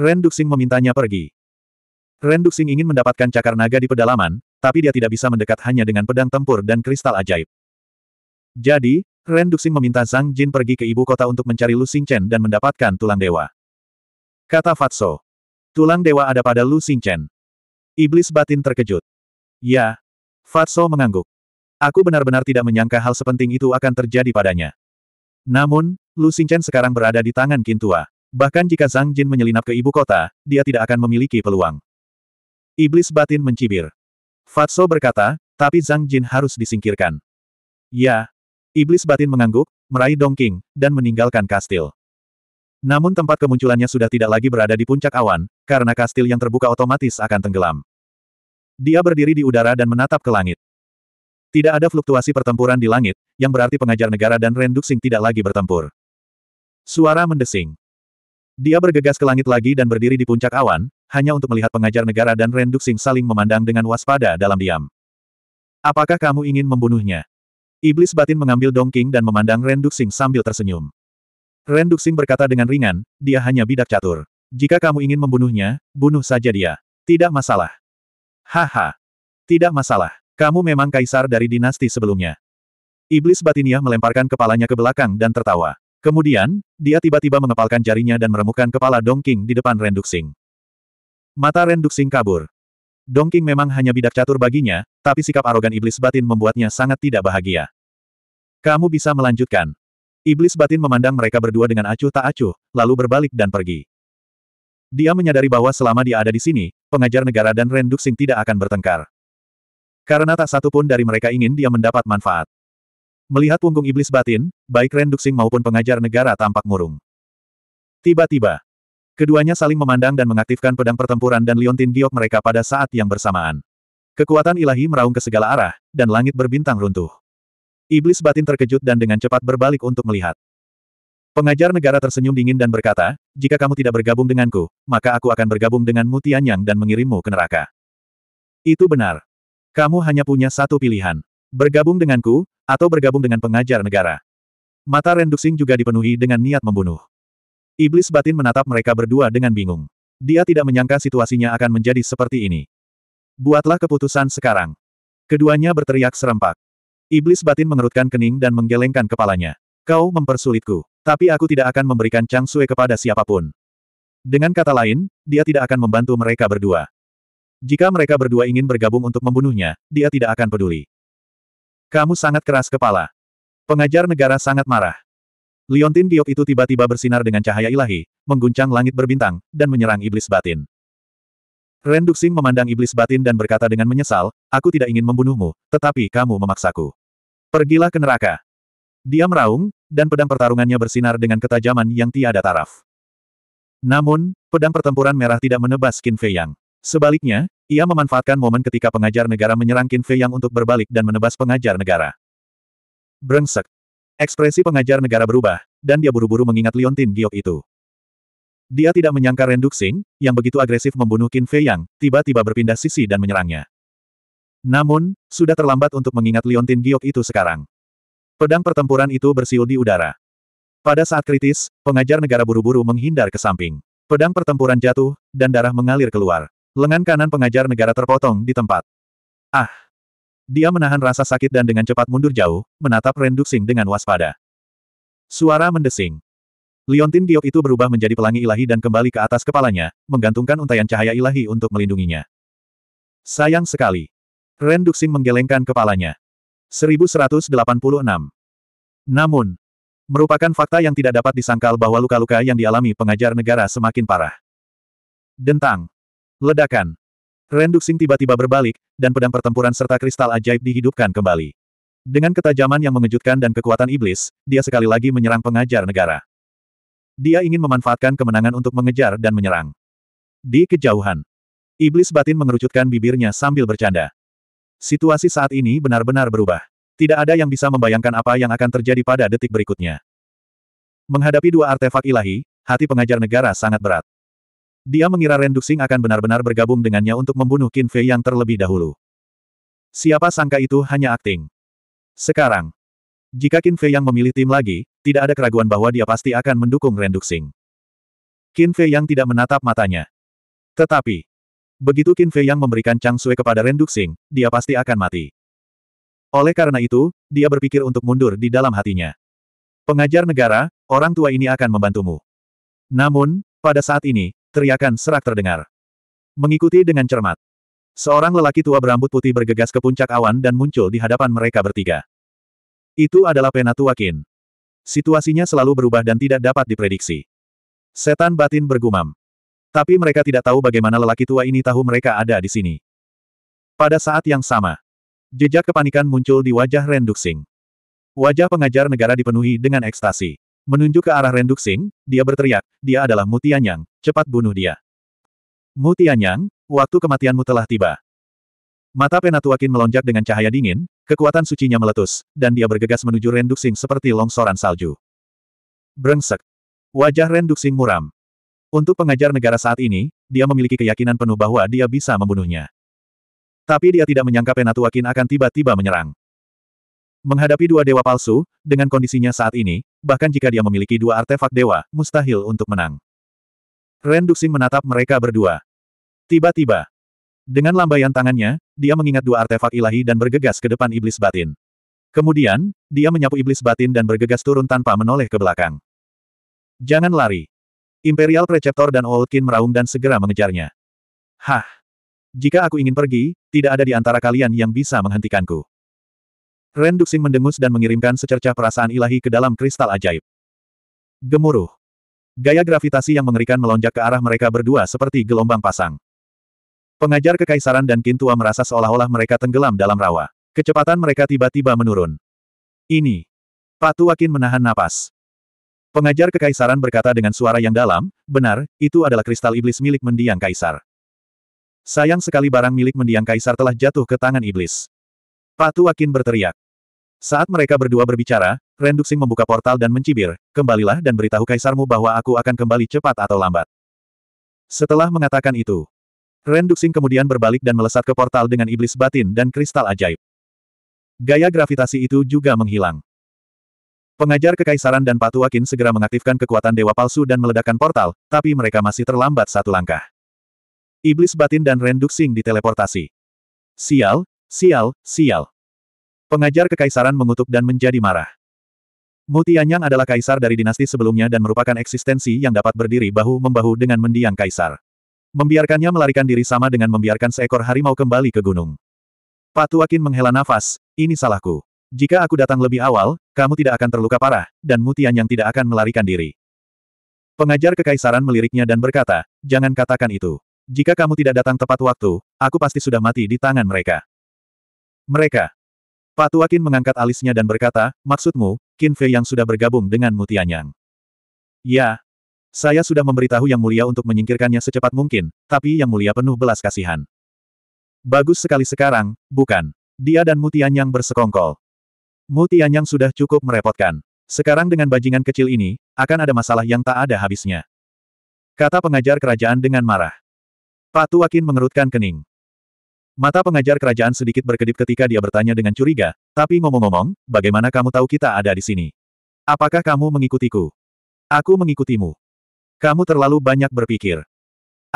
Ren Duxing memintanya pergi. Renduxing ingin mendapatkan cakar naga di pedalaman, tapi dia tidak bisa mendekat hanya dengan pedang tempur dan kristal ajaib. Jadi, Renduxing meminta Zhang Jin pergi ke ibu kota untuk mencari Lu Xingchen dan mendapatkan tulang dewa. Kata Fatso. Tulang dewa ada pada Lu Xingchen. Iblis batin terkejut. Ya. Fatso mengangguk. Aku benar-benar tidak menyangka hal sepenting itu akan terjadi padanya. Namun, Lu Xingchen sekarang berada di tangan Kintua. Bahkan jika Zhang Jin menyelinap ke ibu kota, dia tidak akan memiliki peluang. Iblis batin mencibir. Fatso berkata, tapi Zhang Jin harus disingkirkan. Ya. Iblis batin mengangguk, meraih Dongking, dan meninggalkan kastil. Namun tempat kemunculannya sudah tidak lagi berada di puncak awan, karena kastil yang terbuka otomatis akan tenggelam. Dia berdiri di udara dan menatap ke langit. Tidak ada fluktuasi pertempuran di langit, yang berarti pengajar negara dan Renduxing tidak lagi bertempur. Suara mendesing. Dia bergegas ke langit lagi dan berdiri di puncak awan, hanya untuk melihat pengajar negara dan Ren saling memandang dengan waspada dalam diam. Apakah kamu ingin membunuhnya? Iblis batin mengambil dongking dan memandang Ren sambil tersenyum. Ren berkata dengan ringan, dia hanya bidak catur. Jika kamu ingin membunuhnya, bunuh saja dia. Tidak masalah. Haha. Tidak masalah. Kamu memang kaisar dari dinasti sebelumnya. Iblis batiniah melemparkan kepalanya ke belakang dan tertawa. Kemudian, dia tiba-tiba mengepalkan jarinya dan meremukkan kepala Dongking di depan Renduxing. Mata Renduxing kabur. Dongking memang hanya bidak catur baginya, tapi sikap arogan iblis batin membuatnya sangat tidak bahagia. Kamu bisa melanjutkan. Iblis batin memandang mereka berdua dengan acuh tak acuh, lalu berbalik dan pergi. Dia menyadari bahwa selama dia ada di sini, pengajar negara dan Renduxing tidak akan bertengkar. Karena tak satu pun dari mereka ingin dia mendapat manfaat. Melihat punggung iblis batin, baik Renduxing maupun pengajar negara tampak murung. Tiba-tiba, keduanya saling memandang dan mengaktifkan pedang pertempuran dan liontin giok mereka pada saat yang bersamaan. Kekuatan ilahi meraung ke segala arah, dan langit berbintang runtuh. Iblis batin terkejut dan dengan cepat berbalik untuk melihat. Pengajar negara tersenyum dingin dan berkata, jika kamu tidak bergabung denganku, maka aku akan bergabung Mutian Yang dan mengirimmu ke neraka. Itu benar. Kamu hanya punya satu pilihan. Bergabung denganku, atau bergabung dengan pengajar negara. Mata Renduxing juga dipenuhi dengan niat membunuh. Iblis batin menatap mereka berdua dengan bingung. Dia tidak menyangka situasinya akan menjadi seperti ini. Buatlah keputusan sekarang. Keduanya berteriak serempak. Iblis batin mengerutkan kening dan menggelengkan kepalanya. Kau mempersulitku, tapi aku tidak akan memberikan Chang Sui kepada siapapun. Dengan kata lain, dia tidak akan membantu mereka berdua. Jika mereka berdua ingin bergabung untuk membunuhnya, dia tidak akan peduli. Kamu sangat keras kepala. Pengajar negara sangat marah. Liontin giok itu tiba-tiba bersinar dengan cahaya ilahi, mengguncang langit berbintang, dan menyerang iblis batin. Ren Duxing memandang iblis batin dan berkata dengan menyesal, aku tidak ingin membunuhmu, tetapi kamu memaksaku. Pergilah ke neraka. Dia meraung, dan pedang pertarungannya bersinar dengan ketajaman yang tiada taraf. Namun, pedang pertempuran merah tidak menebas Qin Fei Yang. Sebaliknya, ia memanfaatkan momen ketika pengajar negara menyerang Qin Fei Yang untuk berbalik dan menebas pengajar negara. Brengsek. Ekspresi pengajar negara berubah, dan dia buru-buru mengingat Liontin Giok itu. Dia tidak menyangka Renduxing, yang begitu agresif membunuh Qin Fei Yang, tiba-tiba berpindah sisi dan menyerangnya. Namun, sudah terlambat untuk mengingat Liontin Giok itu sekarang. Pedang pertempuran itu bersiul di udara. Pada saat kritis, pengajar negara buru-buru menghindar ke samping. Pedang pertempuran jatuh, dan darah mengalir keluar. Lengan kanan pengajar negara terpotong di tempat. Ah! Dia menahan rasa sakit dan dengan cepat mundur jauh, menatap Renduxing dengan waspada. Suara mendesing. Liontin giok itu berubah menjadi pelangi ilahi dan kembali ke atas kepalanya, menggantungkan untayan cahaya ilahi untuk melindunginya. Sayang sekali. Renduxing menggelengkan kepalanya. 1186. Namun, merupakan fakta yang tidak dapat disangkal bahwa luka-luka yang dialami pengajar negara semakin parah. Dentang. Ledakan. Renduxing tiba-tiba berbalik, dan pedang pertempuran serta kristal ajaib dihidupkan kembali. Dengan ketajaman yang mengejutkan dan kekuatan iblis, dia sekali lagi menyerang pengajar negara. Dia ingin memanfaatkan kemenangan untuk mengejar dan menyerang. Di kejauhan, iblis batin mengerucutkan bibirnya sambil bercanda. Situasi saat ini benar-benar berubah. Tidak ada yang bisa membayangkan apa yang akan terjadi pada detik berikutnya. Menghadapi dua artefak ilahi, hati pengajar negara sangat berat. Dia mengira Ren Duxing akan benar-benar bergabung dengannya untuk membunuh Qin Fei yang terlebih dahulu. Siapa sangka itu hanya akting. Sekarang, jika Qin Fei yang memilih tim lagi, tidak ada keraguan bahwa dia pasti akan mendukung Ren Duxing. Qin Fei yang tidak menatap matanya. Tetapi, begitu Qin Fei yang memberikan Chang Sui kepada Ren Duxing, dia pasti akan mati. Oleh karena itu, dia berpikir untuk mundur di dalam hatinya. Pengajar negara, orang tua ini akan membantumu. Namun, pada saat ini, Teriakan serak terdengar. Mengikuti dengan cermat. Seorang lelaki tua berambut putih bergegas ke puncak awan dan muncul di hadapan mereka bertiga. Itu adalah Penatua Situasinya selalu berubah dan tidak dapat diprediksi. Setan batin bergumam. Tapi mereka tidak tahu bagaimana lelaki tua ini tahu mereka ada di sini. Pada saat yang sama, jejak kepanikan muncul di wajah Renduxing. Wajah pengajar negara dipenuhi dengan ekstasi. Menunjuk ke arah Renduk dia berteriak, dia adalah Mutianyang, cepat bunuh dia. Mutianyang, waktu kematianmu telah tiba. Mata Penatuakin melonjak dengan cahaya dingin, kekuatan sucinya meletus, dan dia bergegas menuju Renduk seperti longsoran salju. Brengsek. Wajah Renduk muram. Untuk pengajar negara saat ini, dia memiliki keyakinan penuh bahwa dia bisa membunuhnya. Tapi dia tidak menyangka Penatuakin akan tiba-tiba menyerang. Menghadapi dua dewa palsu, dengan kondisinya saat ini, bahkan jika dia memiliki dua artefak dewa, mustahil untuk menang. Ren Duxing menatap mereka berdua. Tiba-tiba, dengan lambaian tangannya, dia mengingat dua artefak ilahi dan bergegas ke depan iblis batin. Kemudian, dia menyapu iblis batin dan bergegas turun tanpa menoleh ke belakang. Jangan lari. Imperial Preceptor dan Olkin meraung dan segera mengejarnya. Hah! Jika aku ingin pergi, tidak ada di antara kalian yang bisa menghentikanku. Ren Duxing mendengus dan mengirimkan secercah perasaan ilahi ke dalam kristal ajaib. Gemuruh. Gaya gravitasi yang mengerikan melonjak ke arah mereka berdua seperti gelombang pasang. Pengajar kekaisaran dan Kintua merasa seolah-olah mereka tenggelam dalam rawa. Kecepatan mereka tiba-tiba menurun. Ini. Patu Akin menahan napas. Pengajar kekaisaran berkata dengan suara yang dalam, benar, itu adalah kristal iblis milik mendiang kaisar. Sayang sekali barang milik mendiang kaisar telah jatuh ke tangan iblis. Patu Akin berteriak. Saat mereka berdua berbicara, Renduxing membuka portal dan mencibir, kembalilah dan beritahu kaisarmu bahwa aku akan kembali cepat atau lambat. Setelah mengatakan itu, Renduxing kemudian berbalik dan melesat ke portal dengan iblis batin dan kristal ajaib. Gaya gravitasi itu juga menghilang. Pengajar Kekaisaran dan Patuakin segera mengaktifkan kekuatan dewa palsu dan meledakkan portal, tapi mereka masih terlambat satu langkah. Iblis batin dan Renduxing diteleportasi. Sial, sial, sial. Pengajar kekaisaran mengutuk dan menjadi marah. Mutianyang adalah kaisar dari dinasti sebelumnya dan merupakan eksistensi yang dapat berdiri bahu-membahu dengan mendiang kaisar. Membiarkannya melarikan diri sama dengan membiarkan seekor harimau kembali ke gunung. Patuakin menghela nafas, ini salahku. Jika aku datang lebih awal, kamu tidak akan terluka parah, dan Mutianyang tidak akan melarikan diri. Pengajar kekaisaran meliriknya dan berkata, jangan katakan itu. Jika kamu tidak datang tepat waktu, aku pasti sudah mati di tangan mereka. Mereka, Pak Tuakin mengangkat alisnya dan berkata, maksudmu, Qin Fei yang sudah bergabung dengan Mutianyang. Ya. Saya sudah memberitahu Yang Mulia untuk menyingkirkannya secepat mungkin, tapi Yang Mulia penuh belas kasihan. Bagus sekali sekarang, bukan? Dia dan Mutianyang bersekongkol. Mutianyang sudah cukup merepotkan. Sekarang dengan bajingan kecil ini, akan ada masalah yang tak ada habisnya. Kata pengajar kerajaan dengan marah. Pak Tuakin mengerutkan kening. Mata pengajar kerajaan sedikit berkedip ketika dia bertanya dengan curiga, tapi ngomong-ngomong, bagaimana kamu tahu kita ada di sini? Apakah kamu mengikutiku? Aku mengikutimu. Kamu terlalu banyak berpikir.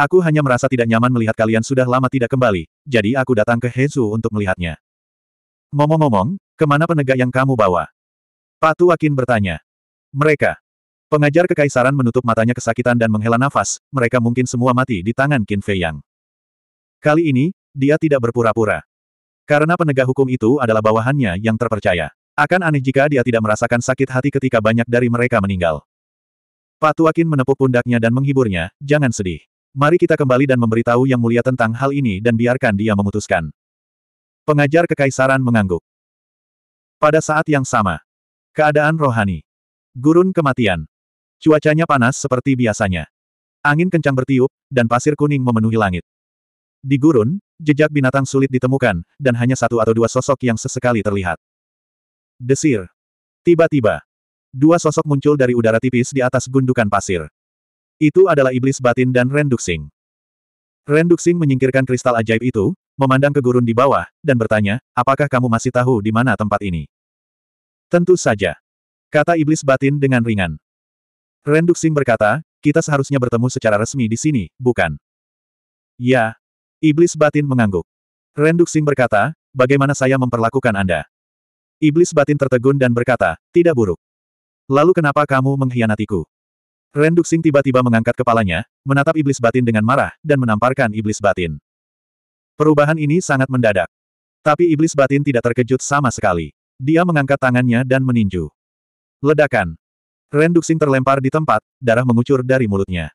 Aku hanya merasa tidak nyaman melihat kalian sudah lama tidak kembali, jadi aku datang ke Hezu untuk melihatnya. Ngomong-ngomong, kemana penegak yang kamu bawa? Patu Akin bertanya. Mereka. Pengajar kekaisaran menutup matanya kesakitan dan menghela nafas, mereka mungkin semua mati di tangan Qin Fei Yang. Kali ini, dia tidak berpura-pura. Karena penegak hukum itu adalah bawahannya yang terpercaya. Akan aneh jika dia tidak merasakan sakit hati ketika banyak dari mereka meninggal. Pak Tuakin menepuk pundaknya dan menghiburnya, jangan sedih. Mari kita kembali dan memberitahu yang mulia tentang hal ini dan biarkan dia memutuskan. Pengajar Kekaisaran mengangguk. Pada saat yang sama. Keadaan rohani. Gurun kematian. Cuacanya panas seperti biasanya. Angin kencang bertiup, dan pasir kuning memenuhi langit. Di gurun, jejak binatang sulit ditemukan, dan hanya satu atau dua sosok yang sesekali terlihat. Desir. Tiba-tiba, dua sosok muncul dari udara tipis di atas gundukan pasir. Itu adalah iblis batin dan Renduxing. Renduxing menyingkirkan kristal ajaib itu, memandang ke gurun di bawah, dan bertanya, apakah kamu masih tahu di mana tempat ini? Tentu saja. Kata iblis batin dengan ringan. Renduxing berkata, kita seharusnya bertemu secara resmi di sini, bukan? Ya, Iblis batin mengangguk. Renduxing berkata, bagaimana saya memperlakukan Anda? Iblis batin tertegun dan berkata, tidak buruk. Lalu kenapa kamu mengkhianatiku? Renduxing tiba-tiba mengangkat kepalanya, menatap iblis batin dengan marah, dan menamparkan iblis batin. Perubahan ini sangat mendadak. Tapi iblis batin tidak terkejut sama sekali. Dia mengangkat tangannya dan meninju. Ledakan. Renduxing terlempar di tempat, darah mengucur dari mulutnya.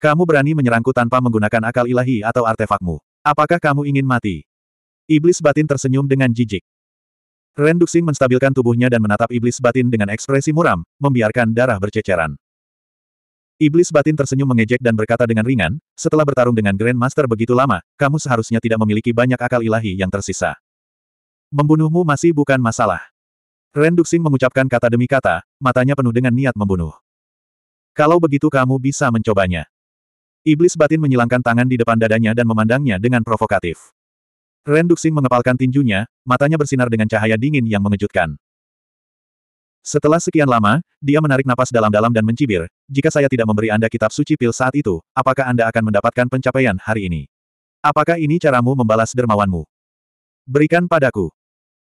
Kamu berani menyerangku tanpa menggunakan akal ilahi atau artefakmu. Apakah kamu ingin mati? Iblis batin tersenyum dengan jijik. Ren Duxing menstabilkan tubuhnya dan menatap iblis batin dengan ekspresi muram, membiarkan darah berceceran. Iblis batin tersenyum mengejek dan berkata dengan ringan, setelah bertarung dengan Grand Master begitu lama, kamu seharusnya tidak memiliki banyak akal ilahi yang tersisa. Membunuhmu masih bukan masalah. Ren Duxing mengucapkan kata demi kata, matanya penuh dengan niat membunuh. Kalau begitu kamu bisa mencobanya. Iblis batin menyilangkan tangan di depan dadanya dan memandangnya dengan provokatif. Ren Duxing mengepalkan tinjunya, matanya bersinar dengan cahaya dingin yang mengejutkan. Setelah sekian lama, dia menarik napas dalam-dalam dan mencibir, jika saya tidak memberi Anda kitab suci pil saat itu, apakah Anda akan mendapatkan pencapaian hari ini? Apakah ini caramu membalas dermawanmu? Berikan padaku.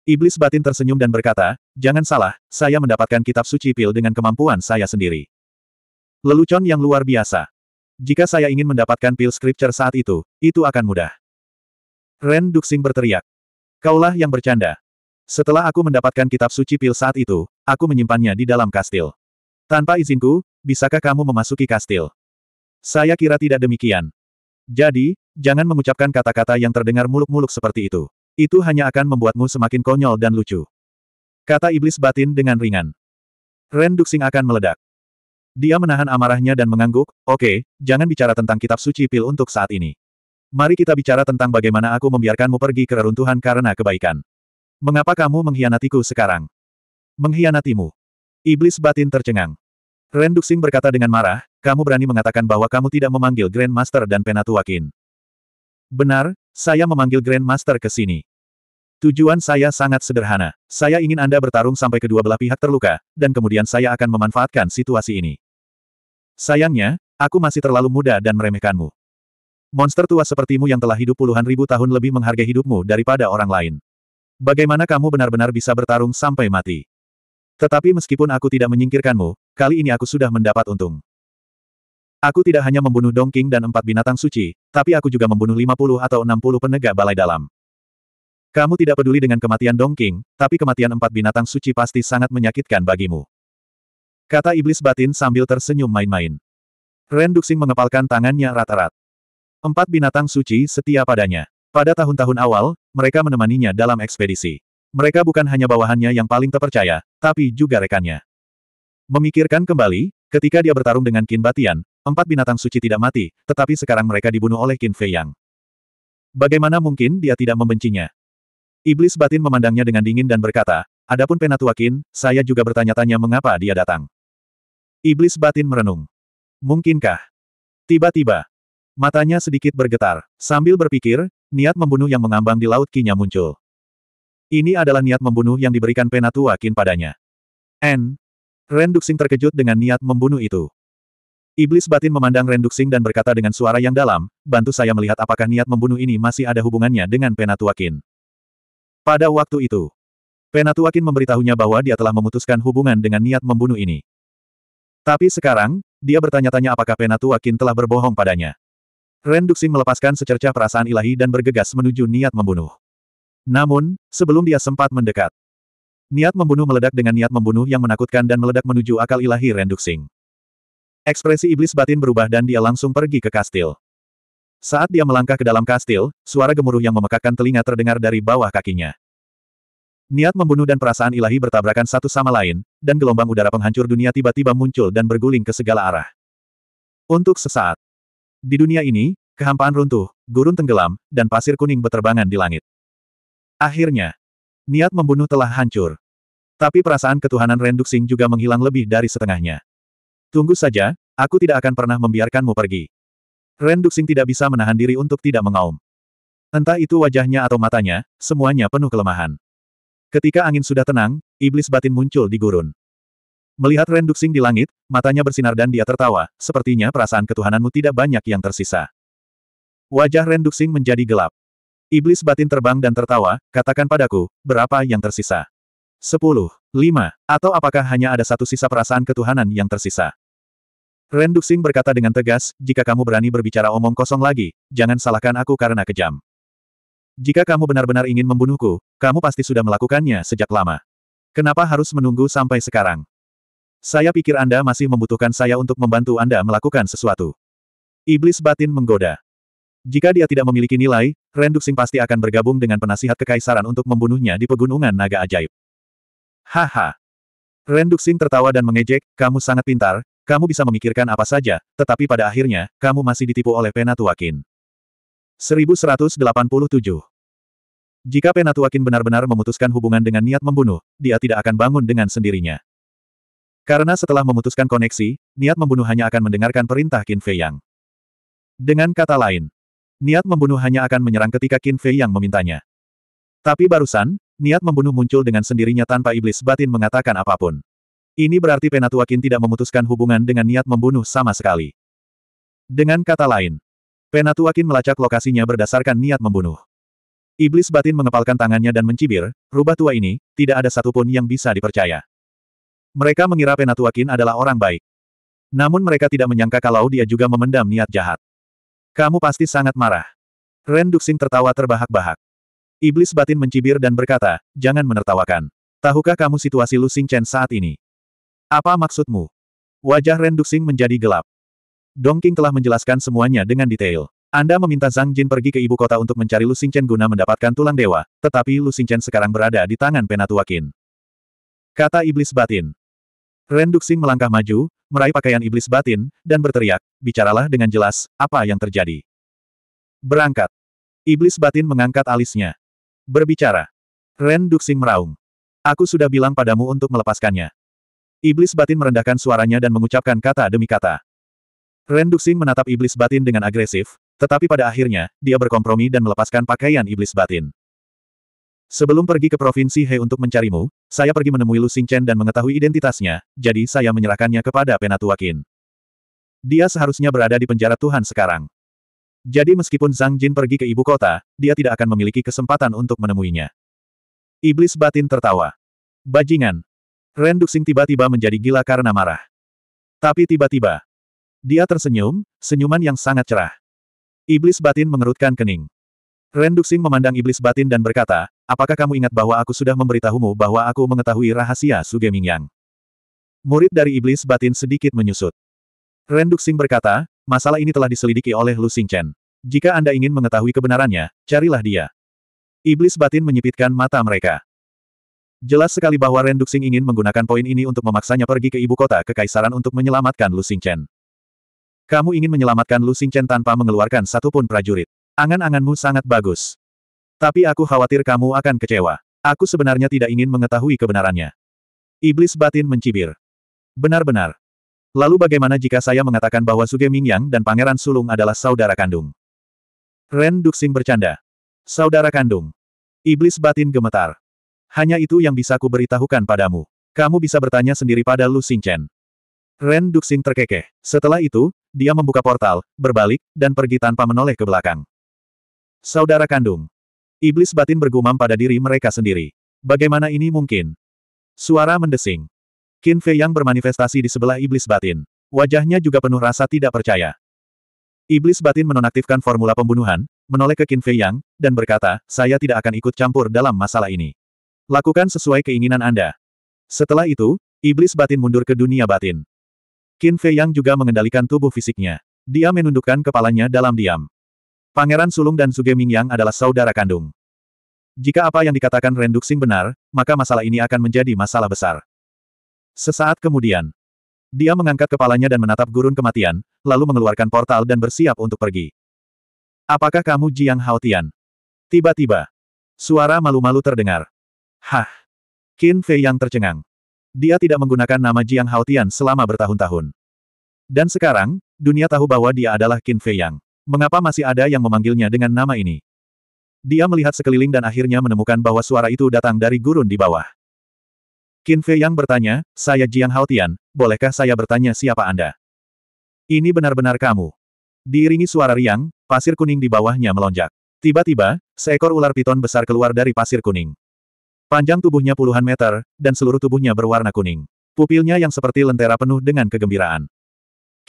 Iblis batin tersenyum dan berkata, jangan salah, saya mendapatkan kitab suci pil dengan kemampuan saya sendiri. Lelucon yang luar biasa. Jika saya ingin mendapatkan pil scripture saat itu, itu akan mudah. Ren Duxing berteriak. Kaulah yang bercanda. Setelah aku mendapatkan kitab suci pil saat itu, aku menyimpannya di dalam kastil. Tanpa izinku, bisakah kamu memasuki kastil? Saya kira tidak demikian. Jadi, jangan mengucapkan kata-kata yang terdengar muluk-muluk seperti itu. Itu hanya akan membuatmu semakin konyol dan lucu. Kata iblis batin dengan ringan. Ren Duxing akan meledak. Dia menahan amarahnya dan mengangguk, oke, okay, jangan bicara tentang kitab suci pil untuk saat ini. Mari kita bicara tentang bagaimana aku membiarkanmu pergi ke reruntuhan karena kebaikan. Mengapa kamu mengkhianatiku sekarang? Mengkhianatimu. Iblis batin tercengang. Ren berkata dengan marah, kamu berani mengatakan bahwa kamu tidak memanggil Grandmaster Master dan Penatuakin. Benar, saya memanggil Grandmaster ke sini. Tujuan saya sangat sederhana. Saya ingin Anda bertarung sampai kedua belah pihak terluka, dan kemudian saya akan memanfaatkan situasi ini. Sayangnya, aku masih terlalu muda dan meremehkanmu. Monster tua sepertimu yang telah hidup puluhan ribu tahun lebih menghargai hidupmu daripada orang lain. Bagaimana kamu benar-benar bisa bertarung sampai mati? Tetapi meskipun aku tidak menyingkirkanmu, kali ini aku sudah mendapat untung. Aku tidak hanya membunuh Dong dan empat binatang suci, tapi aku juga membunuh 50 atau 60 penegak balai dalam. Kamu tidak peduli dengan kematian Dong tapi kematian empat binatang suci pasti sangat menyakitkan bagimu. Kata iblis batin sambil tersenyum main-main. Ren Duxing mengepalkan tangannya rata rata Empat binatang suci setia padanya. Pada tahun-tahun awal, mereka menemaninya dalam ekspedisi. Mereka bukan hanya bawahannya yang paling terpercaya, tapi juga rekannya. Memikirkan kembali, ketika dia bertarung dengan Qin Batian, empat binatang suci tidak mati, tetapi sekarang mereka dibunuh oleh Qin Fei Yang. Bagaimana mungkin dia tidak membencinya? Iblis batin memandangnya dengan dingin dan berkata, Adapun Penatua Qin, saya juga bertanya-tanya mengapa dia datang. Iblis batin merenung. Mungkinkah? Tiba-tiba, matanya sedikit bergetar. Sambil berpikir, niat membunuh yang mengambang di laut kinya muncul. Ini adalah niat membunuh yang diberikan Penatua Kin padanya. N. Renduxing terkejut dengan niat membunuh itu. Iblis batin memandang Renduxing dan berkata dengan suara yang dalam, bantu saya melihat apakah niat membunuh ini masih ada hubungannya dengan Penatua Kin. Pada waktu itu, Penatua Kin memberitahunya bahwa dia telah memutuskan hubungan dengan niat membunuh ini. Tapi sekarang, dia bertanya-tanya apakah Penatua Qin telah berbohong padanya. Ren Duxing melepaskan secercah perasaan ilahi dan bergegas menuju niat membunuh. Namun, sebelum dia sempat mendekat, niat membunuh meledak dengan niat membunuh yang menakutkan dan meledak menuju akal ilahi Ren Duxing. Ekspresi iblis batin berubah dan dia langsung pergi ke kastil. Saat dia melangkah ke dalam kastil, suara gemuruh yang memekakkan telinga terdengar dari bawah kakinya. Niat membunuh dan perasaan ilahi bertabrakan satu sama lain, dan gelombang udara penghancur dunia tiba-tiba muncul dan berguling ke segala arah. Untuk sesaat. Di dunia ini, kehampaan runtuh, gurun tenggelam, dan pasir kuning beterbangan di langit. Akhirnya, niat membunuh telah hancur. Tapi perasaan ketuhanan Renduk juga menghilang lebih dari setengahnya. Tunggu saja, aku tidak akan pernah membiarkanmu pergi. Renduk tidak bisa menahan diri untuk tidak mengaum. Entah itu wajahnya atau matanya, semuanya penuh kelemahan. Ketika angin sudah tenang, iblis batin muncul di gurun. Melihat Renduxing di langit, matanya bersinar dan dia tertawa, sepertinya perasaan ketuhananmu tidak banyak yang tersisa. Wajah Renduxing menjadi gelap. Iblis batin terbang dan tertawa, katakan padaku, berapa yang tersisa? Sepuluh, lima, atau apakah hanya ada satu sisa perasaan ketuhanan yang tersisa? Renduxing berkata dengan tegas, jika kamu berani berbicara omong kosong lagi, jangan salahkan aku karena kejam. Jika kamu benar-benar ingin membunuhku, kamu pasti sudah melakukannya sejak lama. Kenapa harus menunggu sampai sekarang? Saya pikir Anda masih membutuhkan saya untuk membantu Anda melakukan sesuatu. Iblis batin menggoda. Jika dia tidak memiliki nilai, Renduxing pasti akan bergabung dengan penasihat kekaisaran untuk membunuhnya di pegunungan naga ajaib. Haha. Renduxing tertawa dan mengejek, kamu sangat pintar, kamu bisa memikirkan apa saja, tetapi pada akhirnya, kamu masih ditipu oleh Penatuakin. 1187 jika Penatuakin benar-benar memutuskan hubungan dengan niat membunuh, dia tidak akan bangun dengan sendirinya. Karena setelah memutuskan koneksi, niat membunuh hanya akan mendengarkan perintah Qin Fei Yang. Dengan kata lain, niat membunuh hanya akan menyerang ketika Qin Fei Yang memintanya. Tapi barusan, niat membunuh muncul dengan sendirinya tanpa iblis batin mengatakan apapun. Ini berarti Penatuakin tidak memutuskan hubungan dengan niat membunuh sama sekali. Dengan kata lain, Penatuakin melacak lokasinya berdasarkan niat membunuh. Iblis batin mengepalkan tangannya dan mencibir, rubah tua ini, tidak ada satupun yang bisa dipercaya. Mereka mengira Penatuakin adalah orang baik. Namun mereka tidak menyangka kalau dia juga memendam niat jahat. Kamu pasti sangat marah. Ren Duxing tertawa terbahak-bahak. Iblis batin mencibir dan berkata, jangan menertawakan. Tahukah kamu situasi Lu Chen saat ini? Apa maksudmu? Wajah Ren Duxing menjadi gelap. Dongking telah menjelaskan semuanya dengan detail. Anda meminta Zhang Jin pergi ke ibu kota untuk mencari Lu Xingchen guna mendapatkan tulang dewa, tetapi Lu Xingchen sekarang berada di tangan Penatua Qin. Kata iblis batin. Ren Duxing melangkah maju, meraih pakaian iblis batin, dan berteriak, bicaralah dengan jelas, apa yang terjadi. Berangkat. Iblis batin mengangkat alisnya. Berbicara. Ren Duxing meraung. Aku sudah bilang padamu untuk melepaskannya. Iblis batin merendahkan suaranya dan mengucapkan kata demi kata. Ren Duxing menatap iblis batin dengan agresif, tetapi pada akhirnya, dia berkompromi dan melepaskan pakaian iblis batin. Sebelum pergi ke Provinsi He untuk mencarimu, saya pergi menemui Lu Xingchen dan mengetahui identitasnya, jadi saya menyerahkannya kepada Penatua Qin. Dia seharusnya berada di penjara Tuhan sekarang. Jadi meskipun Zhang Jin pergi ke ibu kota, dia tidak akan memiliki kesempatan untuk menemuinya. Iblis batin tertawa. Bajingan. Ren Duxing tiba-tiba menjadi gila karena marah. Tapi tiba-tiba, dia tersenyum, senyuman yang sangat cerah. Iblis batin mengerutkan kening. Renduxing memandang iblis batin dan berkata, apakah kamu ingat bahwa aku sudah memberitahumu bahwa aku mengetahui rahasia Suge Mingyang? Murid dari iblis batin sedikit menyusut. Renduxing berkata, masalah ini telah diselidiki oleh Lu Xingchen. Jika Anda ingin mengetahui kebenarannya, carilah dia. Iblis batin menyipitkan mata mereka. Jelas sekali bahwa Renduxing ingin menggunakan poin ini untuk memaksanya pergi ke ibu kota kekaisaran untuk menyelamatkan Lu Xingchen. Kamu ingin menyelamatkan Lu Xingchen tanpa mengeluarkan satupun prajurit. Angan-anganmu sangat bagus. Tapi aku khawatir kamu akan kecewa. Aku sebenarnya tidak ingin mengetahui kebenarannya. Iblis batin mencibir. Benar-benar. Lalu bagaimana jika saya mengatakan bahwa Suge Mingyang dan Pangeran Sulung adalah saudara kandung? Ren Duxing bercanda. Saudara kandung. Iblis batin gemetar. Hanya itu yang bisa ku beritahukan padamu. Kamu bisa bertanya sendiri pada Lu Xingchen. Ren Duxing terkekeh. Setelah itu, dia membuka portal, berbalik, dan pergi tanpa menoleh ke belakang. Saudara kandung. Iblis batin bergumam pada diri mereka sendiri. Bagaimana ini mungkin? Suara mendesing. Qin Fei yang bermanifestasi di sebelah iblis batin. Wajahnya juga penuh rasa tidak percaya. Iblis batin menonaktifkan formula pembunuhan, menoleh ke Qin Fei Yang, dan berkata, saya tidak akan ikut campur dalam masalah ini. Lakukan sesuai keinginan Anda. Setelah itu, iblis batin mundur ke dunia batin. Qin Fei Yang juga mengendalikan tubuh fisiknya. Dia menundukkan kepalanya dalam diam. Pangeran Sulung dan Suge Mingyang adalah saudara kandung. Jika apa yang dikatakan Renduxing benar, maka masalah ini akan menjadi masalah besar. Sesaat kemudian, dia mengangkat kepalanya dan menatap gurun kematian, lalu mengeluarkan portal dan bersiap untuk pergi. Apakah kamu Jiang Haotian? Tiba-tiba, suara malu-malu terdengar. Hah! Qin Fei Yang tercengang dia tidak menggunakan nama Jiang Haotian selama bertahun-tahun. Dan sekarang, dunia tahu bahwa dia adalah Qin Fei Yang. Mengapa masih ada yang memanggilnya dengan nama ini? Dia melihat sekeliling dan akhirnya menemukan bahwa suara itu datang dari gurun di bawah. Qin Fei Yang bertanya, saya Jiang Haotian, bolehkah saya bertanya siapa Anda? Ini benar-benar kamu. Diiringi suara riang, pasir kuning di bawahnya melonjak. Tiba-tiba, seekor ular piton besar keluar dari pasir kuning. Panjang tubuhnya puluhan meter, dan seluruh tubuhnya berwarna kuning. Pupilnya yang seperti lentera penuh dengan kegembiraan.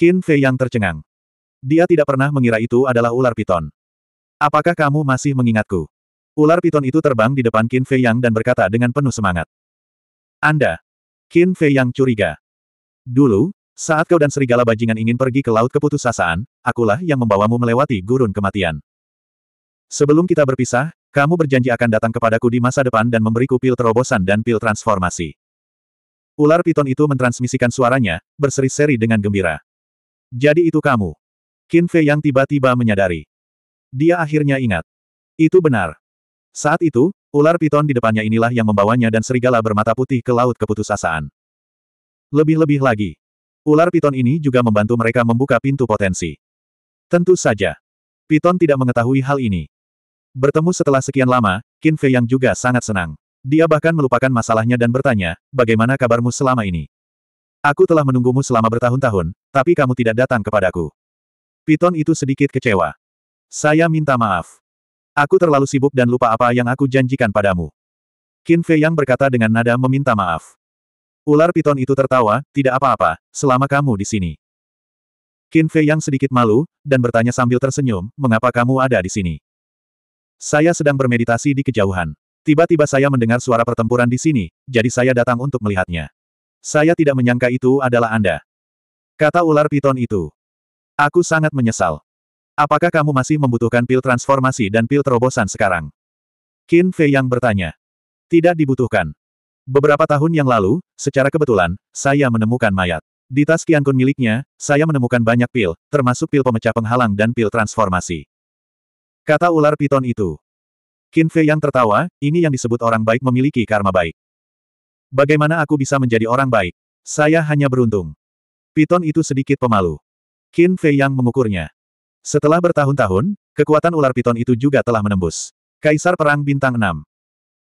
Qin Fei yang tercengang. Dia tidak pernah mengira itu adalah ular piton. Apakah kamu masih mengingatku? Ular piton itu terbang di depan Qin Fei Yang dan berkata dengan penuh semangat. Anda. Qin Fei Yang curiga. Dulu, saat kau dan serigala bajingan ingin pergi ke laut keputusasaan, akulah yang membawamu melewati gurun kematian. Sebelum kita berpisah, kamu berjanji akan datang kepadaku di masa depan dan memberiku pil terobosan dan pil transformasi. Ular piton itu mentransmisikan suaranya, berseri-seri dengan gembira. Jadi itu kamu. Qin Fei yang tiba-tiba menyadari. Dia akhirnya ingat. Itu benar. Saat itu, ular piton di depannya inilah yang membawanya dan serigala bermata putih ke laut keputusasaan. Lebih-lebih lagi. Ular piton ini juga membantu mereka membuka pintu potensi. Tentu saja. Piton tidak mengetahui hal ini. Bertemu setelah sekian lama, Qin Fei yang juga sangat senang. Dia bahkan melupakan masalahnya dan bertanya, bagaimana kabarmu selama ini? Aku telah menunggumu selama bertahun-tahun, tapi kamu tidak datang kepadaku. Piton itu sedikit kecewa. Saya minta maaf. Aku terlalu sibuk dan lupa apa yang aku janjikan padamu. Qin Fei yang berkata dengan nada meminta maaf. Ular piton itu tertawa, tidak apa-apa, selama kamu di sini. Qin Fei yang sedikit malu, dan bertanya sambil tersenyum, mengapa kamu ada di sini? Saya sedang bermeditasi di kejauhan. Tiba-tiba saya mendengar suara pertempuran di sini, jadi saya datang untuk melihatnya. Saya tidak menyangka itu adalah Anda. Kata ular piton itu. Aku sangat menyesal. Apakah kamu masih membutuhkan pil transformasi dan pil terobosan sekarang? Qin Fei yang bertanya. Tidak dibutuhkan. Beberapa tahun yang lalu, secara kebetulan, saya menemukan mayat. Di tas Kiankun miliknya, saya menemukan banyak pil, termasuk pil pemecah penghalang dan pil transformasi. Kata ular piton itu. Qin Fei yang tertawa, ini yang disebut orang baik memiliki karma baik. Bagaimana aku bisa menjadi orang baik? Saya hanya beruntung. Piton itu sedikit pemalu. Qin Fei yang mengukurnya. Setelah bertahun-tahun, kekuatan ular piton itu juga telah menembus. Kaisar Perang Bintang 6.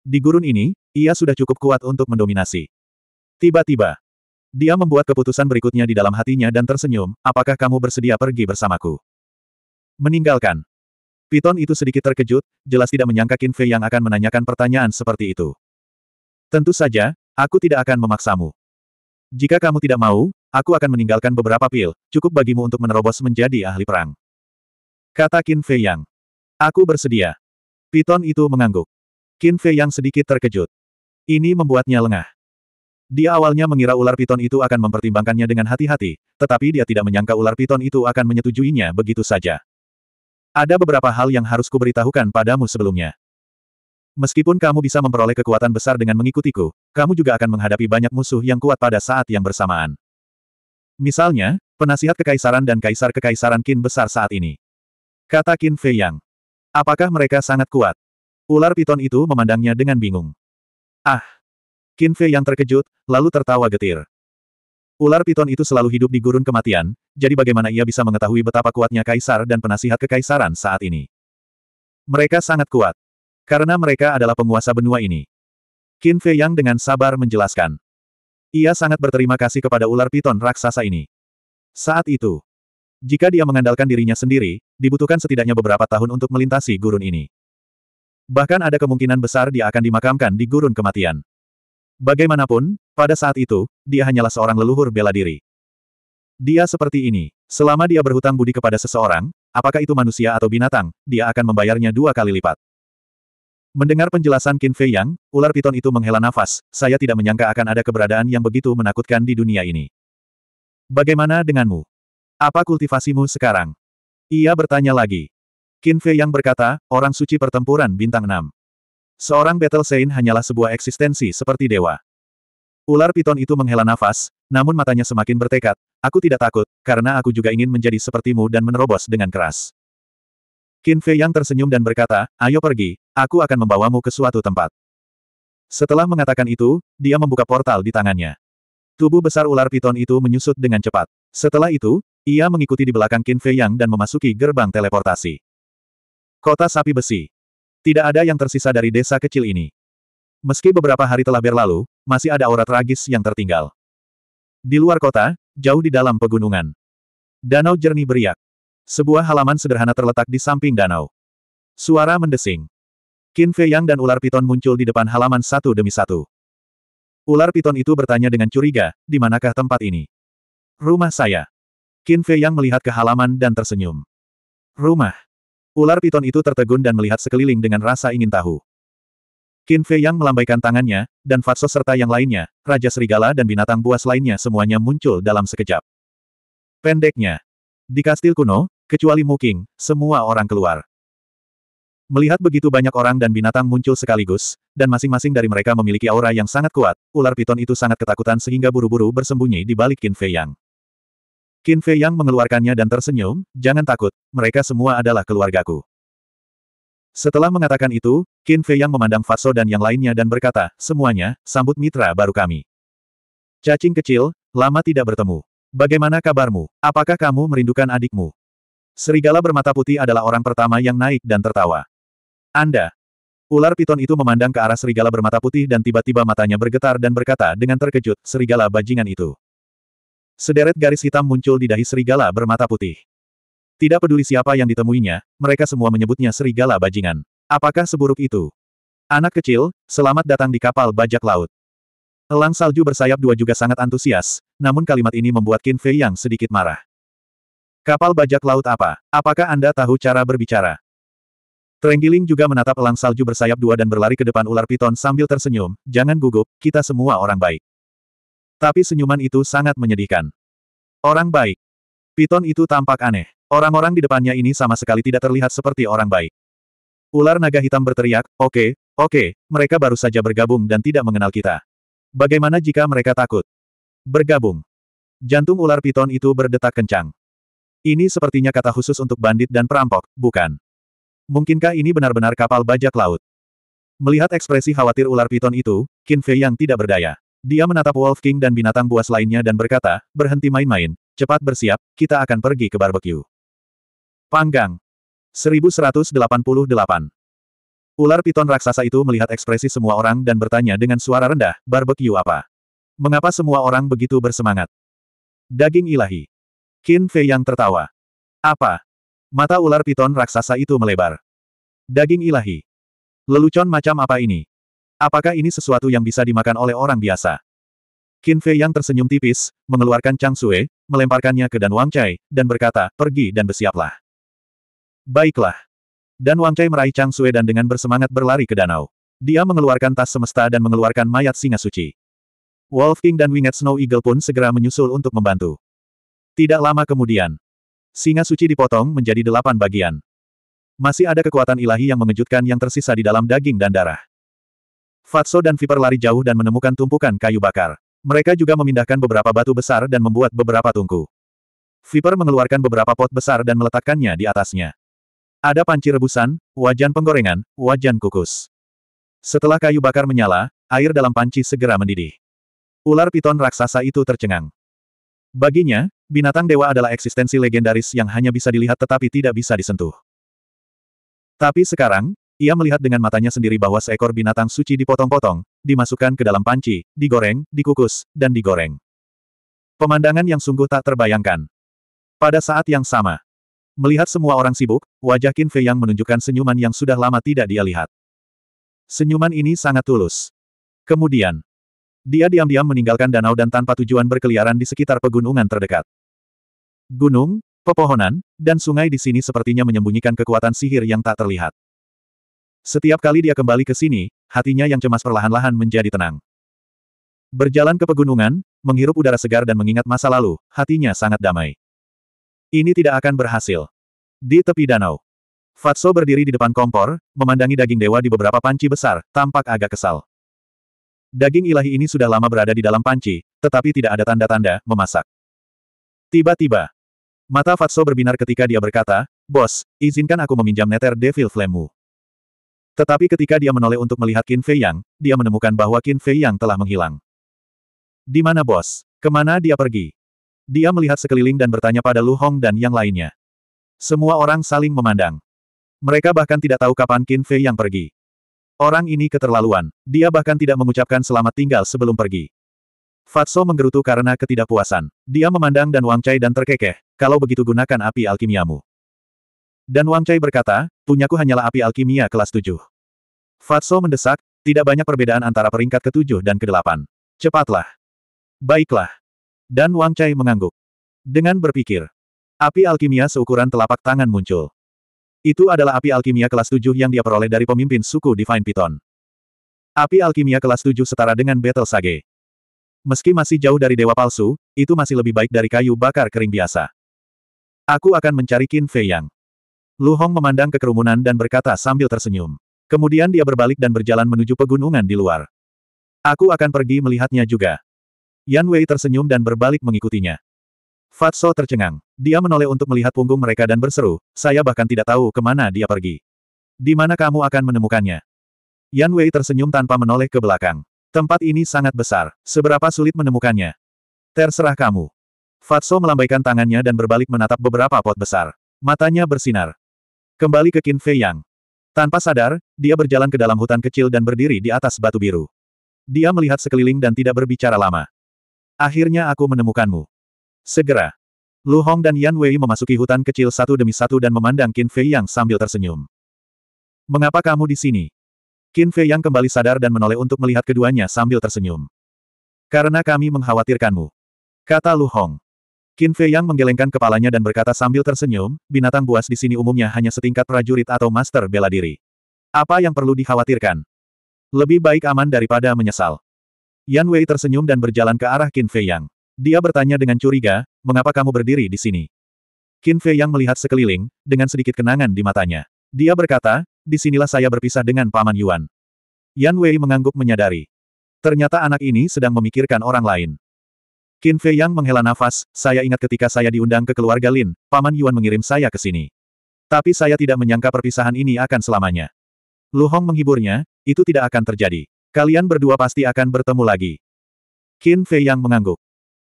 Di gurun ini, ia sudah cukup kuat untuk mendominasi. Tiba-tiba, dia membuat keputusan berikutnya di dalam hatinya dan tersenyum, apakah kamu bersedia pergi bersamaku? Meninggalkan. Piton itu sedikit terkejut, jelas tidak menyangka Qin Fei yang akan menanyakan pertanyaan seperti itu. Tentu saja, aku tidak akan memaksamu. Jika kamu tidak mau, aku akan meninggalkan beberapa pil, cukup bagimu untuk menerobos menjadi ahli perang. Kata Qin Fei Yang. Aku bersedia. Piton itu mengangguk. Qin Fei Yang sedikit terkejut. Ini membuatnya lengah. Dia awalnya mengira ular piton itu akan mempertimbangkannya dengan hati-hati, tetapi dia tidak menyangka ular piton itu akan menyetujuinya begitu saja. Ada beberapa hal yang harus kuberitahukan padamu sebelumnya. Meskipun kamu bisa memperoleh kekuatan besar dengan mengikutiku, kamu juga akan menghadapi banyak musuh yang kuat pada saat yang bersamaan. Misalnya, penasihat kekaisaran dan kaisar kekaisaran Qin besar saat ini. Kata Qin Fei Yang. Apakah mereka sangat kuat? Ular piton itu memandangnya dengan bingung. Ah! Qin Fei Yang terkejut, lalu tertawa getir. Ular piton itu selalu hidup di gurun kematian, jadi bagaimana ia bisa mengetahui betapa kuatnya kaisar dan penasihat kekaisaran saat ini? Mereka sangat kuat. Karena mereka adalah penguasa benua ini. Qin Fei Yang dengan sabar menjelaskan. Ia sangat berterima kasih kepada ular piton raksasa ini. Saat itu, jika dia mengandalkan dirinya sendiri, dibutuhkan setidaknya beberapa tahun untuk melintasi gurun ini. Bahkan ada kemungkinan besar dia akan dimakamkan di gurun kematian. Bagaimanapun, pada saat itu, dia hanyalah seorang leluhur bela diri. Dia seperti ini. Selama dia berhutang budi kepada seseorang, apakah itu manusia atau binatang, dia akan membayarnya dua kali lipat. Mendengar penjelasan Qin Fei Yang, ular piton itu menghela nafas, saya tidak menyangka akan ada keberadaan yang begitu menakutkan di dunia ini. Bagaimana denganmu? Apa kultivasimu sekarang? Ia bertanya lagi. Qin Fei Yang berkata, orang suci pertempuran bintang 6. Seorang Battle Saint hanyalah sebuah eksistensi seperti dewa. Ular piton itu menghela nafas, namun matanya semakin bertekad, aku tidak takut, karena aku juga ingin menjadi sepertimu dan menerobos dengan keras. Qin Fei yang tersenyum dan berkata, ayo pergi, aku akan membawamu ke suatu tempat. Setelah mengatakan itu, dia membuka portal di tangannya. Tubuh besar ular piton itu menyusut dengan cepat. Setelah itu, ia mengikuti di belakang Qin Fei Yang dan memasuki gerbang teleportasi. Kota Sapi Besi tidak ada yang tersisa dari desa kecil ini. Meski beberapa hari telah berlalu, masih ada aura tragis yang tertinggal. Di luar kota, jauh di dalam pegunungan. Danau jernih beriak. Sebuah halaman sederhana terletak di samping danau. Suara mendesing. Qin Fei Yang dan ular piton muncul di depan halaman satu demi satu. Ular piton itu bertanya dengan curiga, di manakah tempat ini? Rumah saya. Qin Fei Yang melihat ke halaman dan tersenyum. Rumah. Ular piton itu tertegun dan melihat sekeliling dengan rasa ingin tahu. Qin Fei yang melambaikan tangannya, dan Fatso serta yang lainnya, Raja Serigala dan binatang buas lainnya semuanya muncul dalam sekejap. Pendeknya, di kastil kuno, kecuali Muking, semua orang keluar. Melihat begitu banyak orang dan binatang muncul sekaligus, dan masing-masing dari mereka memiliki aura yang sangat kuat, ular piton itu sangat ketakutan sehingga buru-buru bersembunyi di balik Qin Fei Yang. Qin Fei Yang mengeluarkannya dan tersenyum, jangan takut, mereka semua adalah keluargaku. Setelah mengatakan itu, Qin Fei Yang memandang Fatso dan yang lainnya dan berkata, semuanya, sambut mitra baru kami. Cacing kecil, lama tidak bertemu. Bagaimana kabarmu? Apakah kamu merindukan adikmu? Serigala bermata putih adalah orang pertama yang naik dan tertawa. Anda. Ular piton itu memandang ke arah serigala bermata putih dan tiba-tiba matanya bergetar dan berkata dengan terkejut, serigala bajingan itu. Sederet garis hitam muncul di dahi serigala bermata putih. Tidak peduli siapa yang ditemuinya, mereka semua menyebutnya serigala bajingan. Apakah seburuk itu? Anak kecil, selamat datang di kapal bajak laut. Elang salju bersayap dua juga sangat antusias, namun kalimat ini membuat Qin Fei yang sedikit marah. Kapal bajak laut apa? Apakah Anda tahu cara berbicara? Trenggiling juga menatap elang salju bersayap dua dan berlari ke depan ular piton sambil tersenyum, jangan gugup, kita semua orang baik. Tapi senyuman itu sangat menyedihkan. Orang baik. Piton itu tampak aneh. Orang-orang di depannya ini sama sekali tidak terlihat seperti orang baik. Ular naga hitam berteriak, oke, okay, oke, okay, mereka baru saja bergabung dan tidak mengenal kita. Bagaimana jika mereka takut? Bergabung. Jantung ular piton itu berdetak kencang. Ini sepertinya kata khusus untuk bandit dan perampok, bukan? Mungkinkah ini benar-benar kapal bajak laut? Melihat ekspresi khawatir ular piton itu, Qin Fei yang tidak berdaya. Dia menatap Wolf King dan binatang buas lainnya dan berkata, berhenti main-main, cepat bersiap, kita akan pergi ke barbecue. Panggang. 1188. Ular piton raksasa itu melihat ekspresi semua orang dan bertanya dengan suara rendah, "Barbekyu apa? Mengapa semua orang begitu bersemangat? Daging ilahi. Qin Fei yang tertawa. Apa? Mata ular piton raksasa itu melebar. Daging ilahi. Lelucon macam apa ini? Apakah ini sesuatu yang bisa dimakan oleh orang biasa? Qin Fei yang tersenyum tipis, mengeluarkan Chang Sue, melemparkannya ke Dan Wang Chai, dan berkata, pergi dan bersiaplah. Baiklah. Dan Wang Chai meraih Chang Sue dan dengan bersemangat berlari ke danau. Dia mengeluarkan tas semesta dan mengeluarkan mayat singa suci. Wolf King dan Winged Snow Eagle pun segera menyusul untuk membantu. Tidak lama kemudian, singa suci dipotong menjadi delapan bagian. Masih ada kekuatan ilahi yang mengejutkan yang tersisa di dalam daging dan darah. Fatso dan Viper lari jauh dan menemukan tumpukan kayu bakar. Mereka juga memindahkan beberapa batu besar dan membuat beberapa tungku. Viper mengeluarkan beberapa pot besar dan meletakkannya di atasnya. Ada panci rebusan, wajan penggorengan, wajan kukus. Setelah kayu bakar menyala, air dalam panci segera mendidih. Ular piton raksasa itu tercengang. Baginya, binatang dewa adalah eksistensi legendaris yang hanya bisa dilihat tetapi tidak bisa disentuh. Tapi sekarang, ia melihat dengan matanya sendiri bahwa seekor binatang suci dipotong-potong, dimasukkan ke dalam panci, digoreng, dikukus, dan digoreng. Pemandangan yang sungguh tak terbayangkan. Pada saat yang sama, melihat semua orang sibuk, wajah Qin Fei yang menunjukkan senyuman yang sudah lama tidak dia lihat. Senyuman ini sangat tulus. Kemudian, dia diam-diam meninggalkan danau dan tanpa tujuan berkeliaran di sekitar pegunungan terdekat. Gunung, pepohonan, dan sungai di sini sepertinya menyembunyikan kekuatan sihir yang tak terlihat. Setiap kali dia kembali ke sini, hatinya yang cemas perlahan-lahan menjadi tenang. Berjalan ke pegunungan, menghirup udara segar dan mengingat masa lalu, hatinya sangat damai. Ini tidak akan berhasil. Di tepi danau, Fatso berdiri di depan kompor, memandangi daging dewa di beberapa panci besar, tampak agak kesal. Daging ilahi ini sudah lama berada di dalam panci, tetapi tidak ada tanda-tanda memasak. Tiba-tiba, mata Fatso berbinar ketika dia berkata, Bos, izinkan aku meminjam neter Devil Flame-mu. Tetapi ketika dia menoleh untuk melihat Qin Fei Yang, dia menemukan bahwa Qin Fei Yang telah menghilang. Di mana bos? Kemana dia pergi? Dia melihat sekeliling dan bertanya pada Lu Hong dan yang lainnya. Semua orang saling memandang. Mereka bahkan tidak tahu kapan Qin Fei Yang pergi. Orang ini keterlaluan. Dia bahkan tidak mengucapkan selamat tinggal sebelum pergi. Fatso menggerutu karena ketidakpuasan. Dia memandang Dan Wang Chai dan terkekeh, kalau begitu gunakan api alkimiamu. Dan Wang Chai berkata, punyaku hanyalah api alkimia kelas 7. Fatso mendesak, tidak banyak perbedaan antara peringkat ketujuh dan kedelapan. Cepatlah. Baiklah. Dan Wang Chai mengangguk. Dengan berpikir, api alkimia seukuran telapak tangan muncul. Itu adalah api alkimia kelas 7 yang dia peroleh dari pemimpin suku Divine Python. Api alkimia kelas 7 setara dengan Battle Sage. Meski masih jauh dari dewa palsu, itu masih lebih baik dari kayu bakar kering biasa. Aku akan mencari Qin Fei Yang. Lu Hong memandang ke kerumunan dan berkata sambil tersenyum. Kemudian dia berbalik dan berjalan menuju pegunungan di luar. Aku akan pergi melihatnya juga. Yan Wei tersenyum dan berbalik mengikutinya. Fatso tercengang. Dia menoleh untuk melihat punggung mereka dan berseru, saya bahkan tidak tahu kemana dia pergi. Di mana kamu akan menemukannya? Yan Wei tersenyum tanpa menoleh ke belakang. Tempat ini sangat besar, seberapa sulit menemukannya. Terserah kamu. Fatso melambaikan tangannya dan berbalik menatap beberapa pot besar. Matanya bersinar. Kembali ke Qin Fei Yang. Tanpa sadar, dia berjalan ke dalam hutan kecil dan berdiri di atas batu biru. Dia melihat sekeliling dan tidak berbicara lama. Akhirnya aku menemukanmu. Segera. Lu Hong dan Yan Wei memasuki hutan kecil satu demi satu dan memandang Qin Fei Yang sambil tersenyum. Mengapa kamu di sini? Qin Fei Yang kembali sadar dan menoleh untuk melihat keduanya sambil tersenyum. Karena kami mengkhawatirkanmu. Kata Lu Hong. Qin Fei Yang menggelengkan kepalanya dan berkata sambil tersenyum, binatang buas di sini umumnya hanya setingkat prajurit atau master bela diri. Apa yang perlu dikhawatirkan? Lebih baik aman daripada menyesal. Yan Wei tersenyum dan berjalan ke arah Qin Fei Yang. Dia bertanya dengan curiga, mengapa kamu berdiri di sini? Qin Fei Yang melihat sekeliling, dengan sedikit kenangan di matanya. Dia berkata, di sinilah saya berpisah dengan Paman Yuan. Yan Wei mengangguk menyadari. Ternyata anak ini sedang memikirkan orang lain. Qin Fei Yang menghela nafas, saya ingat ketika saya diundang ke keluarga Lin, Paman Yuan mengirim saya ke sini. Tapi saya tidak menyangka perpisahan ini akan selamanya. Lu Hong menghiburnya, itu tidak akan terjadi. Kalian berdua pasti akan bertemu lagi. Qin Fei Yang mengangguk.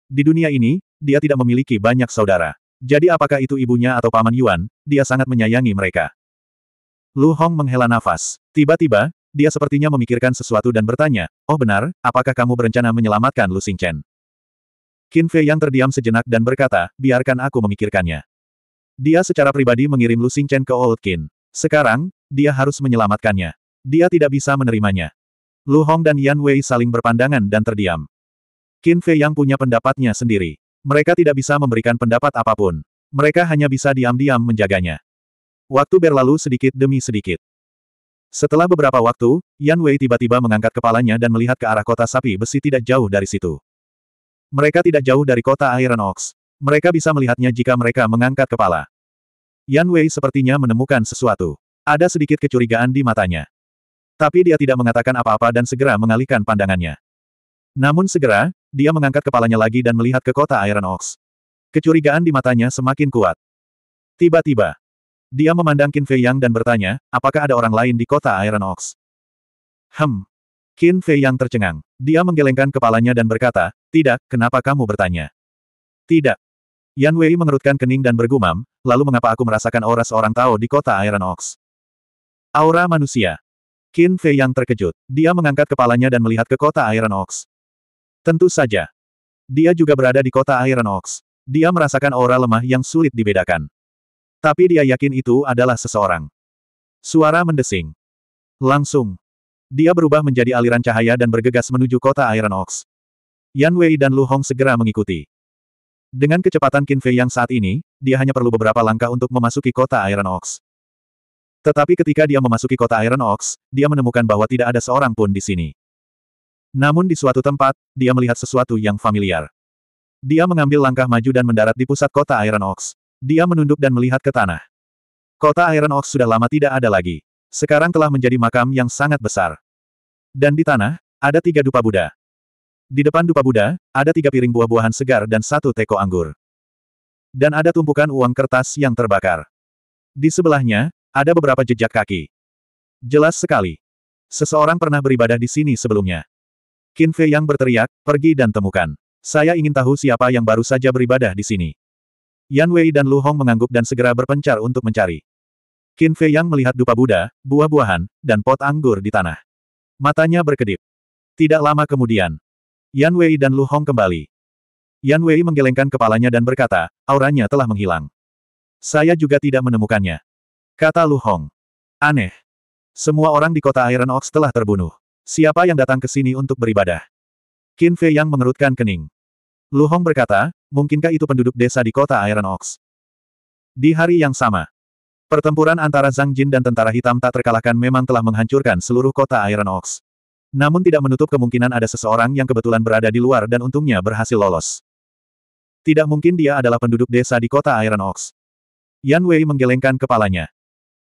Di dunia ini, dia tidak memiliki banyak saudara. Jadi apakah itu ibunya atau Paman Yuan, dia sangat menyayangi mereka. Lu Hong menghela nafas. Tiba-tiba, dia sepertinya memikirkan sesuatu dan bertanya, Oh benar, apakah kamu berencana menyelamatkan Lu Xingchen? Qin Fei yang terdiam sejenak dan berkata, biarkan aku memikirkannya. Dia secara pribadi mengirim Lu Xingchen ke Old Qin. Sekarang, dia harus menyelamatkannya. Dia tidak bisa menerimanya. Lu Hong dan Yan Wei saling berpandangan dan terdiam. Qin Fei yang punya pendapatnya sendiri. Mereka tidak bisa memberikan pendapat apapun. Mereka hanya bisa diam-diam menjaganya. Waktu berlalu sedikit demi sedikit. Setelah beberapa waktu, Yan Wei tiba-tiba mengangkat kepalanya dan melihat ke arah kota sapi besi tidak jauh dari situ. Mereka tidak jauh dari kota Iron Ox. Mereka bisa melihatnya jika mereka mengangkat kepala. Yan Wei sepertinya menemukan sesuatu. Ada sedikit kecurigaan di matanya. Tapi dia tidak mengatakan apa-apa dan segera mengalihkan pandangannya. Namun segera, dia mengangkat kepalanya lagi dan melihat ke kota Iron Ox. Kecurigaan di matanya semakin kuat. Tiba-tiba, dia memandang Qin Fei Yang dan bertanya, apakah ada orang lain di kota Iron Ox? Hem. Qin Fei Yang tercengang. Dia menggelengkan kepalanya dan berkata, tidak, kenapa kamu bertanya? Tidak. Yan Wei mengerutkan kening dan bergumam, lalu mengapa aku merasakan aura seorang Tao di kota Iron Ox? Aura manusia. Qin Fei yang terkejut. Dia mengangkat kepalanya dan melihat ke kota Iron Ox. Tentu saja. Dia juga berada di kota Iron Ox. Dia merasakan aura lemah yang sulit dibedakan. Tapi dia yakin itu adalah seseorang. Suara mendesing. Langsung. Dia berubah menjadi aliran cahaya dan bergegas menuju kota Iron Ox. Yan Wei dan Lu Hong segera mengikuti. Dengan kecepatan Qin Fei yang saat ini, dia hanya perlu beberapa langkah untuk memasuki kota Iron Ox. Tetapi ketika dia memasuki kota Iron Ox, dia menemukan bahwa tidak ada seorang pun di sini. Namun di suatu tempat, dia melihat sesuatu yang familiar. Dia mengambil langkah maju dan mendarat di pusat kota Iron Ox. Dia menunduk dan melihat ke tanah. Kota Iron Ox sudah lama tidak ada lagi. Sekarang telah menjadi makam yang sangat besar. Dan di tanah, ada tiga dupa Buddha. Di depan dupa Buddha, ada tiga piring buah-buahan segar dan satu teko anggur. Dan ada tumpukan uang kertas yang terbakar. Di sebelahnya, ada beberapa jejak kaki. Jelas sekali. Seseorang pernah beribadah di sini sebelumnya. Qin Fei yang berteriak, pergi dan temukan. Saya ingin tahu siapa yang baru saja beribadah di sini. Yan Wei dan Lu Hong mengangguk dan segera berpencar untuk mencari. Qin Fei yang melihat dupa Buddha, buah-buahan, dan pot anggur di tanah. Matanya berkedip. Tidak lama kemudian, Yan Wei dan Lu Hong kembali. Yan Wei menggelengkan kepalanya dan berkata, auranya telah menghilang. Saya juga tidak menemukannya. Kata Lu Hong. Aneh. Semua orang di kota Iron Ox telah terbunuh. Siapa yang datang ke sini untuk beribadah? Qin Fei yang mengerutkan kening. Lu Hong berkata, mungkinkah itu penduduk desa di kota Iron Ox? Di hari yang sama, pertempuran antara Zhang Jin dan tentara hitam tak terkalahkan memang telah menghancurkan seluruh kota Iron Ox. Namun tidak menutup kemungkinan ada seseorang yang kebetulan berada di luar dan untungnya berhasil lolos. Tidak mungkin dia adalah penduduk desa di kota Iron Ox. Yan Wei menggelengkan kepalanya.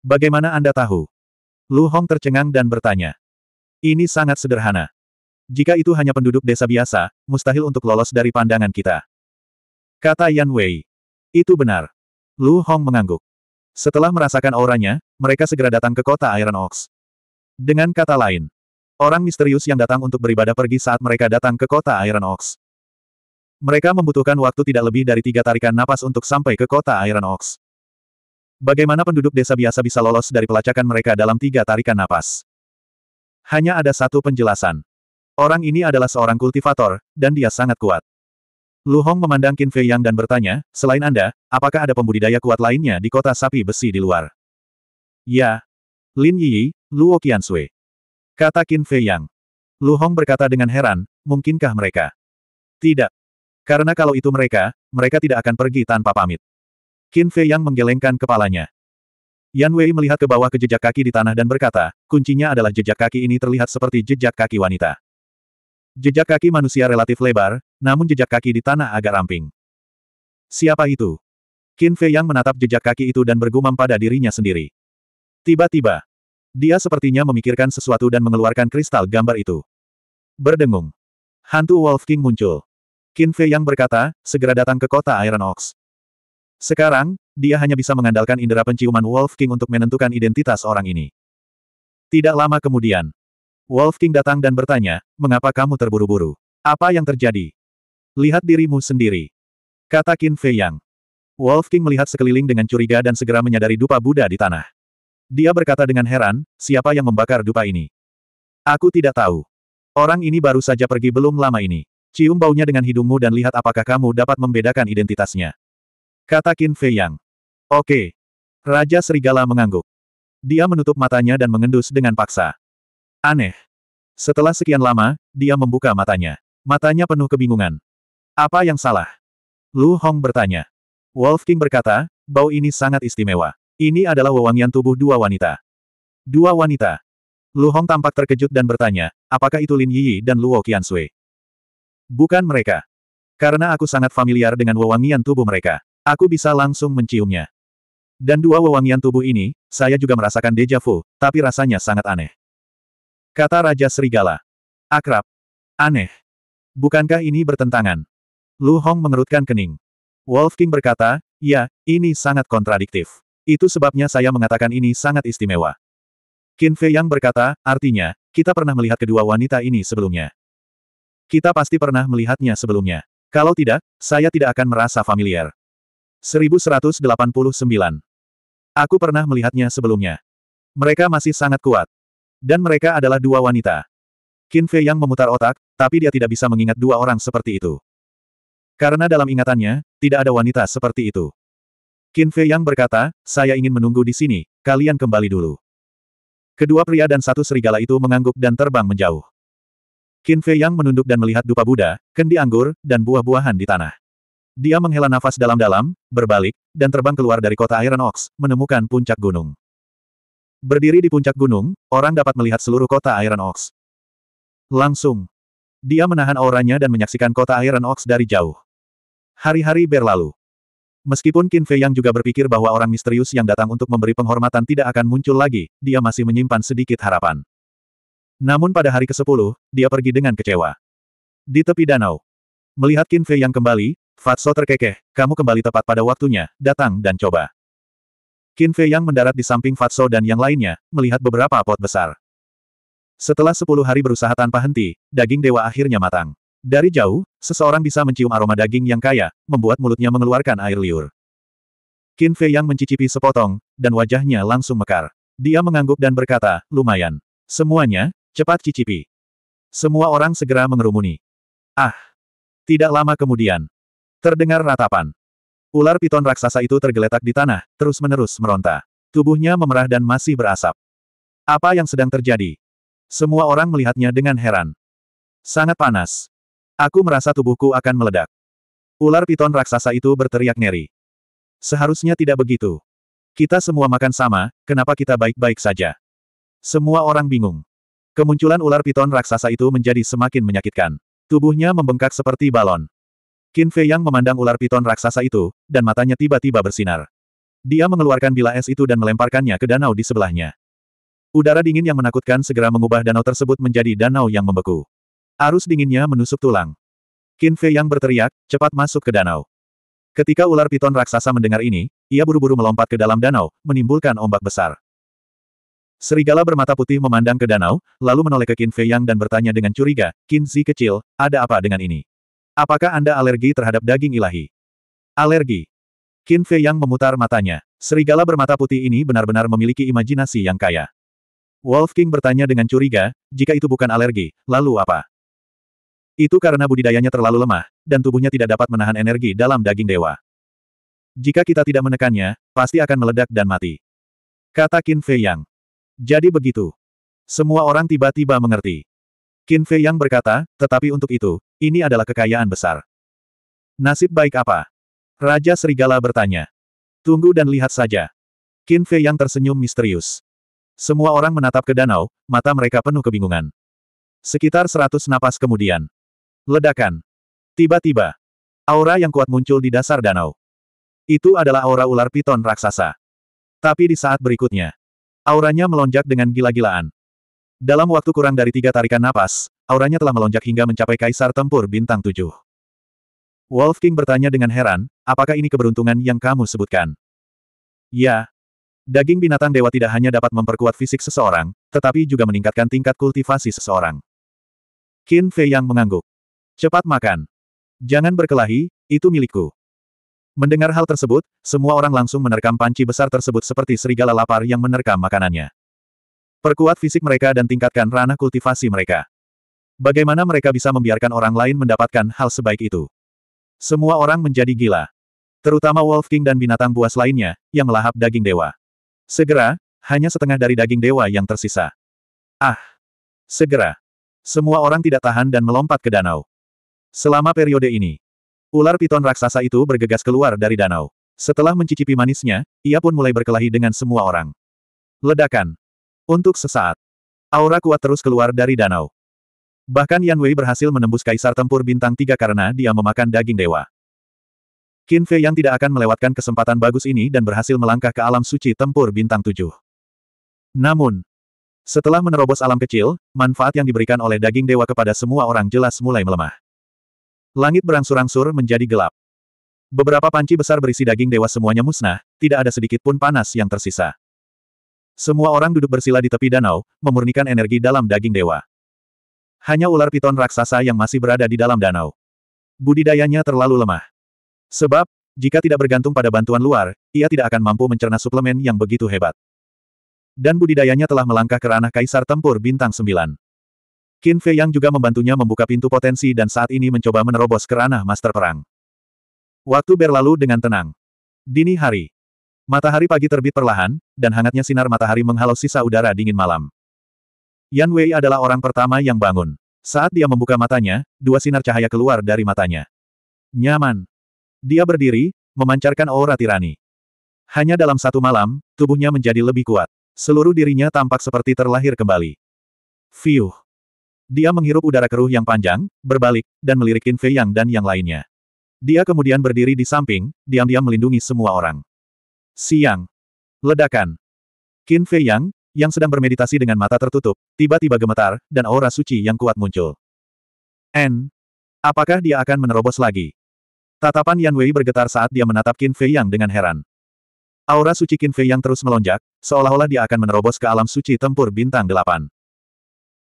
Bagaimana Anda tahu? Lu Hong tercengang dan bertanya. Ini sangat sederhana. Jika itu hanya penduduk desa biasa, mustahil untuk lolos dari pandangan kita. Kata Yan Wei. Itu benar. Lu Hong mengangguk. Setelah merasakan auranya, mereka segera datang ke kota Iron Ox. Dengan kata lain, Orang misterius yang datang untuk beribadah pergi saat mereka datang ke kota Iron Ox. Mereka membutuhkan waktu tidak lebih dari tiga tarikan napas untuk sampai ke kota Iron Ox. Bagaimana penduduk desa biasa bisa lolos dari pelacakan mereka dalam tiga tarikan napas? Hanya ada satu penjelasan. Orang ini adalah seorang kultivator, dan dia sangat kuat. Lu Hong memandang Qin Fei Yang dan bertanya, selain Anda, apakah ada pembudidaya kuat lainnya di kota sapi besi di luar? Ya. Lin Yi, Luo Qiansui. Kata Qin Fei Yang. Lu Hong berkata dengan heran, mungkinkah mereka? Tidak. Karena kalau itu mereka, mereka tidak akan pergi tanpa pamit. Qin Fei Yang menggelengkan kepalanya. Yan Wei melihat ke bawah ke jejak kaki di tanah dan berkata, kuncinya adalah jejak kaki ini terlihat seperti jejak kaki wanita. Jejak kaki manusia relatif lebar, namun jejak kaki di tanah agak ramping. Siapa itu? Qin Fei Yang menatap jejak kaki itu dan bergumam pada dirinya sendiri. Tiba-tiba, dia sepertinya memikirkan sesuatu dan mengeluarkan kristal gambar itu. Berdengung. Hantu Wolf King muncul. Qin Fei yang berkata, segera datang ke kota Iron Ox. Sekarang, dia hanya bisa mengandalkan indera penciuman Wolf King untuk menentukan identitas orang ini. Tidak lama kemudian, Wolf King datang dan bertanya, mengapa kamu terburu-buru? Apa yang terjadi? Lihat dirimu sendiri. Kata Qin Fei Yang. Wolf King melihat sekeliling dengan curiga dan segera menyadari dupa Buddha di tanah. Dia berkata dengan heran, siapa yang membakar dupa ini? Aku tidak tahu. Orang ini baru saja pergi belum lama ini. Cium baunya dengan hidungmu dan lihat apakah kamu dapat membedakan identitasnya. Kata Qin Fei Yang. Oke. Raja Serigala mengangguk. Dia menutup matanya dan mengendus dengan paksa. Aneh. Setelah sekian lama, dia membuka matanya. Matanya penuh kebingungan. Apa yang salah? Lu Hong bertanya. Wolf King berkata, bau ini sangat istimewa. Ini adalah wewangian tubuh dua wanita. Dua wanita. Lu Hong tampak terkejut dan bertanya, apakah itu Lin Yi dan Luo Sui? Bukan mereka. Karena aku sangat familiar dengan wewangian tubuh mereka. Aku bisa langsung menciumnya. Dan dua wewangian tubuh ini, saya juga merasakan deja vu, tapi rasanya sangat aneh. Kata Raja Serigala. Akrab. Aneh. Bukankah ini bertentangan? Lu Hong mengerutkan kening. Wolf King berkata, ya, ini sangat kontradiktif. Itu sebabnya saya mengatakan ini sangat istimewa. Qin Fei yang berkata, artinya, kita pernah melihat kedua wanita ini sebelumnya. Kita pasti pernah melihatnya sebelumnya. Kalau tidak, saya tidak akan merasa familiar. 1189. Aku pernah melihatnya sebelumnya. Mereka masih sangat kuat. Dan mereka adalah dua wanita. Qin Fei yang memutar otak, tapi dia tidak bisa mengingat dua orang seperti itu. Karena dalam ingatannya, tidak ada wanita seperti itu. Qin Fei Yang berkata, saya ingin menunggu di sini, kalian kembali dulu. Kedua pria dan satu serigala itu mengangguk dan terbang menjauh. Qin Fei Yang menunduk dan melihat dupa Buddha, kendi anggur, dan buah-buahan di tanah. Dia menghela nafas dalam-dalam, berbalik, dan terbang keluar dari kota Iron Ox, menemukan puncak gunung. Berdiri di puncak gunung, orang dapat melihat seluruh kota Iron Ox. Langsung. Dia menahan auranya dan menyaksikan kota Iron Ox dari jauh. Hari-hari berlalu. Meskipun Qin Fei yang juga berpikir bahwa orang misterius yang datang untuk memberi penghormatan tidak akan muncul lagi, dia masih menyimpan sedikit harapan. Namun pada hari ke-10, dia pergi dengan kecewa. Di tepi danau. Melihat Qin Fei yang kembali, Fatso terkekeh, kamu kembali tepat pada waktunya, datang dan coba. Qin Fei yang mendarat di samping Fatso dan yang lainnya, melihat beberapa pot besar. Setelah 10 hari berusaha tanpa henti, daging dewa akhirnya matang. Dari jauh, seseorang bisa mencium aroma daging yang kaya, membuat mulutnya mengeluarkan air liur. Qin Fei yang mencicipi sepotong, dan wajahnya langsung mekar. Dia mengangguk dan berkata, lumayan. Semuanya, cepat cicipi. Semua orang segera mengerumuni. Ah! Tidak lama kemudian. Terdengar ratapan. Ular piton raksasa itu tergeletak di tanah, terus-menerus meronta. Tubuhnya memerah dan masih berasap. Apa yang sedang terjadi? Semua orang melihatnya dengan heran. Sangat panas. Aku merasa tubuhku akan meledak. Ular piton raksasa itu berteriak ngeri. Seharusnya tidak begitu. Kita semua makan sama, kenapa kita baik-baik saja? Semua orang bingung. Kemunculan ular piton raksasa itu menjadi semakin menyakitkan. Tubuhnya membengkak seperti balon. Qin Fei Yang memandang ular piton raksasa itu, dan matanya tiba-tiba bersinar. Dia mengeluarkan bila es itu dan melemparkannya ke danau di sebelahnya. Udara dingin yang menakutkan segera mengubah danau tersebut menjadi danau yang membeku. Arus dinginnya menusuk tulang. Qin Fei yang berteriak, cepat masuk ke danau. Ketika ular piton raksasa mendengar ini, ia buru-buru melompat ke dalam danau, menimbulkan ombak besar. Serigala bermata putih memandang ke danau, lalu menoleh ke Qin Fei yang dan bertanya dengan curiga, Qin Zi kecil, ada apa dengan ini? Apakah Anda alergi terhadap daging ilahi? Alergi. Qin Fei yang memutar matanya. Serigala bermata putih ini benar-benar memiliki imajinasi yang kaya. Wolf King bertanya dengan curiga, jika itu bukan alergi, lalu apa? Itu karena budidayanya terlalu lemah, dan tubuhnya tidak dapat menahan energi dalam daging dewa. Jika kita tidak menekannya, pasti akan meledak dan mati. Kata Qin Fei Yang. Jadi begitu. Semua orang tiba-tiba mengerti. Qin Fei Yang berkata, tetapi untuk itu, ini adalah kekayaan besar. Nasib baik apa? Raja Serigala bertanya. Tunggu dan lihat saja. Qin Fei Yang tersenyum misterius. Semua orang menatap ke danau, mata mereka penuh kebingungan. Sekitar seratus napas kemudian. Ledakan. Tiba-tiba. Aura yang kuat muncul di dasar danau. Itu adalah aura ular piton raksasa. Tapi di saat berikutnya, auranya melonjak dengan gila-gilaan. Dalam waktu kurang dari tiga tarikan napas, auranya telah melonjak hingga mencapai kaisar tempur bintang tujuh. Wolf King bertanya dengan heran, apakah ini keberuntungan yang kamu sebutkan? Ya. Daging binatang dewa tidak hanya dapat memperkuat fisik seseorang, tetapi juga meningkatkan tingkat kultivasi seseorang. Qin Fei yang mengangguk. Cepat makan. Jangan berkelahi, itu milikku. Mendengar hal tersebut, semua orang langsung menerkam panci besar tersebut seperti serigala lapar yang menerkam makanannya. Perkuat fisik mereka dan tingkatkan ranah kultivasi mereka. Bagaimana mereka bisa membiarkan orang lain mendapatkan hal sebaik itu? Semua orang menjadi gila. Terutama Wolf King dan binatang buas lainnya, yang melahap daging dewa. Segera, hanya setengah dari daging dewa yang tersisa. Ah! Segera! Semua orang tidak tahan dan melompat ke danau. Selama periode ini, ular piton raksasa itu bergegas keluar dari danau. Setelah mencicipi manisnya, ia pun mulai berkelahi dengan semua orang. Ledakan. Untuk sesaat, aura kuat terus keluar dari danau. Bahkan Yan Wei berhasil menembus kaisar tempur bintang tiga karena dia memakan daging dewa. Qin Fei yang tidak akan melewatkan kesempatan bagus ini dan berhasil melangkah ke alam suci tempur bintang tujuh. Namun, setelah menerobos alam kecil, manfaat yang diberikan oleh daging dewa kepada semua orang jelas mulai melemah. Langit berangsur-angsur menjadi gelap. Beberapa panci besar berisi daging dewa semuanya musnah, tidak ada sedikit pun panas yang tersisa. Semua orang duduk bersila di tepi danau, memurnikan energi dalam daging dewa. Hanya ular piton raksasa yang masih berada di dalam danau. Budidayanya terlalu lemah. Sebab, jika tidak bergantung pada bantuan luar, ia tidak akan mampu mencerna suplemen yang begitu hebat. Dan budidayanya telah melangkah ke ranah kaisar tempur bintang Sembilan. Qin Fei Yang juga membantunya membuka pintu potensi dan saat ini mencoba menerobos ke ranah master perang. Waktu berlalu dengan tenang. Dini hari. Matahari pagi terbit perlahan, dan hangatnya sinar matahari menghalau sisa udara dingin malam. Yan Wei adalah orang pertama yang bangun. Saat dia membuka matanya, dua sinar cahaya keluar dari matanya. Nyaman. Dia berdiri, memancarkan aura tirani. Hanya dalam satu malam, tubuhnya menjadi lebih kuat. Seluruh dirinya tampak seperti terlahir kembali. Fiuh. Dia menghirup udara keruh yang panjang, berbalik, dan melirik Qin Fei Yang dan yang lainnya. Dia kemudian berdiri di samping, diam-diam melindungi semua orang. Siang. Ledakan. Qin Fei Yang, yang sedang bermeditasi dengan mata tertutup, tiba-tiba gemetar, dan aura suci yang kuat muncul. N. Apakah dia akan menerobos lagi? Tatapan Yan Wei bergetar saat dia menatap Qin Fei Yang dengan heran. Aura suci Qin Fei Yang terus melonjak, seolah-olah dia akan menerobos ke alam suci tempur bintang delapan.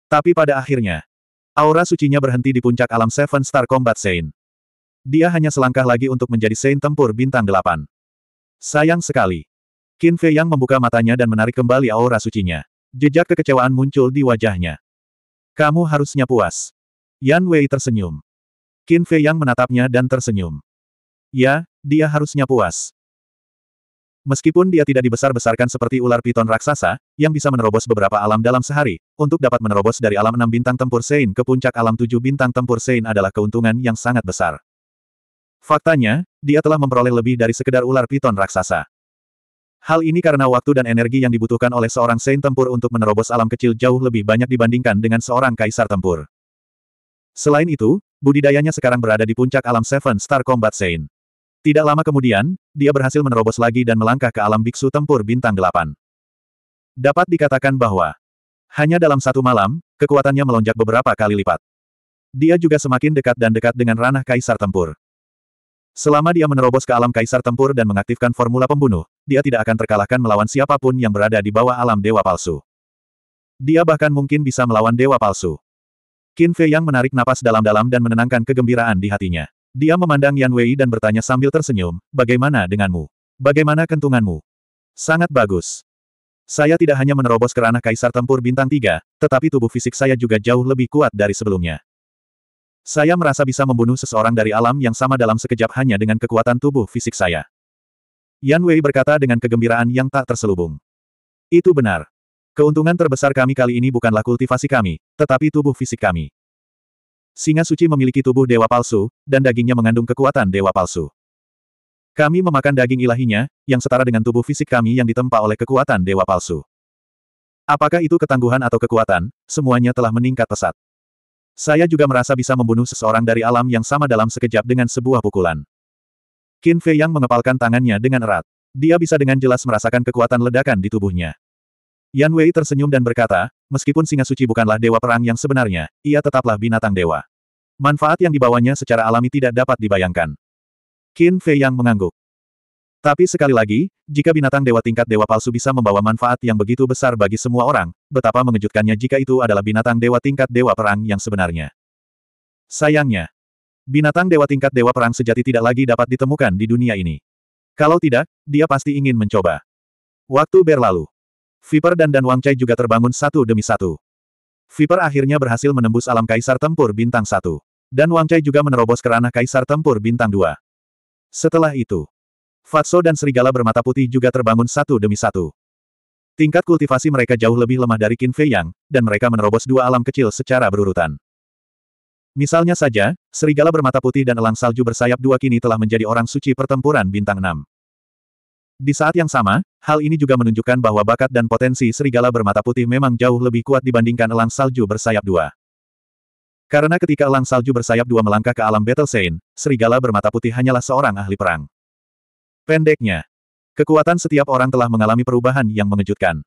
Tapi pada akhirnya, aura sucinya berhenti di puncak alam Seven Star Combat Saint. Dia hanya selangkah lagi untuk menjadi Saint Tempur Bintang Delapan. Sayang sekali. Qin Fei Yang membuka matanya dan menarik kembali aura sucinya. Jejak kekecewaan muncul di wajahnya. Kamu harusnya puas. Yan Wei tersenyum. Qin Fei Yang menatapnya dan tersenyum. Ya, dia harusnya puas. Meskipun dia tidak dibesar-besarkan seperti ular piton raksasa, yang bisa menerobos beberapa alam dalam sehari, untuk dapat menerobos dari alam enam bintang tempur Sein ke puncak alam tujuh bintang tempur Sein adalah keuntungan yang sangat besar. Faktanya, dia telah memperoleh lebih dari sekedar ular piton raksasa. Hal ini karena waktu dan energi yang dibutuhkan oleh seorang Sein tempur untuk menerobos alam kecil jauh lebih banyak dibandingkan dengan seorang kaisar tempur. Selain itu, budidayanya sekarang berada di puncak alam Seven Star Combat Sein. Tidak lama kemudian, dia berhasil menerobos lagi dan melangkah ke alam biksu tempur bintang delapan. Dapat dikatakan bahwa hanya dalam satu malam, kekuatannya melonjak beberapa kali lipat. Dia juga semakin dekat dan dekat dengan ranah kaisar tempur. Selama dia menerobos ke alam kaisar tempur dan mengaktifkan formula pembunuh, dia tidak akan terkalahkan melawan siapapun yang berada di bawah alam dewa palsu. Dia bahkan mungkin bisa melawan dewa palsu. Qin Fei yang menarik napas dalam-dalam dan menenangkan kegembiraan di hatinya. Dia memandang Yan Wei dan bertanya sambil tersenyum, bagaimana denganmu? Bagaimana kentunganmu? Sangat bagus. Saya tidak hanya menerobos ke ranah kaisar tempur bintang tiga, tetapi tubuh fisik saya juga jauh lebih kuat dari sebelumnya. Saya merasa bisa membunuh seseorang dari alam yang sama dalam sekejap hanya dengan kekuatan tubuh fisik saya. Yan Wei berkata dengan kegembiraan yang tak terselubung. Itu benar. Keuntungan terbesar kami kali ini bukanlah kultivasi kami, tetapi tubuh fisik kami. Singa suci memiliki tubuh dewa palsu, dan dagingnya mengandung kekuatan dewa palsu. Kami memakan daging ilahinya, yang setara dengan tubuh fisik kami yang ditempa oleh kekuatan dewa palsu. Apakah itu ketangguhan atau kekuatan, semuanya telah meningkat pesat. Saya juga merasa bisa membunuh seseorang dari alam yang sama dalam sekejap dengan sebuah pukulan. Qin Fei Yang mengepalkan tangannya dengan erat. Dia bisa dengan jelas merasakan kekuatan ledakan di tubuhnya. Yan Wei tersenyum dan berkata, meskipun singa suci bukanlah dewa perang yang sebenarnya, ia tetaplah binatang dewa. Manfaat yang dibawanya secara alami tidak dapat dibayangkan. Qin Fei yang mengangguk. Tapi sekali lagi, jika binatang dewa tingkat dewa palsu bisa membawa manfaat yang begitu besar bagi semua orang, betapa mengejutkannya jika itu adalah binatang dewa tingkat dewa perang yang sebenarnya. Sayangnya, binatang dewa tingkat dewa perang sejati tidak lagi dapat ditemukan di dunia ini. Kalau tidak, dia pasti ingin mencoba. Waktu berlalu. Viper dan Dan Wang Chai juga terbangun satu demi satu. Viper akhirnya berhasil menembus alam Kaisar Tempur Bintang Satu, Dan Wang Chai juga menerobos ke ranah Kaisar Tempur Bintang Dua. Setelah itu, Fatso dan Serigala bermata putih juga terbangun satu demi satu. Tingkat kultivasi mereka jauh lebih lemah dari Qin Fei Yang, dan mereka menerobos dua alam kecil secara berurutan. Misalnya saja, serigala bermata putih dan elang salju bersayap dua kini telah menjadi orang suci pertempuran bintang Enam. Di saat yang sama, Hal ini juga menunjukkan bahwa bakat dan potensi serigala bermata putih memang jauh lebih kuat dibandingkan elang salju bersayap dua. Karena ketika elang salju bersayap dua melangkah ke alam Battle Saint, serigala bermata putih hanyalah seorang ahli perang. Pendeknya, kekuatan setiap orang telah mengalami perubahan yang mengejutkan.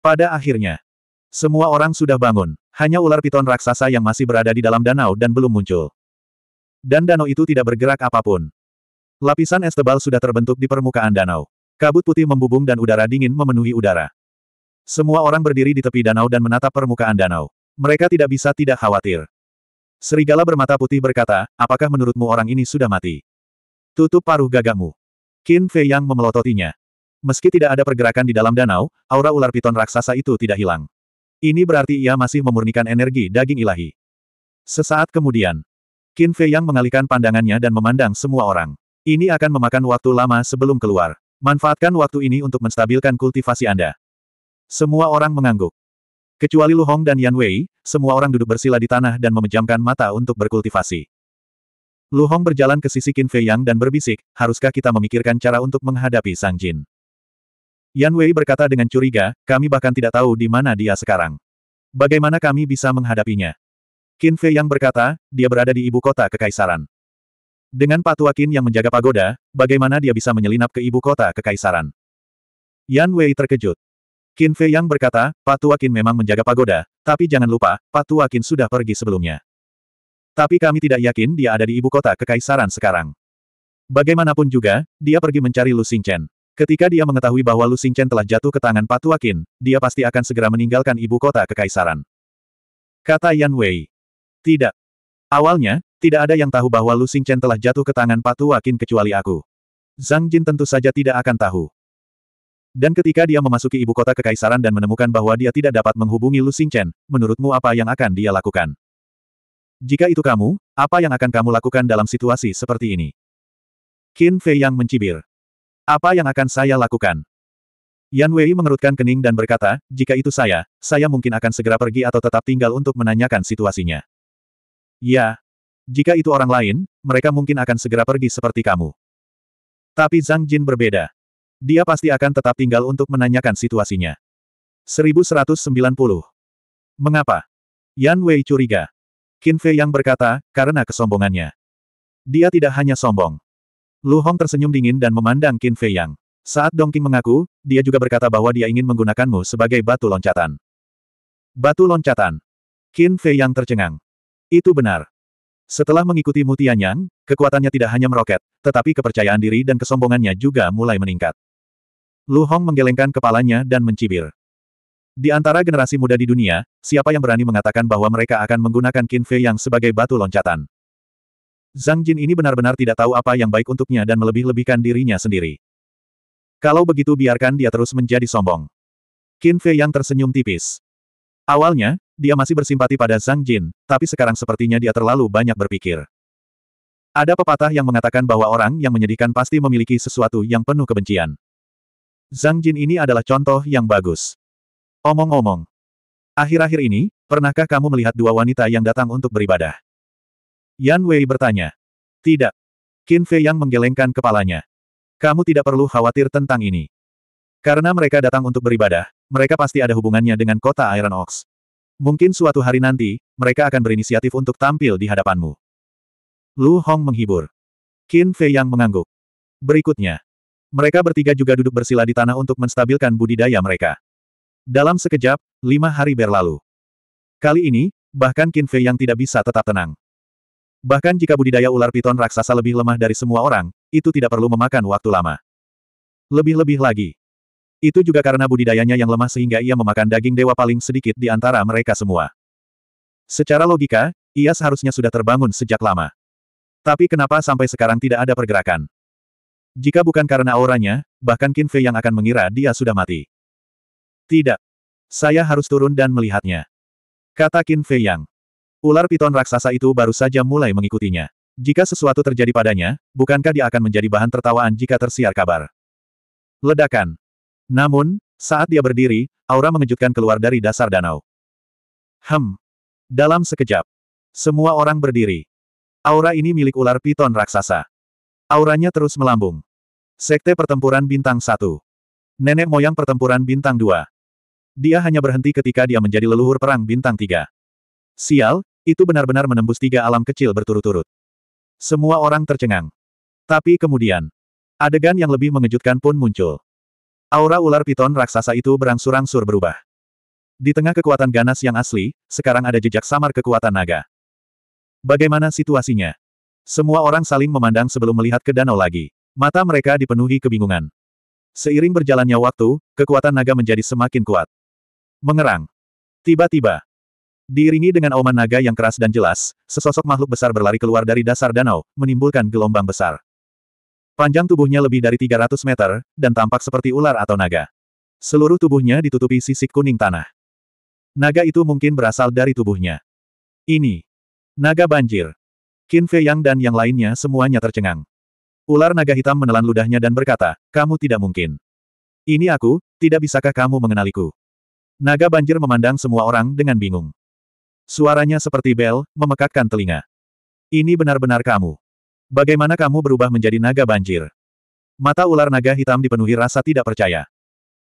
Pada akhirnya, semua orang sudah bangun, hanya ular piton raksasa yang masih berada di dalam danau dan belum muncul. Dan danau itu tidak bergerak apapun. Lapisan es tebal sudah terbentuk di permukaan danau. Kabut putih membubung dan udara dingin memenuhi udara. Semua orang berdiri di tepi danau dan menatap permukaan danau. Mereka tidak bisa tidak khawatir. Serigala bermata putih berkata, apakah menurutmu orang ini sudah mati? Tutup paruh gagamu. Qin Fei Yang memelototinya. Meski tidak ada pergerakan di dalam danau, aura ular piton raksasa itu tidak hilang. Ini berarti ia masih memurnikan energi daging ilahi. Sesaat kemudian, Qin Fei Yang mengalihkan pandangannya dan memandang semua orang. Ini akan memakan waktu lama sebelum keluar. Manfaatkan waktu ini untuk menstabilkan kultivasi Anda. Semua orang mengangguk. Kecuali Lu Hong dan Yan Wei, semua orang duduk bersila di tanah dan memejamkan mata untuk berkultivasi. Lu Hong berjalan ke sisi Qin Fei Yang dan berbisik, haruskah kita memikirkan cara untuk menghadapi Sang Jin? Yan Wei berkata dengan curiga, kami bahkan tidak tahu di mana dia sekarang. Bagaimana kami bisa menghadapinya? Qin Fei Yang berkata, dia berada di ibu kota kekaisaran. Dengan Patuakin yang menjaga pagoda, bagaimana dia bisa menyelinap ke ibu kota kekaisaran? Yan Wei terkejut. Qin Fei Yang berkata, Patuakin memang menjaga pagoda, tapi jangan lupa, Patuakin sudah pergi sebelumnya. Tapi kami tidak yakin dia ada di ibu kota kekaisaran sekarang. Bagaimanapun juga, dia pergi mencari Lu Xingchen. Ketika dia mengetahui bahwa Lu Xingchen telah jatuh ke tangan Patuakin, dia pasti akan segera meninggalkan ibu kota kekaisaran. Kata Yan Wei. Tidak. Awalnya, tidak ada yang tahu bahwa Lu Xingchen telah jatuh ke tangan Patu Wakin kecuali aku. Zhang Jin tentu saja tidak akan tahu. Dan ketika dia memasuki ibu kota kekaisaran dan menemukan bahwa dia tidak dapat menghubungi Lu Xingchen, menurutmu apa yang akan dia lakukan? Jika itu kamu, apa yang akan kamu lakukan dalam situasi seperti ini? Qin Fei yang mencibir. Apa yang akan saya lakukan? Yan Wei mengerutkan kening dan berkata, jika itu saya, saya mungkin akan segera pergi atau tetap tinggal untuk menanyakan situasinya. Ya, jika itu orang lain, mereka mungkin akan segera pergi seperti kamu. Tapi Zhang Jin berbeda. Dia pasti akan tetap tinggal untuk menanyakan situasinya. 1190. Mengapa? Yan Wei curiga. Qin Fei yang berkata, karena kesombongannya. Dia tidak hanya sombong. Lu Hong tersenyum dingin dan memandang Qin Fei Yang. Saat Dong Qing mengaku, dia juga berkata bahwa dia ingin menggunakanmu sebagai batu loncatan. Batu loncatan. Qin Fei Yang tercengang. Itu benar. Setelah mengikuti Mutianyang, kekuatannya tidak hanya meroket, tetapi kepercayaan diri dan kesombongannya juga mulai meningkat. Lu Hong menggelengkan kepalanya dan mencibir. Di antara generasi muda di dunia, siapa yang berani mengatakan bahwa mereka akan menggunakan Qin Fei yang sebagai batu loncatan? Zhang Jin ini benar-benar tidak tahu apa yang baik untuknya dan melebih-lebihkan dirinya sendiri. Kalau begitu biarkan dia terus menjadi sombong. Qin Fei yang tersenyum tipis. Awalnya, dia masih bersimpati pada Zhang Jin, tapi sekarang sepertinya dia terlalu banyak berpikir. Ada pepatah yang mengatakan bahwa orang yang menyedihkan pasti memiliki sesuatu yang penuh kebencian. Zhang Jin ini adalah contoh yang bagus. Omong-omong. Akhir-akhir ini, pernahkah kamu melihat dua wanita yang datang untuk beribadah? Yan Wei bertanya. Tidak. Qin Fei yang menggelengkan kepalanya. Kamu tidak perlu khawatir tentang ini. Karena mereka datang untuk beribadah, mereka pasti ada hubungannya dengan kota Iron Ox. Mungkin suatu hari nanti, mereka akan berinisiatif untuk tampil di hadapanmu. Lu Hong menghibur. Qin Fei yang mengangguk. Berikutnya. Mereka bertiga juga duduk bersila di tanah untuk menstabilkan budidaya mereka. Dalam sekejap, lima hari berlalu. Kali ini, bahkan Qin Fei yang tidak bisa tetap tenang. Bahkan jika budidaya ular piton raksasa lebih lemah dari semua orang, itu tidak perlu memakan waktu lama. Lebih-lebih lagi, itu juga karena budidayanya yang lemah sehingga ia memakan daging dewa paling sedikit di antara mereka semua. Secara logika, ia seharusnya sudah terbangun sejak lama. Tapi kenapa sampai sekarang tidak ada pergerakan? Jika bukan karena auranya, bahkan Qin Fei yang akan mengira dia sudah mati. Tidak. Saya harus turun dan melihatnya. Kata Qin Fei yang. Ular piton raksasa itu baru saja mulai mengikutinya. Jika sesuatu terjadi padanya, bukankah dia akan menjadi bahan tertawaan jika tersiar kabar? Ledakan. Namun, saat dia berdiri, aura mengejutkan keluar dari dasar danau. Hem. Dalam sekejap, semua orang berdiri. Aura ini milik ular piton raksasa. Auranya terus melambung. Sekte pertempuran bintang satu, Nenek moyang pertempuran bintang dua. Dia hanya berhenti ketika dia menjadi leluhur perang bintang tiga. Sial, itu benar-benar menembus tiga alam kecil berturut-turut. Semua orang tercengang. Tapi kemudian, adegan yang lebih mengejutkan pun muncul. Aura ular piton raksasa itu berangsur-angsur berubah. Di tengah kekuatan ganas yang asli, sekarang ada jejak samar kekuatan naga. Bagaimana situasinya? Semua orang saling memandang sebelum melihat ke danau lagi. Mata mereka dipenuhi kebingungan. Seiring berjalannya waktu, kekuatan naga menjadi semakin kuat. Mengerang. Tiba-tiba. Diiringi dengan auman naga yang keras dan jelas, sesosok makhluk besar berlari keluar dari dasar danau, menimbulkan gelombang besar. Panjang tubuhnya lebih dari 300 meter, dan tampak seperti ular atau naga. Seluruh tubuhnya ditutupi sisik kuning tanah. Naga itu mungkin berasal dari tubuhnya. Ini. Naga banjir. Qin Fei Yang dan yang lainnya semuanya tercengang. Ular naga hitam menelan ludahnya dan berkata, kamu tidak mungkin. Ini aku, tidak bisakah kamu mengenaliku? Naga banjir memandang semua orang dengan bingung. Suaranya seperti bel, memekakkan telinga. Ini benar-benar kamu. Bagaimana kamu berubah menjadi naga banjir? Mata ular naga hitam dipenuhi rasa tidak percaya.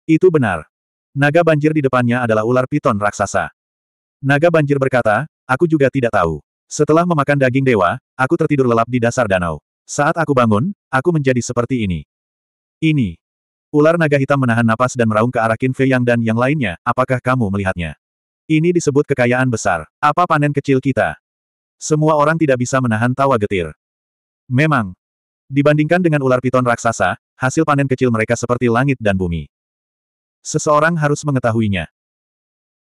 Itu benar. Naga banjir di depannya adalah ular piton raksasa. Naga banjir berkata, aku juga tidak tahu. Setelah memakan daging dewa, aku tertidur lelap di dasar danau. Saat aku bangun, aku menjadi seperti ini. Ini. Ular naga hitam menahan napas dan meraung ke arah Qin Fei Yang dan yang lainnya, apakah kamu melihatnya? Ini disebut kekayaan besar. Apa panen kecil kita? Semua orang tidak bisa menahan tawa getir. Memang. Dibandingkan dengan ular piton raksasa, hasil panen kecil mereka seperti langit dan bumi. Seseorang harus mengetahuinya.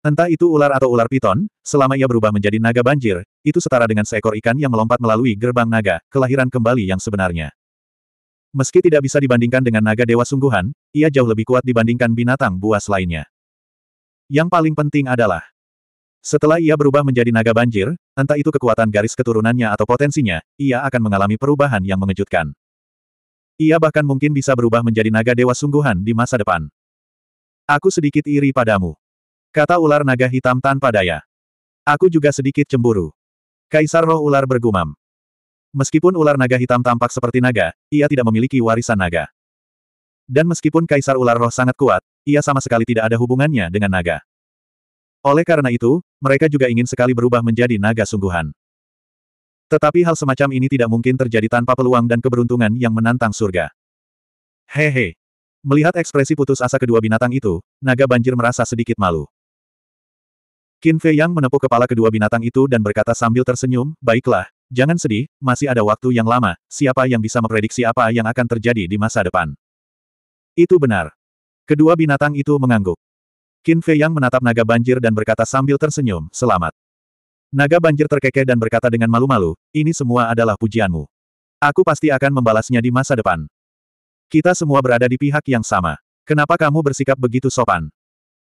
Entah itu ular atau ular piton, selama ia berubah menjadi naga banjir, itu setara dengan seekor ikan yang melompat melalui gerbang naga, kelahiran kembali yang sebenarnya. Meski tidak bisa dibandingkan dengan naga dewa sungguhan, ia jauh lebih kuat dibandingkan binatang buas lainnya. Yang paling penting adalah, setelah ia berubah menjadi naga banjir, entah itu kekuatan garis keturunannya atau potensinya, ia akan mengalami perubahan yang mengejutkan. Ia bahkan mungkin bisa berubah menjadi naga dewa sungguhan di masa depan. Aku sedikit iri padamu. Kata ular naga hitam tanpa daya. Aku juga sedikit cemburu. Kaisar roh ular bergumam. Meskipun ular naga hitam tampak seperti naga, ia tidak memiliki warisan naga. Dan meskipun kaisar ular roh sangat kuat, ia sama sekali tidak ada hubungannya dengan naga. Oleh karena itu, mereka juga ingin sekali berubah menjadi naga sungguhan. Tetapi hal semacam ini tidak mungkin terjadi tanpa peluang dan keberuntungan yang menantang surga. Hehe. Melihat ekspresi putus asa kedua binatang itu, naga banjir merasa sedikit malu. Qin Fei Yang menepuk kepala kedua binatang itu dan berkata sambil tersenyum, Baiklah, jangan sedih, masih ada waktu yang lama, siapa yang bisa memprediksi apa yang akan terjadi di masa depan. Itu benar. Kedua binatang itu mengangguk. Qin Fei Yang menatap naga banjir dan berkata sambil tersenyum, selamat. Naga banjir terkekeh dan berkata dengan malu-malu, ini semua adalah pujianmu. Aku pasti akan membalasnya di masa depan. Kita semua berada di pihak yang sama. Kenapa kamu bersikap begitu sopan?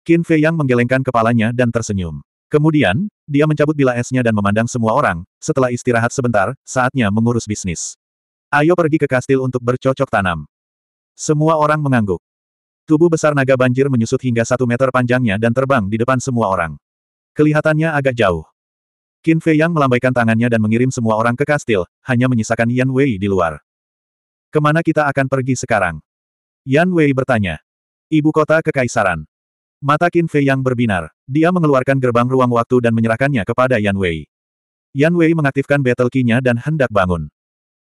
Qin Fei Yang menggelengkan kepalanya dan tersenyum. Kemudian, dia mencabut bila esnya dan memandang semua orang, setelah istirahat sebentar, saatnya mengurus bisnis. Ayo pergi ke kastil untuk bercocok tanam. Semua orang mengangguk. Tubuh besar naga banjir menyusut hingga satu meter panjangnya dan terbang di depan semua orang. Kelihatannya agak jauh. Qin Fei Yang melambaikan tangannya dan mengirim semua orang ke kastil, hanya menyisakan Yan Wei di luar. Kemana kita akan pergi sekarang? Yan Wei bertanya. Ibu kota kekaisaran. Mata Qin Fei Yang berbinar. Dia mengeluarkan gerbang ruang waktu dan menyerahkannya kepada Yan Wei. Yan Wei mengaktifkan battle key-nya dan hendak bangun.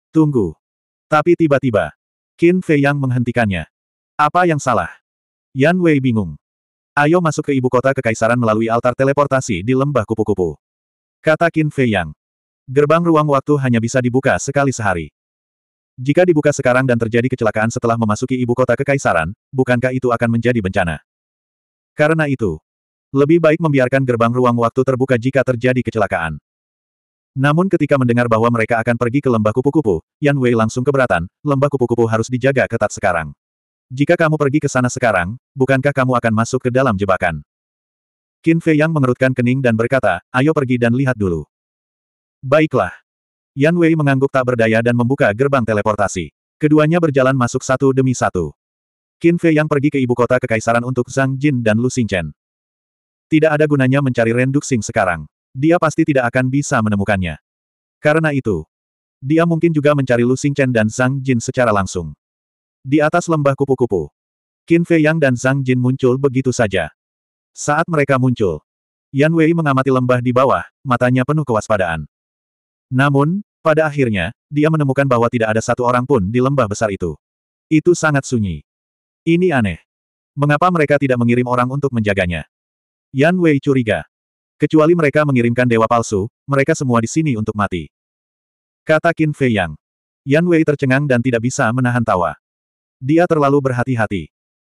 Tunggu. Tapi tiba-tiba, Qin Fei Yang menghentikannya. Apa yang salah? Yan Wei bingung. Ayo masuk ke ibu kota kekaisaran melalui altar teleportasi di lembah kupu-kupu. Kata Qin Fei Yang. Gerbang ruang waktu hanya bisa dibuka sekali sehari. Jika dibuka sekarang dan terjadi kecelakaan setelah memasuki ibu kota kekaisaran, bukankah itu akan menjadi bencana? Karena itu, lebih baik membiarkan gerbang ruang waktu terbuka jika terjadi kecelakaan. Namun ketika mendengar bahwa mereka akan pergi ke lembah kupu-kupu, Yan Wei langsung keberatan, lembah kupu-kupu harus dijaga ketat sekarang. Jika kamu pergi ke sana sekarang, bukankah kamu akan masuk ke dalam jebakan? Qin Fei Yang mengerutkan kening dan berkata, ayo pergi dan lihat dulu. Baiklah. Yan Wei mengangguk tak berdaya dan membuka gerbang teleportasi. Keduanya berjalan masuk satu demi satu. Qin Fei Yang pergi ke ibu kota kekaisaran untuk Zhang Jin dan Lu Xingchen. Tidak ada gunanya mencari Ren Duxing sekarang. Dia pasti tidak akan bisa menemukannya. Karena itu, dia mungkin juga mencari Lu Xingchen dan Zhang Jin secara langsung. Di atas lembah kupu-kupu. Qin Fei Yang dan Zhang Jin muncul begitu saja. Saat mereka muncul, Yan Wei mengamati lembah di bawah, matanya penuh kewaspadaan. Namun, pada akhirnya, dia menemukan bahwa tidak ada satu orang pun di lembah besar itu. Itu sangat sunyi. Ini aneh. Mengapa mereka tidak mengirim orang untuk menjaganya? Yan Wei curiga. Kecuali mereka mengirimkan dewa palsu, mereka semua di sini untuk mati. Kata Qin Fei Yang. Yan Wei tercengang dan tidak bisa menahan tawa. Dia terlalu berhati-hati.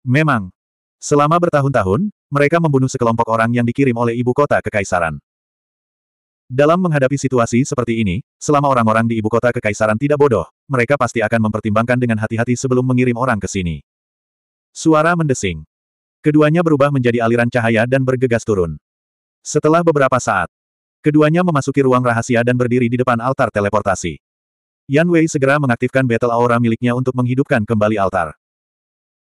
Memang. Selama bertahun-tahun, mereka membunuh sekelompok orang yang dikirim oleh ibu kota kekaisaran. Dalam menghadapi situasi seperti ini, selama orang-orang di ibu kota kekaisaran tidak bodoh, mereka pasti akan mempertimbangkan dengan hati-hati sebelum mengirim orang ke sini. Suara mendesing. Keduanya berubah menjadi aliran cahaya dan bergegas turun. Setelah beberapa saat, keduanya memasuki ruang rahasia dan berdiri di depan altar teleportasi. Yan Wei segera mengaktifkan battle aura miliknya untuk menghidupkan kembali altar.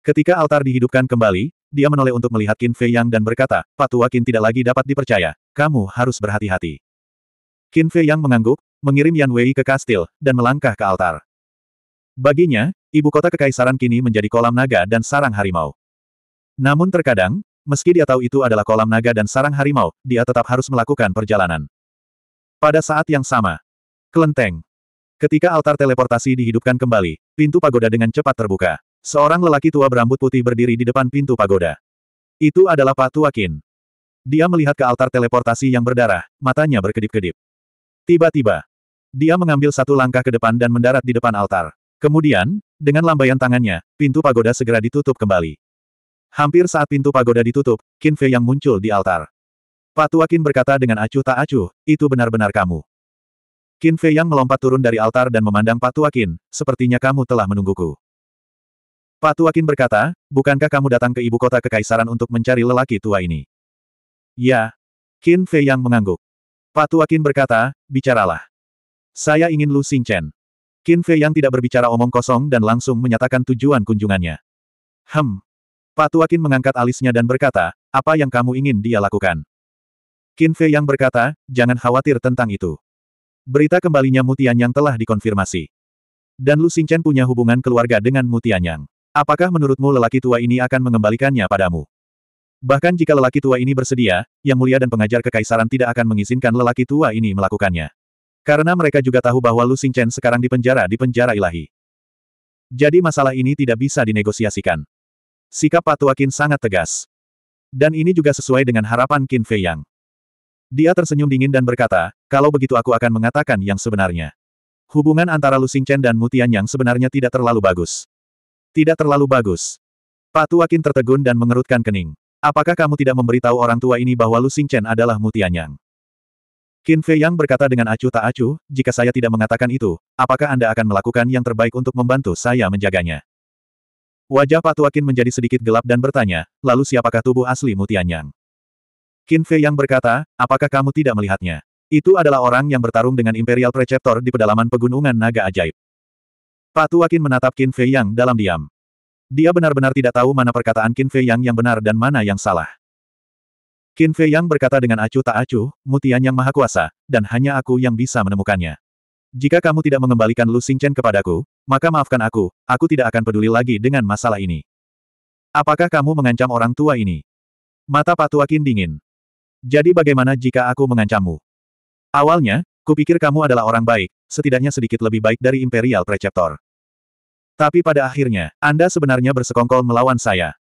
Ketika altar dihidupkan kembali, dia menoleh untuk melihat Qin Fei Yang dan berkata, Patua Qin tidak lagi dapat dipercaya, kamu harus berhati-hati. Qin Fei Yang mengangguk, mengirim Yan Wei ke kastil, dan melangkah ke altar. Baginya, ibu kota kekaisaran kini menjadi kolam naga dan sarang harimau. Namun terkadang, meski dia tahu itu adalah kolam naga dan sarang harimau, dia tetap harus melakukan perjalanan. Pada saat yang sama, kelenteng, Ketika altar teleportasi dihidupkan kembali, pintu pagoda dengan cepat terbuka. Seorang lelaki tua berambut putih berdiri di depan pintu pagoda. Itu adalah Pak Tuakin. Dia melihat ke altar teleportasi yang berdarah, matanya berkedip-kedip. Tiba-tiba, dia mengambil satu langkah ke depan dan mendarat di depan altar. Kemudian, dengan lambaian tangannya, pintu pagoda segera ditutup kembali. Hampir saat pintu pagoda ditutup, Kinfe yang muncul di altar. Pak Tuakin berkata dengan acuh tak acuh, itu benar-benar kamu. Qin Fei yang melompat turun dari altar dan memandang Patuakin, Qin, sepertinya kamu telah menungguku. Patuakin Qin berkata, bukankah kamu datang ke ibu kota kekaisaran untuk mencari lelaki tua ini? Ya. Qin Fei yang mengangguk. Patuakin Qin berkata, bicaralah. Saya ingin Lu Xingchen. Qin Fei yang tidak berbicara omong kosong dan langsung menyatakan tujuan kunjungannya. Hem. Patuakin Qin mengangkat alisnya dan berkata, apa yang kamu ingin dia lakukan? Qin Fei yang berkata, jangan khawatir tentang itu. Berita kembalinya Mutianyang telah dikonfirmasi. Dan Lu Xingchen punya hubungan keluarga dengan Mutianyang. Apakah menurutmu lelaki tua ini akan mengembalikannya padamu? Bahkan jika lelaki tua ini bersedia, Yang Mulia dan pengajar kekaisaran tidak akan mengizinkan lelaki tua ini melakukannya. Karena mereka juga tahu bahwa Lu Xingchen sekarang dipenjara di penjara ilahi. Jadi masalah ini tidak bisa dinegosiasikan. Sikap Patuakin sangat tegas. Dan ini juga sesuai dengan harapan Qin Fei Yang. Dia tersenyum dingin dan berkata, kalau begitu aku akan mengatakan yang sebenarnya. Hubungan antara Lu Xingchen dan Mutian yang sebenarnya tidak terlalu bagus. Tidak terlalu bagus. Pak Tuakin tertegun dan mengerutkan kening. Apakah kamu tidak memberitahu orang tua ini bahwa Lu Xingchen adalah Mutian Yang? Qin Fei Yang berkata dengan acuh tak acuh, jika saya tidak mengatakan itu, apakah Anda akan melakukan yang terbaik untuk membantu saya menjaganya? Wajah Pak Patuakin menjadi sedikit gelap dan bertanya, lalu siapakah tubuh asli Mutian Yang? Qin Fei yang berkata, apakah kamu tidak melihatnya? Itu adalah orang yang bertarung dengan Imperial Preceptor di pedalaman pegunungan naga ajaib. Pak Tua menatap Qin Fei Yang dalam diam. Dia benar-benar tidak tahu mana perkataan Qin Fei Yang yang benar dan mana yang salah. Qin Fei Yang berkata dengan acuh tak acuh, mutian yang maha kuasa, dan hanya aku yang bisa menemukannya. Jika kamu tidak mengembalikan Lu Xingchen kepadaku, maka maafkan aku, aku tidak akan peduli lagi dengan masalah ini. Apakah kamu mengancam orang tua ini? Mata Pak Tua dingin. Jadi bagaimana jika aku mengancammu? Awalnya, kupikir kamu adalah orang baik, setidaknya sedikit lebih baik dari Imperial Preceptor. Tapi pada akhirnya, Anda sebenarnya bersekongkol melawan saya.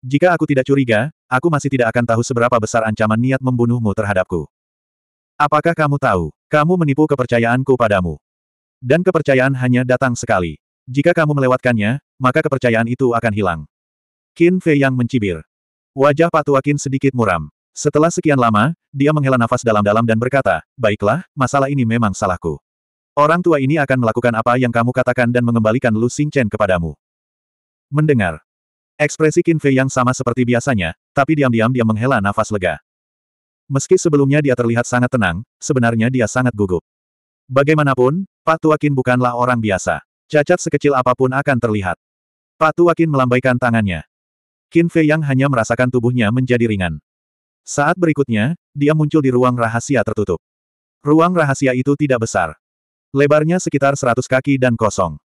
Jika aku tidak curiga, aku masih tidak akan tahu seberapa besar ancaman niat membunuhmu terhadapku. Apakah kamu tahu, kamu menipu kepercayaanku padamu. Dan kepercayaan hanya datang sekali. Jika kamu melewatkannya, maka kepercayaan itu akan hilang. Qin Fei yang mencibir. Wajah Pak Tua Qin sedikit muram. Setelah sekian lama, dia menghela nafas dalam-dalam dan berkata, Baiklah, masalah ini memang salahku. Orang tua ini akan melakukan apa yang kamu katakan dan mengembalikan Lu Xingchen kepadamu. Mendengar. Ekspresi Qin Fei yang sama seperti biasanya, tapi diam-diam dia menghela nafas lega. Meski sebelumnya dia terlihat sangat tenang, sebenarnya dia sangat gugup. Bagaimanapun, Pak Tua Qin bukanlah orang biasa. Cacat sekecil apapun akan terlihat. Pak Tua Qin melambaikan tangannya. Qin Fei yang hanya merasakan tubuhnya menjadi ringan. Saat berikutnya, dia muncul di ruang rahasia tertutup. Ruang rahasia itu tidak besar. Lebarnya sekitar 100 kaki dan kosong.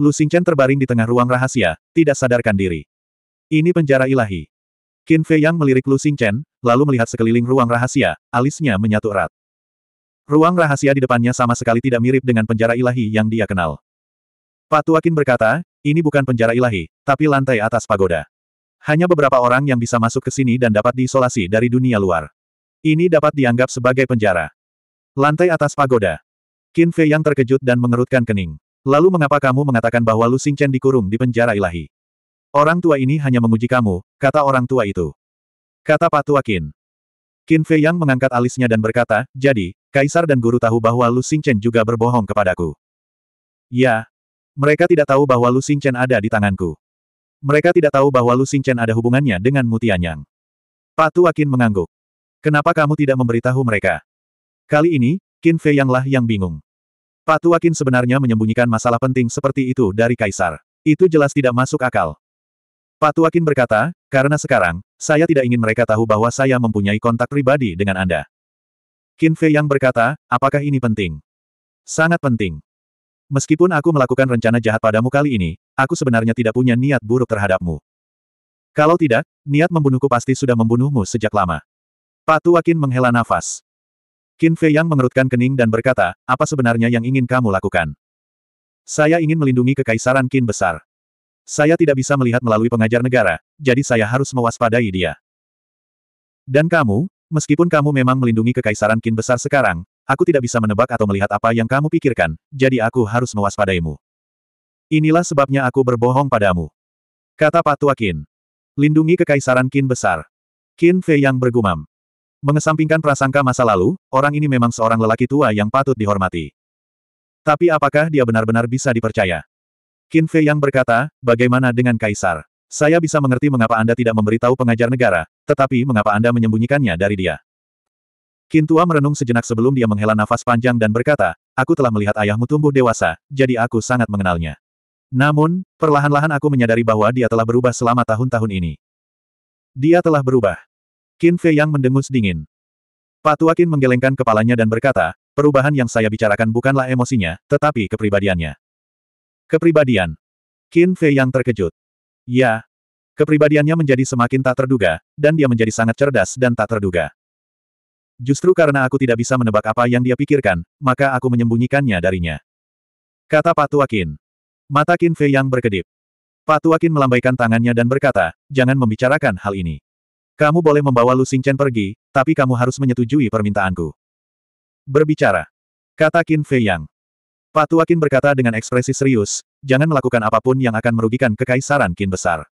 Lu Xingchen terbaring di tengah ruang rahasia, tidak sadarkan diri. Ini penjara ilahi. Qin Fei Yang melirik Lu Xingchen, lalu melihat sekeliling ruang rahasia, alisnya menyatu erat. Ruang rahasia di depannya sama sekali tidak mirip dengan penjara ilahi yang dia kenal. Patuakin berkata, ini bukan penjara ilahi, tapi lantai atas pagoda. Hanya beberapa orang yang bisa masuk ke sini dan dapat diisolasi dari dunia luar. Ini dapat dianggap sebagai penjara. Lantai atas pagoda. Qin Fei yang terkejut dan mengerutkan kening. Lalu mengapa kamu mengatakan bahwa Lu Xingchen dikurung di penjara ilahi? Orang tua ini hanya menguji kamu, kata orang tua itu. Kata Patua Qin. Qin Fei yang mengangkat alisnya dan berkata, jadi, Kaisar dan guru tahu bahwa Lu Xingchen juga berbohong kepadaku. Ya. Mereka tidak tahu bahwa Lu Xingchen ada di tanganku. Mereka tidak tahu bahwa Lu Xingchen ada hubungannya dengan Mutianyang. Patu Akin mengangguk. Kenapa kamu tidak memberitahu mereka? Kali ini, Qin Fei Yanglah yang bingung. Patu Akin sebenarnya menyembunyikan masalah penting seperti itu dari Kaisar. Itu jelas tidak masuk akal. Patu Akin berkata, karena sekarang, saya tidak ingin mereka tahu bahwa saya mempunyai kontak pribadi dengan Anda. Qin Fei Yang berkata, apakah ini penting? Sangat penting. Meskipun aku melakukan rencana jahat padamu kali ini, aku sebenarnya tidak punya niat buruk terhadapmu. Kalau tidak, niat membunuhku pasti sudah membunuhmu sejak lama. Patu Wakin menghela nafas. Qin Fei Yang mengerutkan kening dan berkata, apa sebenarnya yang ingin kamu lakukan? Saya ingin melindungi kekaisaran Qin besar. Saya tidak bisa melihat melalui pengajar negara, jadi saya harus mewaspadai dia. Dan kamu, meskipun kamu memang melindungi kekaisaran Qin besar sekarang, Aku tidak bisa menebak atau melihat apa yang kamu pikirkan, jadi aku harus mewaspadaimu. Inilah sebabnya aku berbohong padamu. Kata Tua Qin. Lindungi kekaisaran Qin besar. Qin Fei yang bergumam. Mengesampingkan prasangka masa lalu, orang ini memang seorang lelaki tua yang patut dihormati. Tapi apakah dia benar-benar bisa dipercaya? Qin Fei yang berkata, bagaimana dengan kaisar? Saya bisa mengerti mengapa Anda tidak memberitahu pengajar negara, tetapi mengapa Anda menyembunyikannya dari dia? Kintua merenung sejenak sebelum dia menghela nafas panjang dan berkata, aku telah melihat ayahmu tumbuh dewasa, jadi aku sangat mengenalnya. Namun, perlahan-lahan aku menyadari bahwa dia telah berubah selama tahun-tahun ini. Dia telah berubah. Qin Fei yang mendengus dingin. Pak Tua Qin menggelengkan kepalanya dan berkata, perubahan yang saya bicarakan bukanlah emosinya, tetapi kepribadiannya. Kepribadian. Qin Fei yang terkejut. Ya. Kepribadiannya menjadi semakin tak terduga, dan dia menjadi sangat cerdas dan tak terduga. Justru karena aku tidak bisa menebak apa yang dia pikirkan, maka aku menyembunyikannya darinya. Kata Patuakin. Mata Qin Fei yang berkedip. Patuakin melambaikan tangannya dan berkata, jangan membicarakan hal ini. Kamu boleh membawa Lu Xingchen pergi, tapi kamu harus menyetujui permintaanku. Berbicara. Kata Qin Fei Yang. Patuakin berkata dengan ekspresi serius, jangan melakukan apapun yang akan merugikan kekaisaran Qin Besar.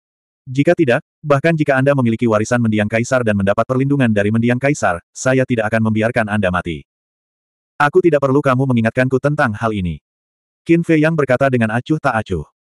Jika tidak, bahkan jika Anda memiliki warisan mendiang kaisar dan mendapat perlindungan dari mendiang kaisar, saya tidak akan membiarkan Anda mati. Aku tidak perlu kamu mengingatkanku tentang hal ini. Qin Fei Yang berkata dengan acuh tak acuh.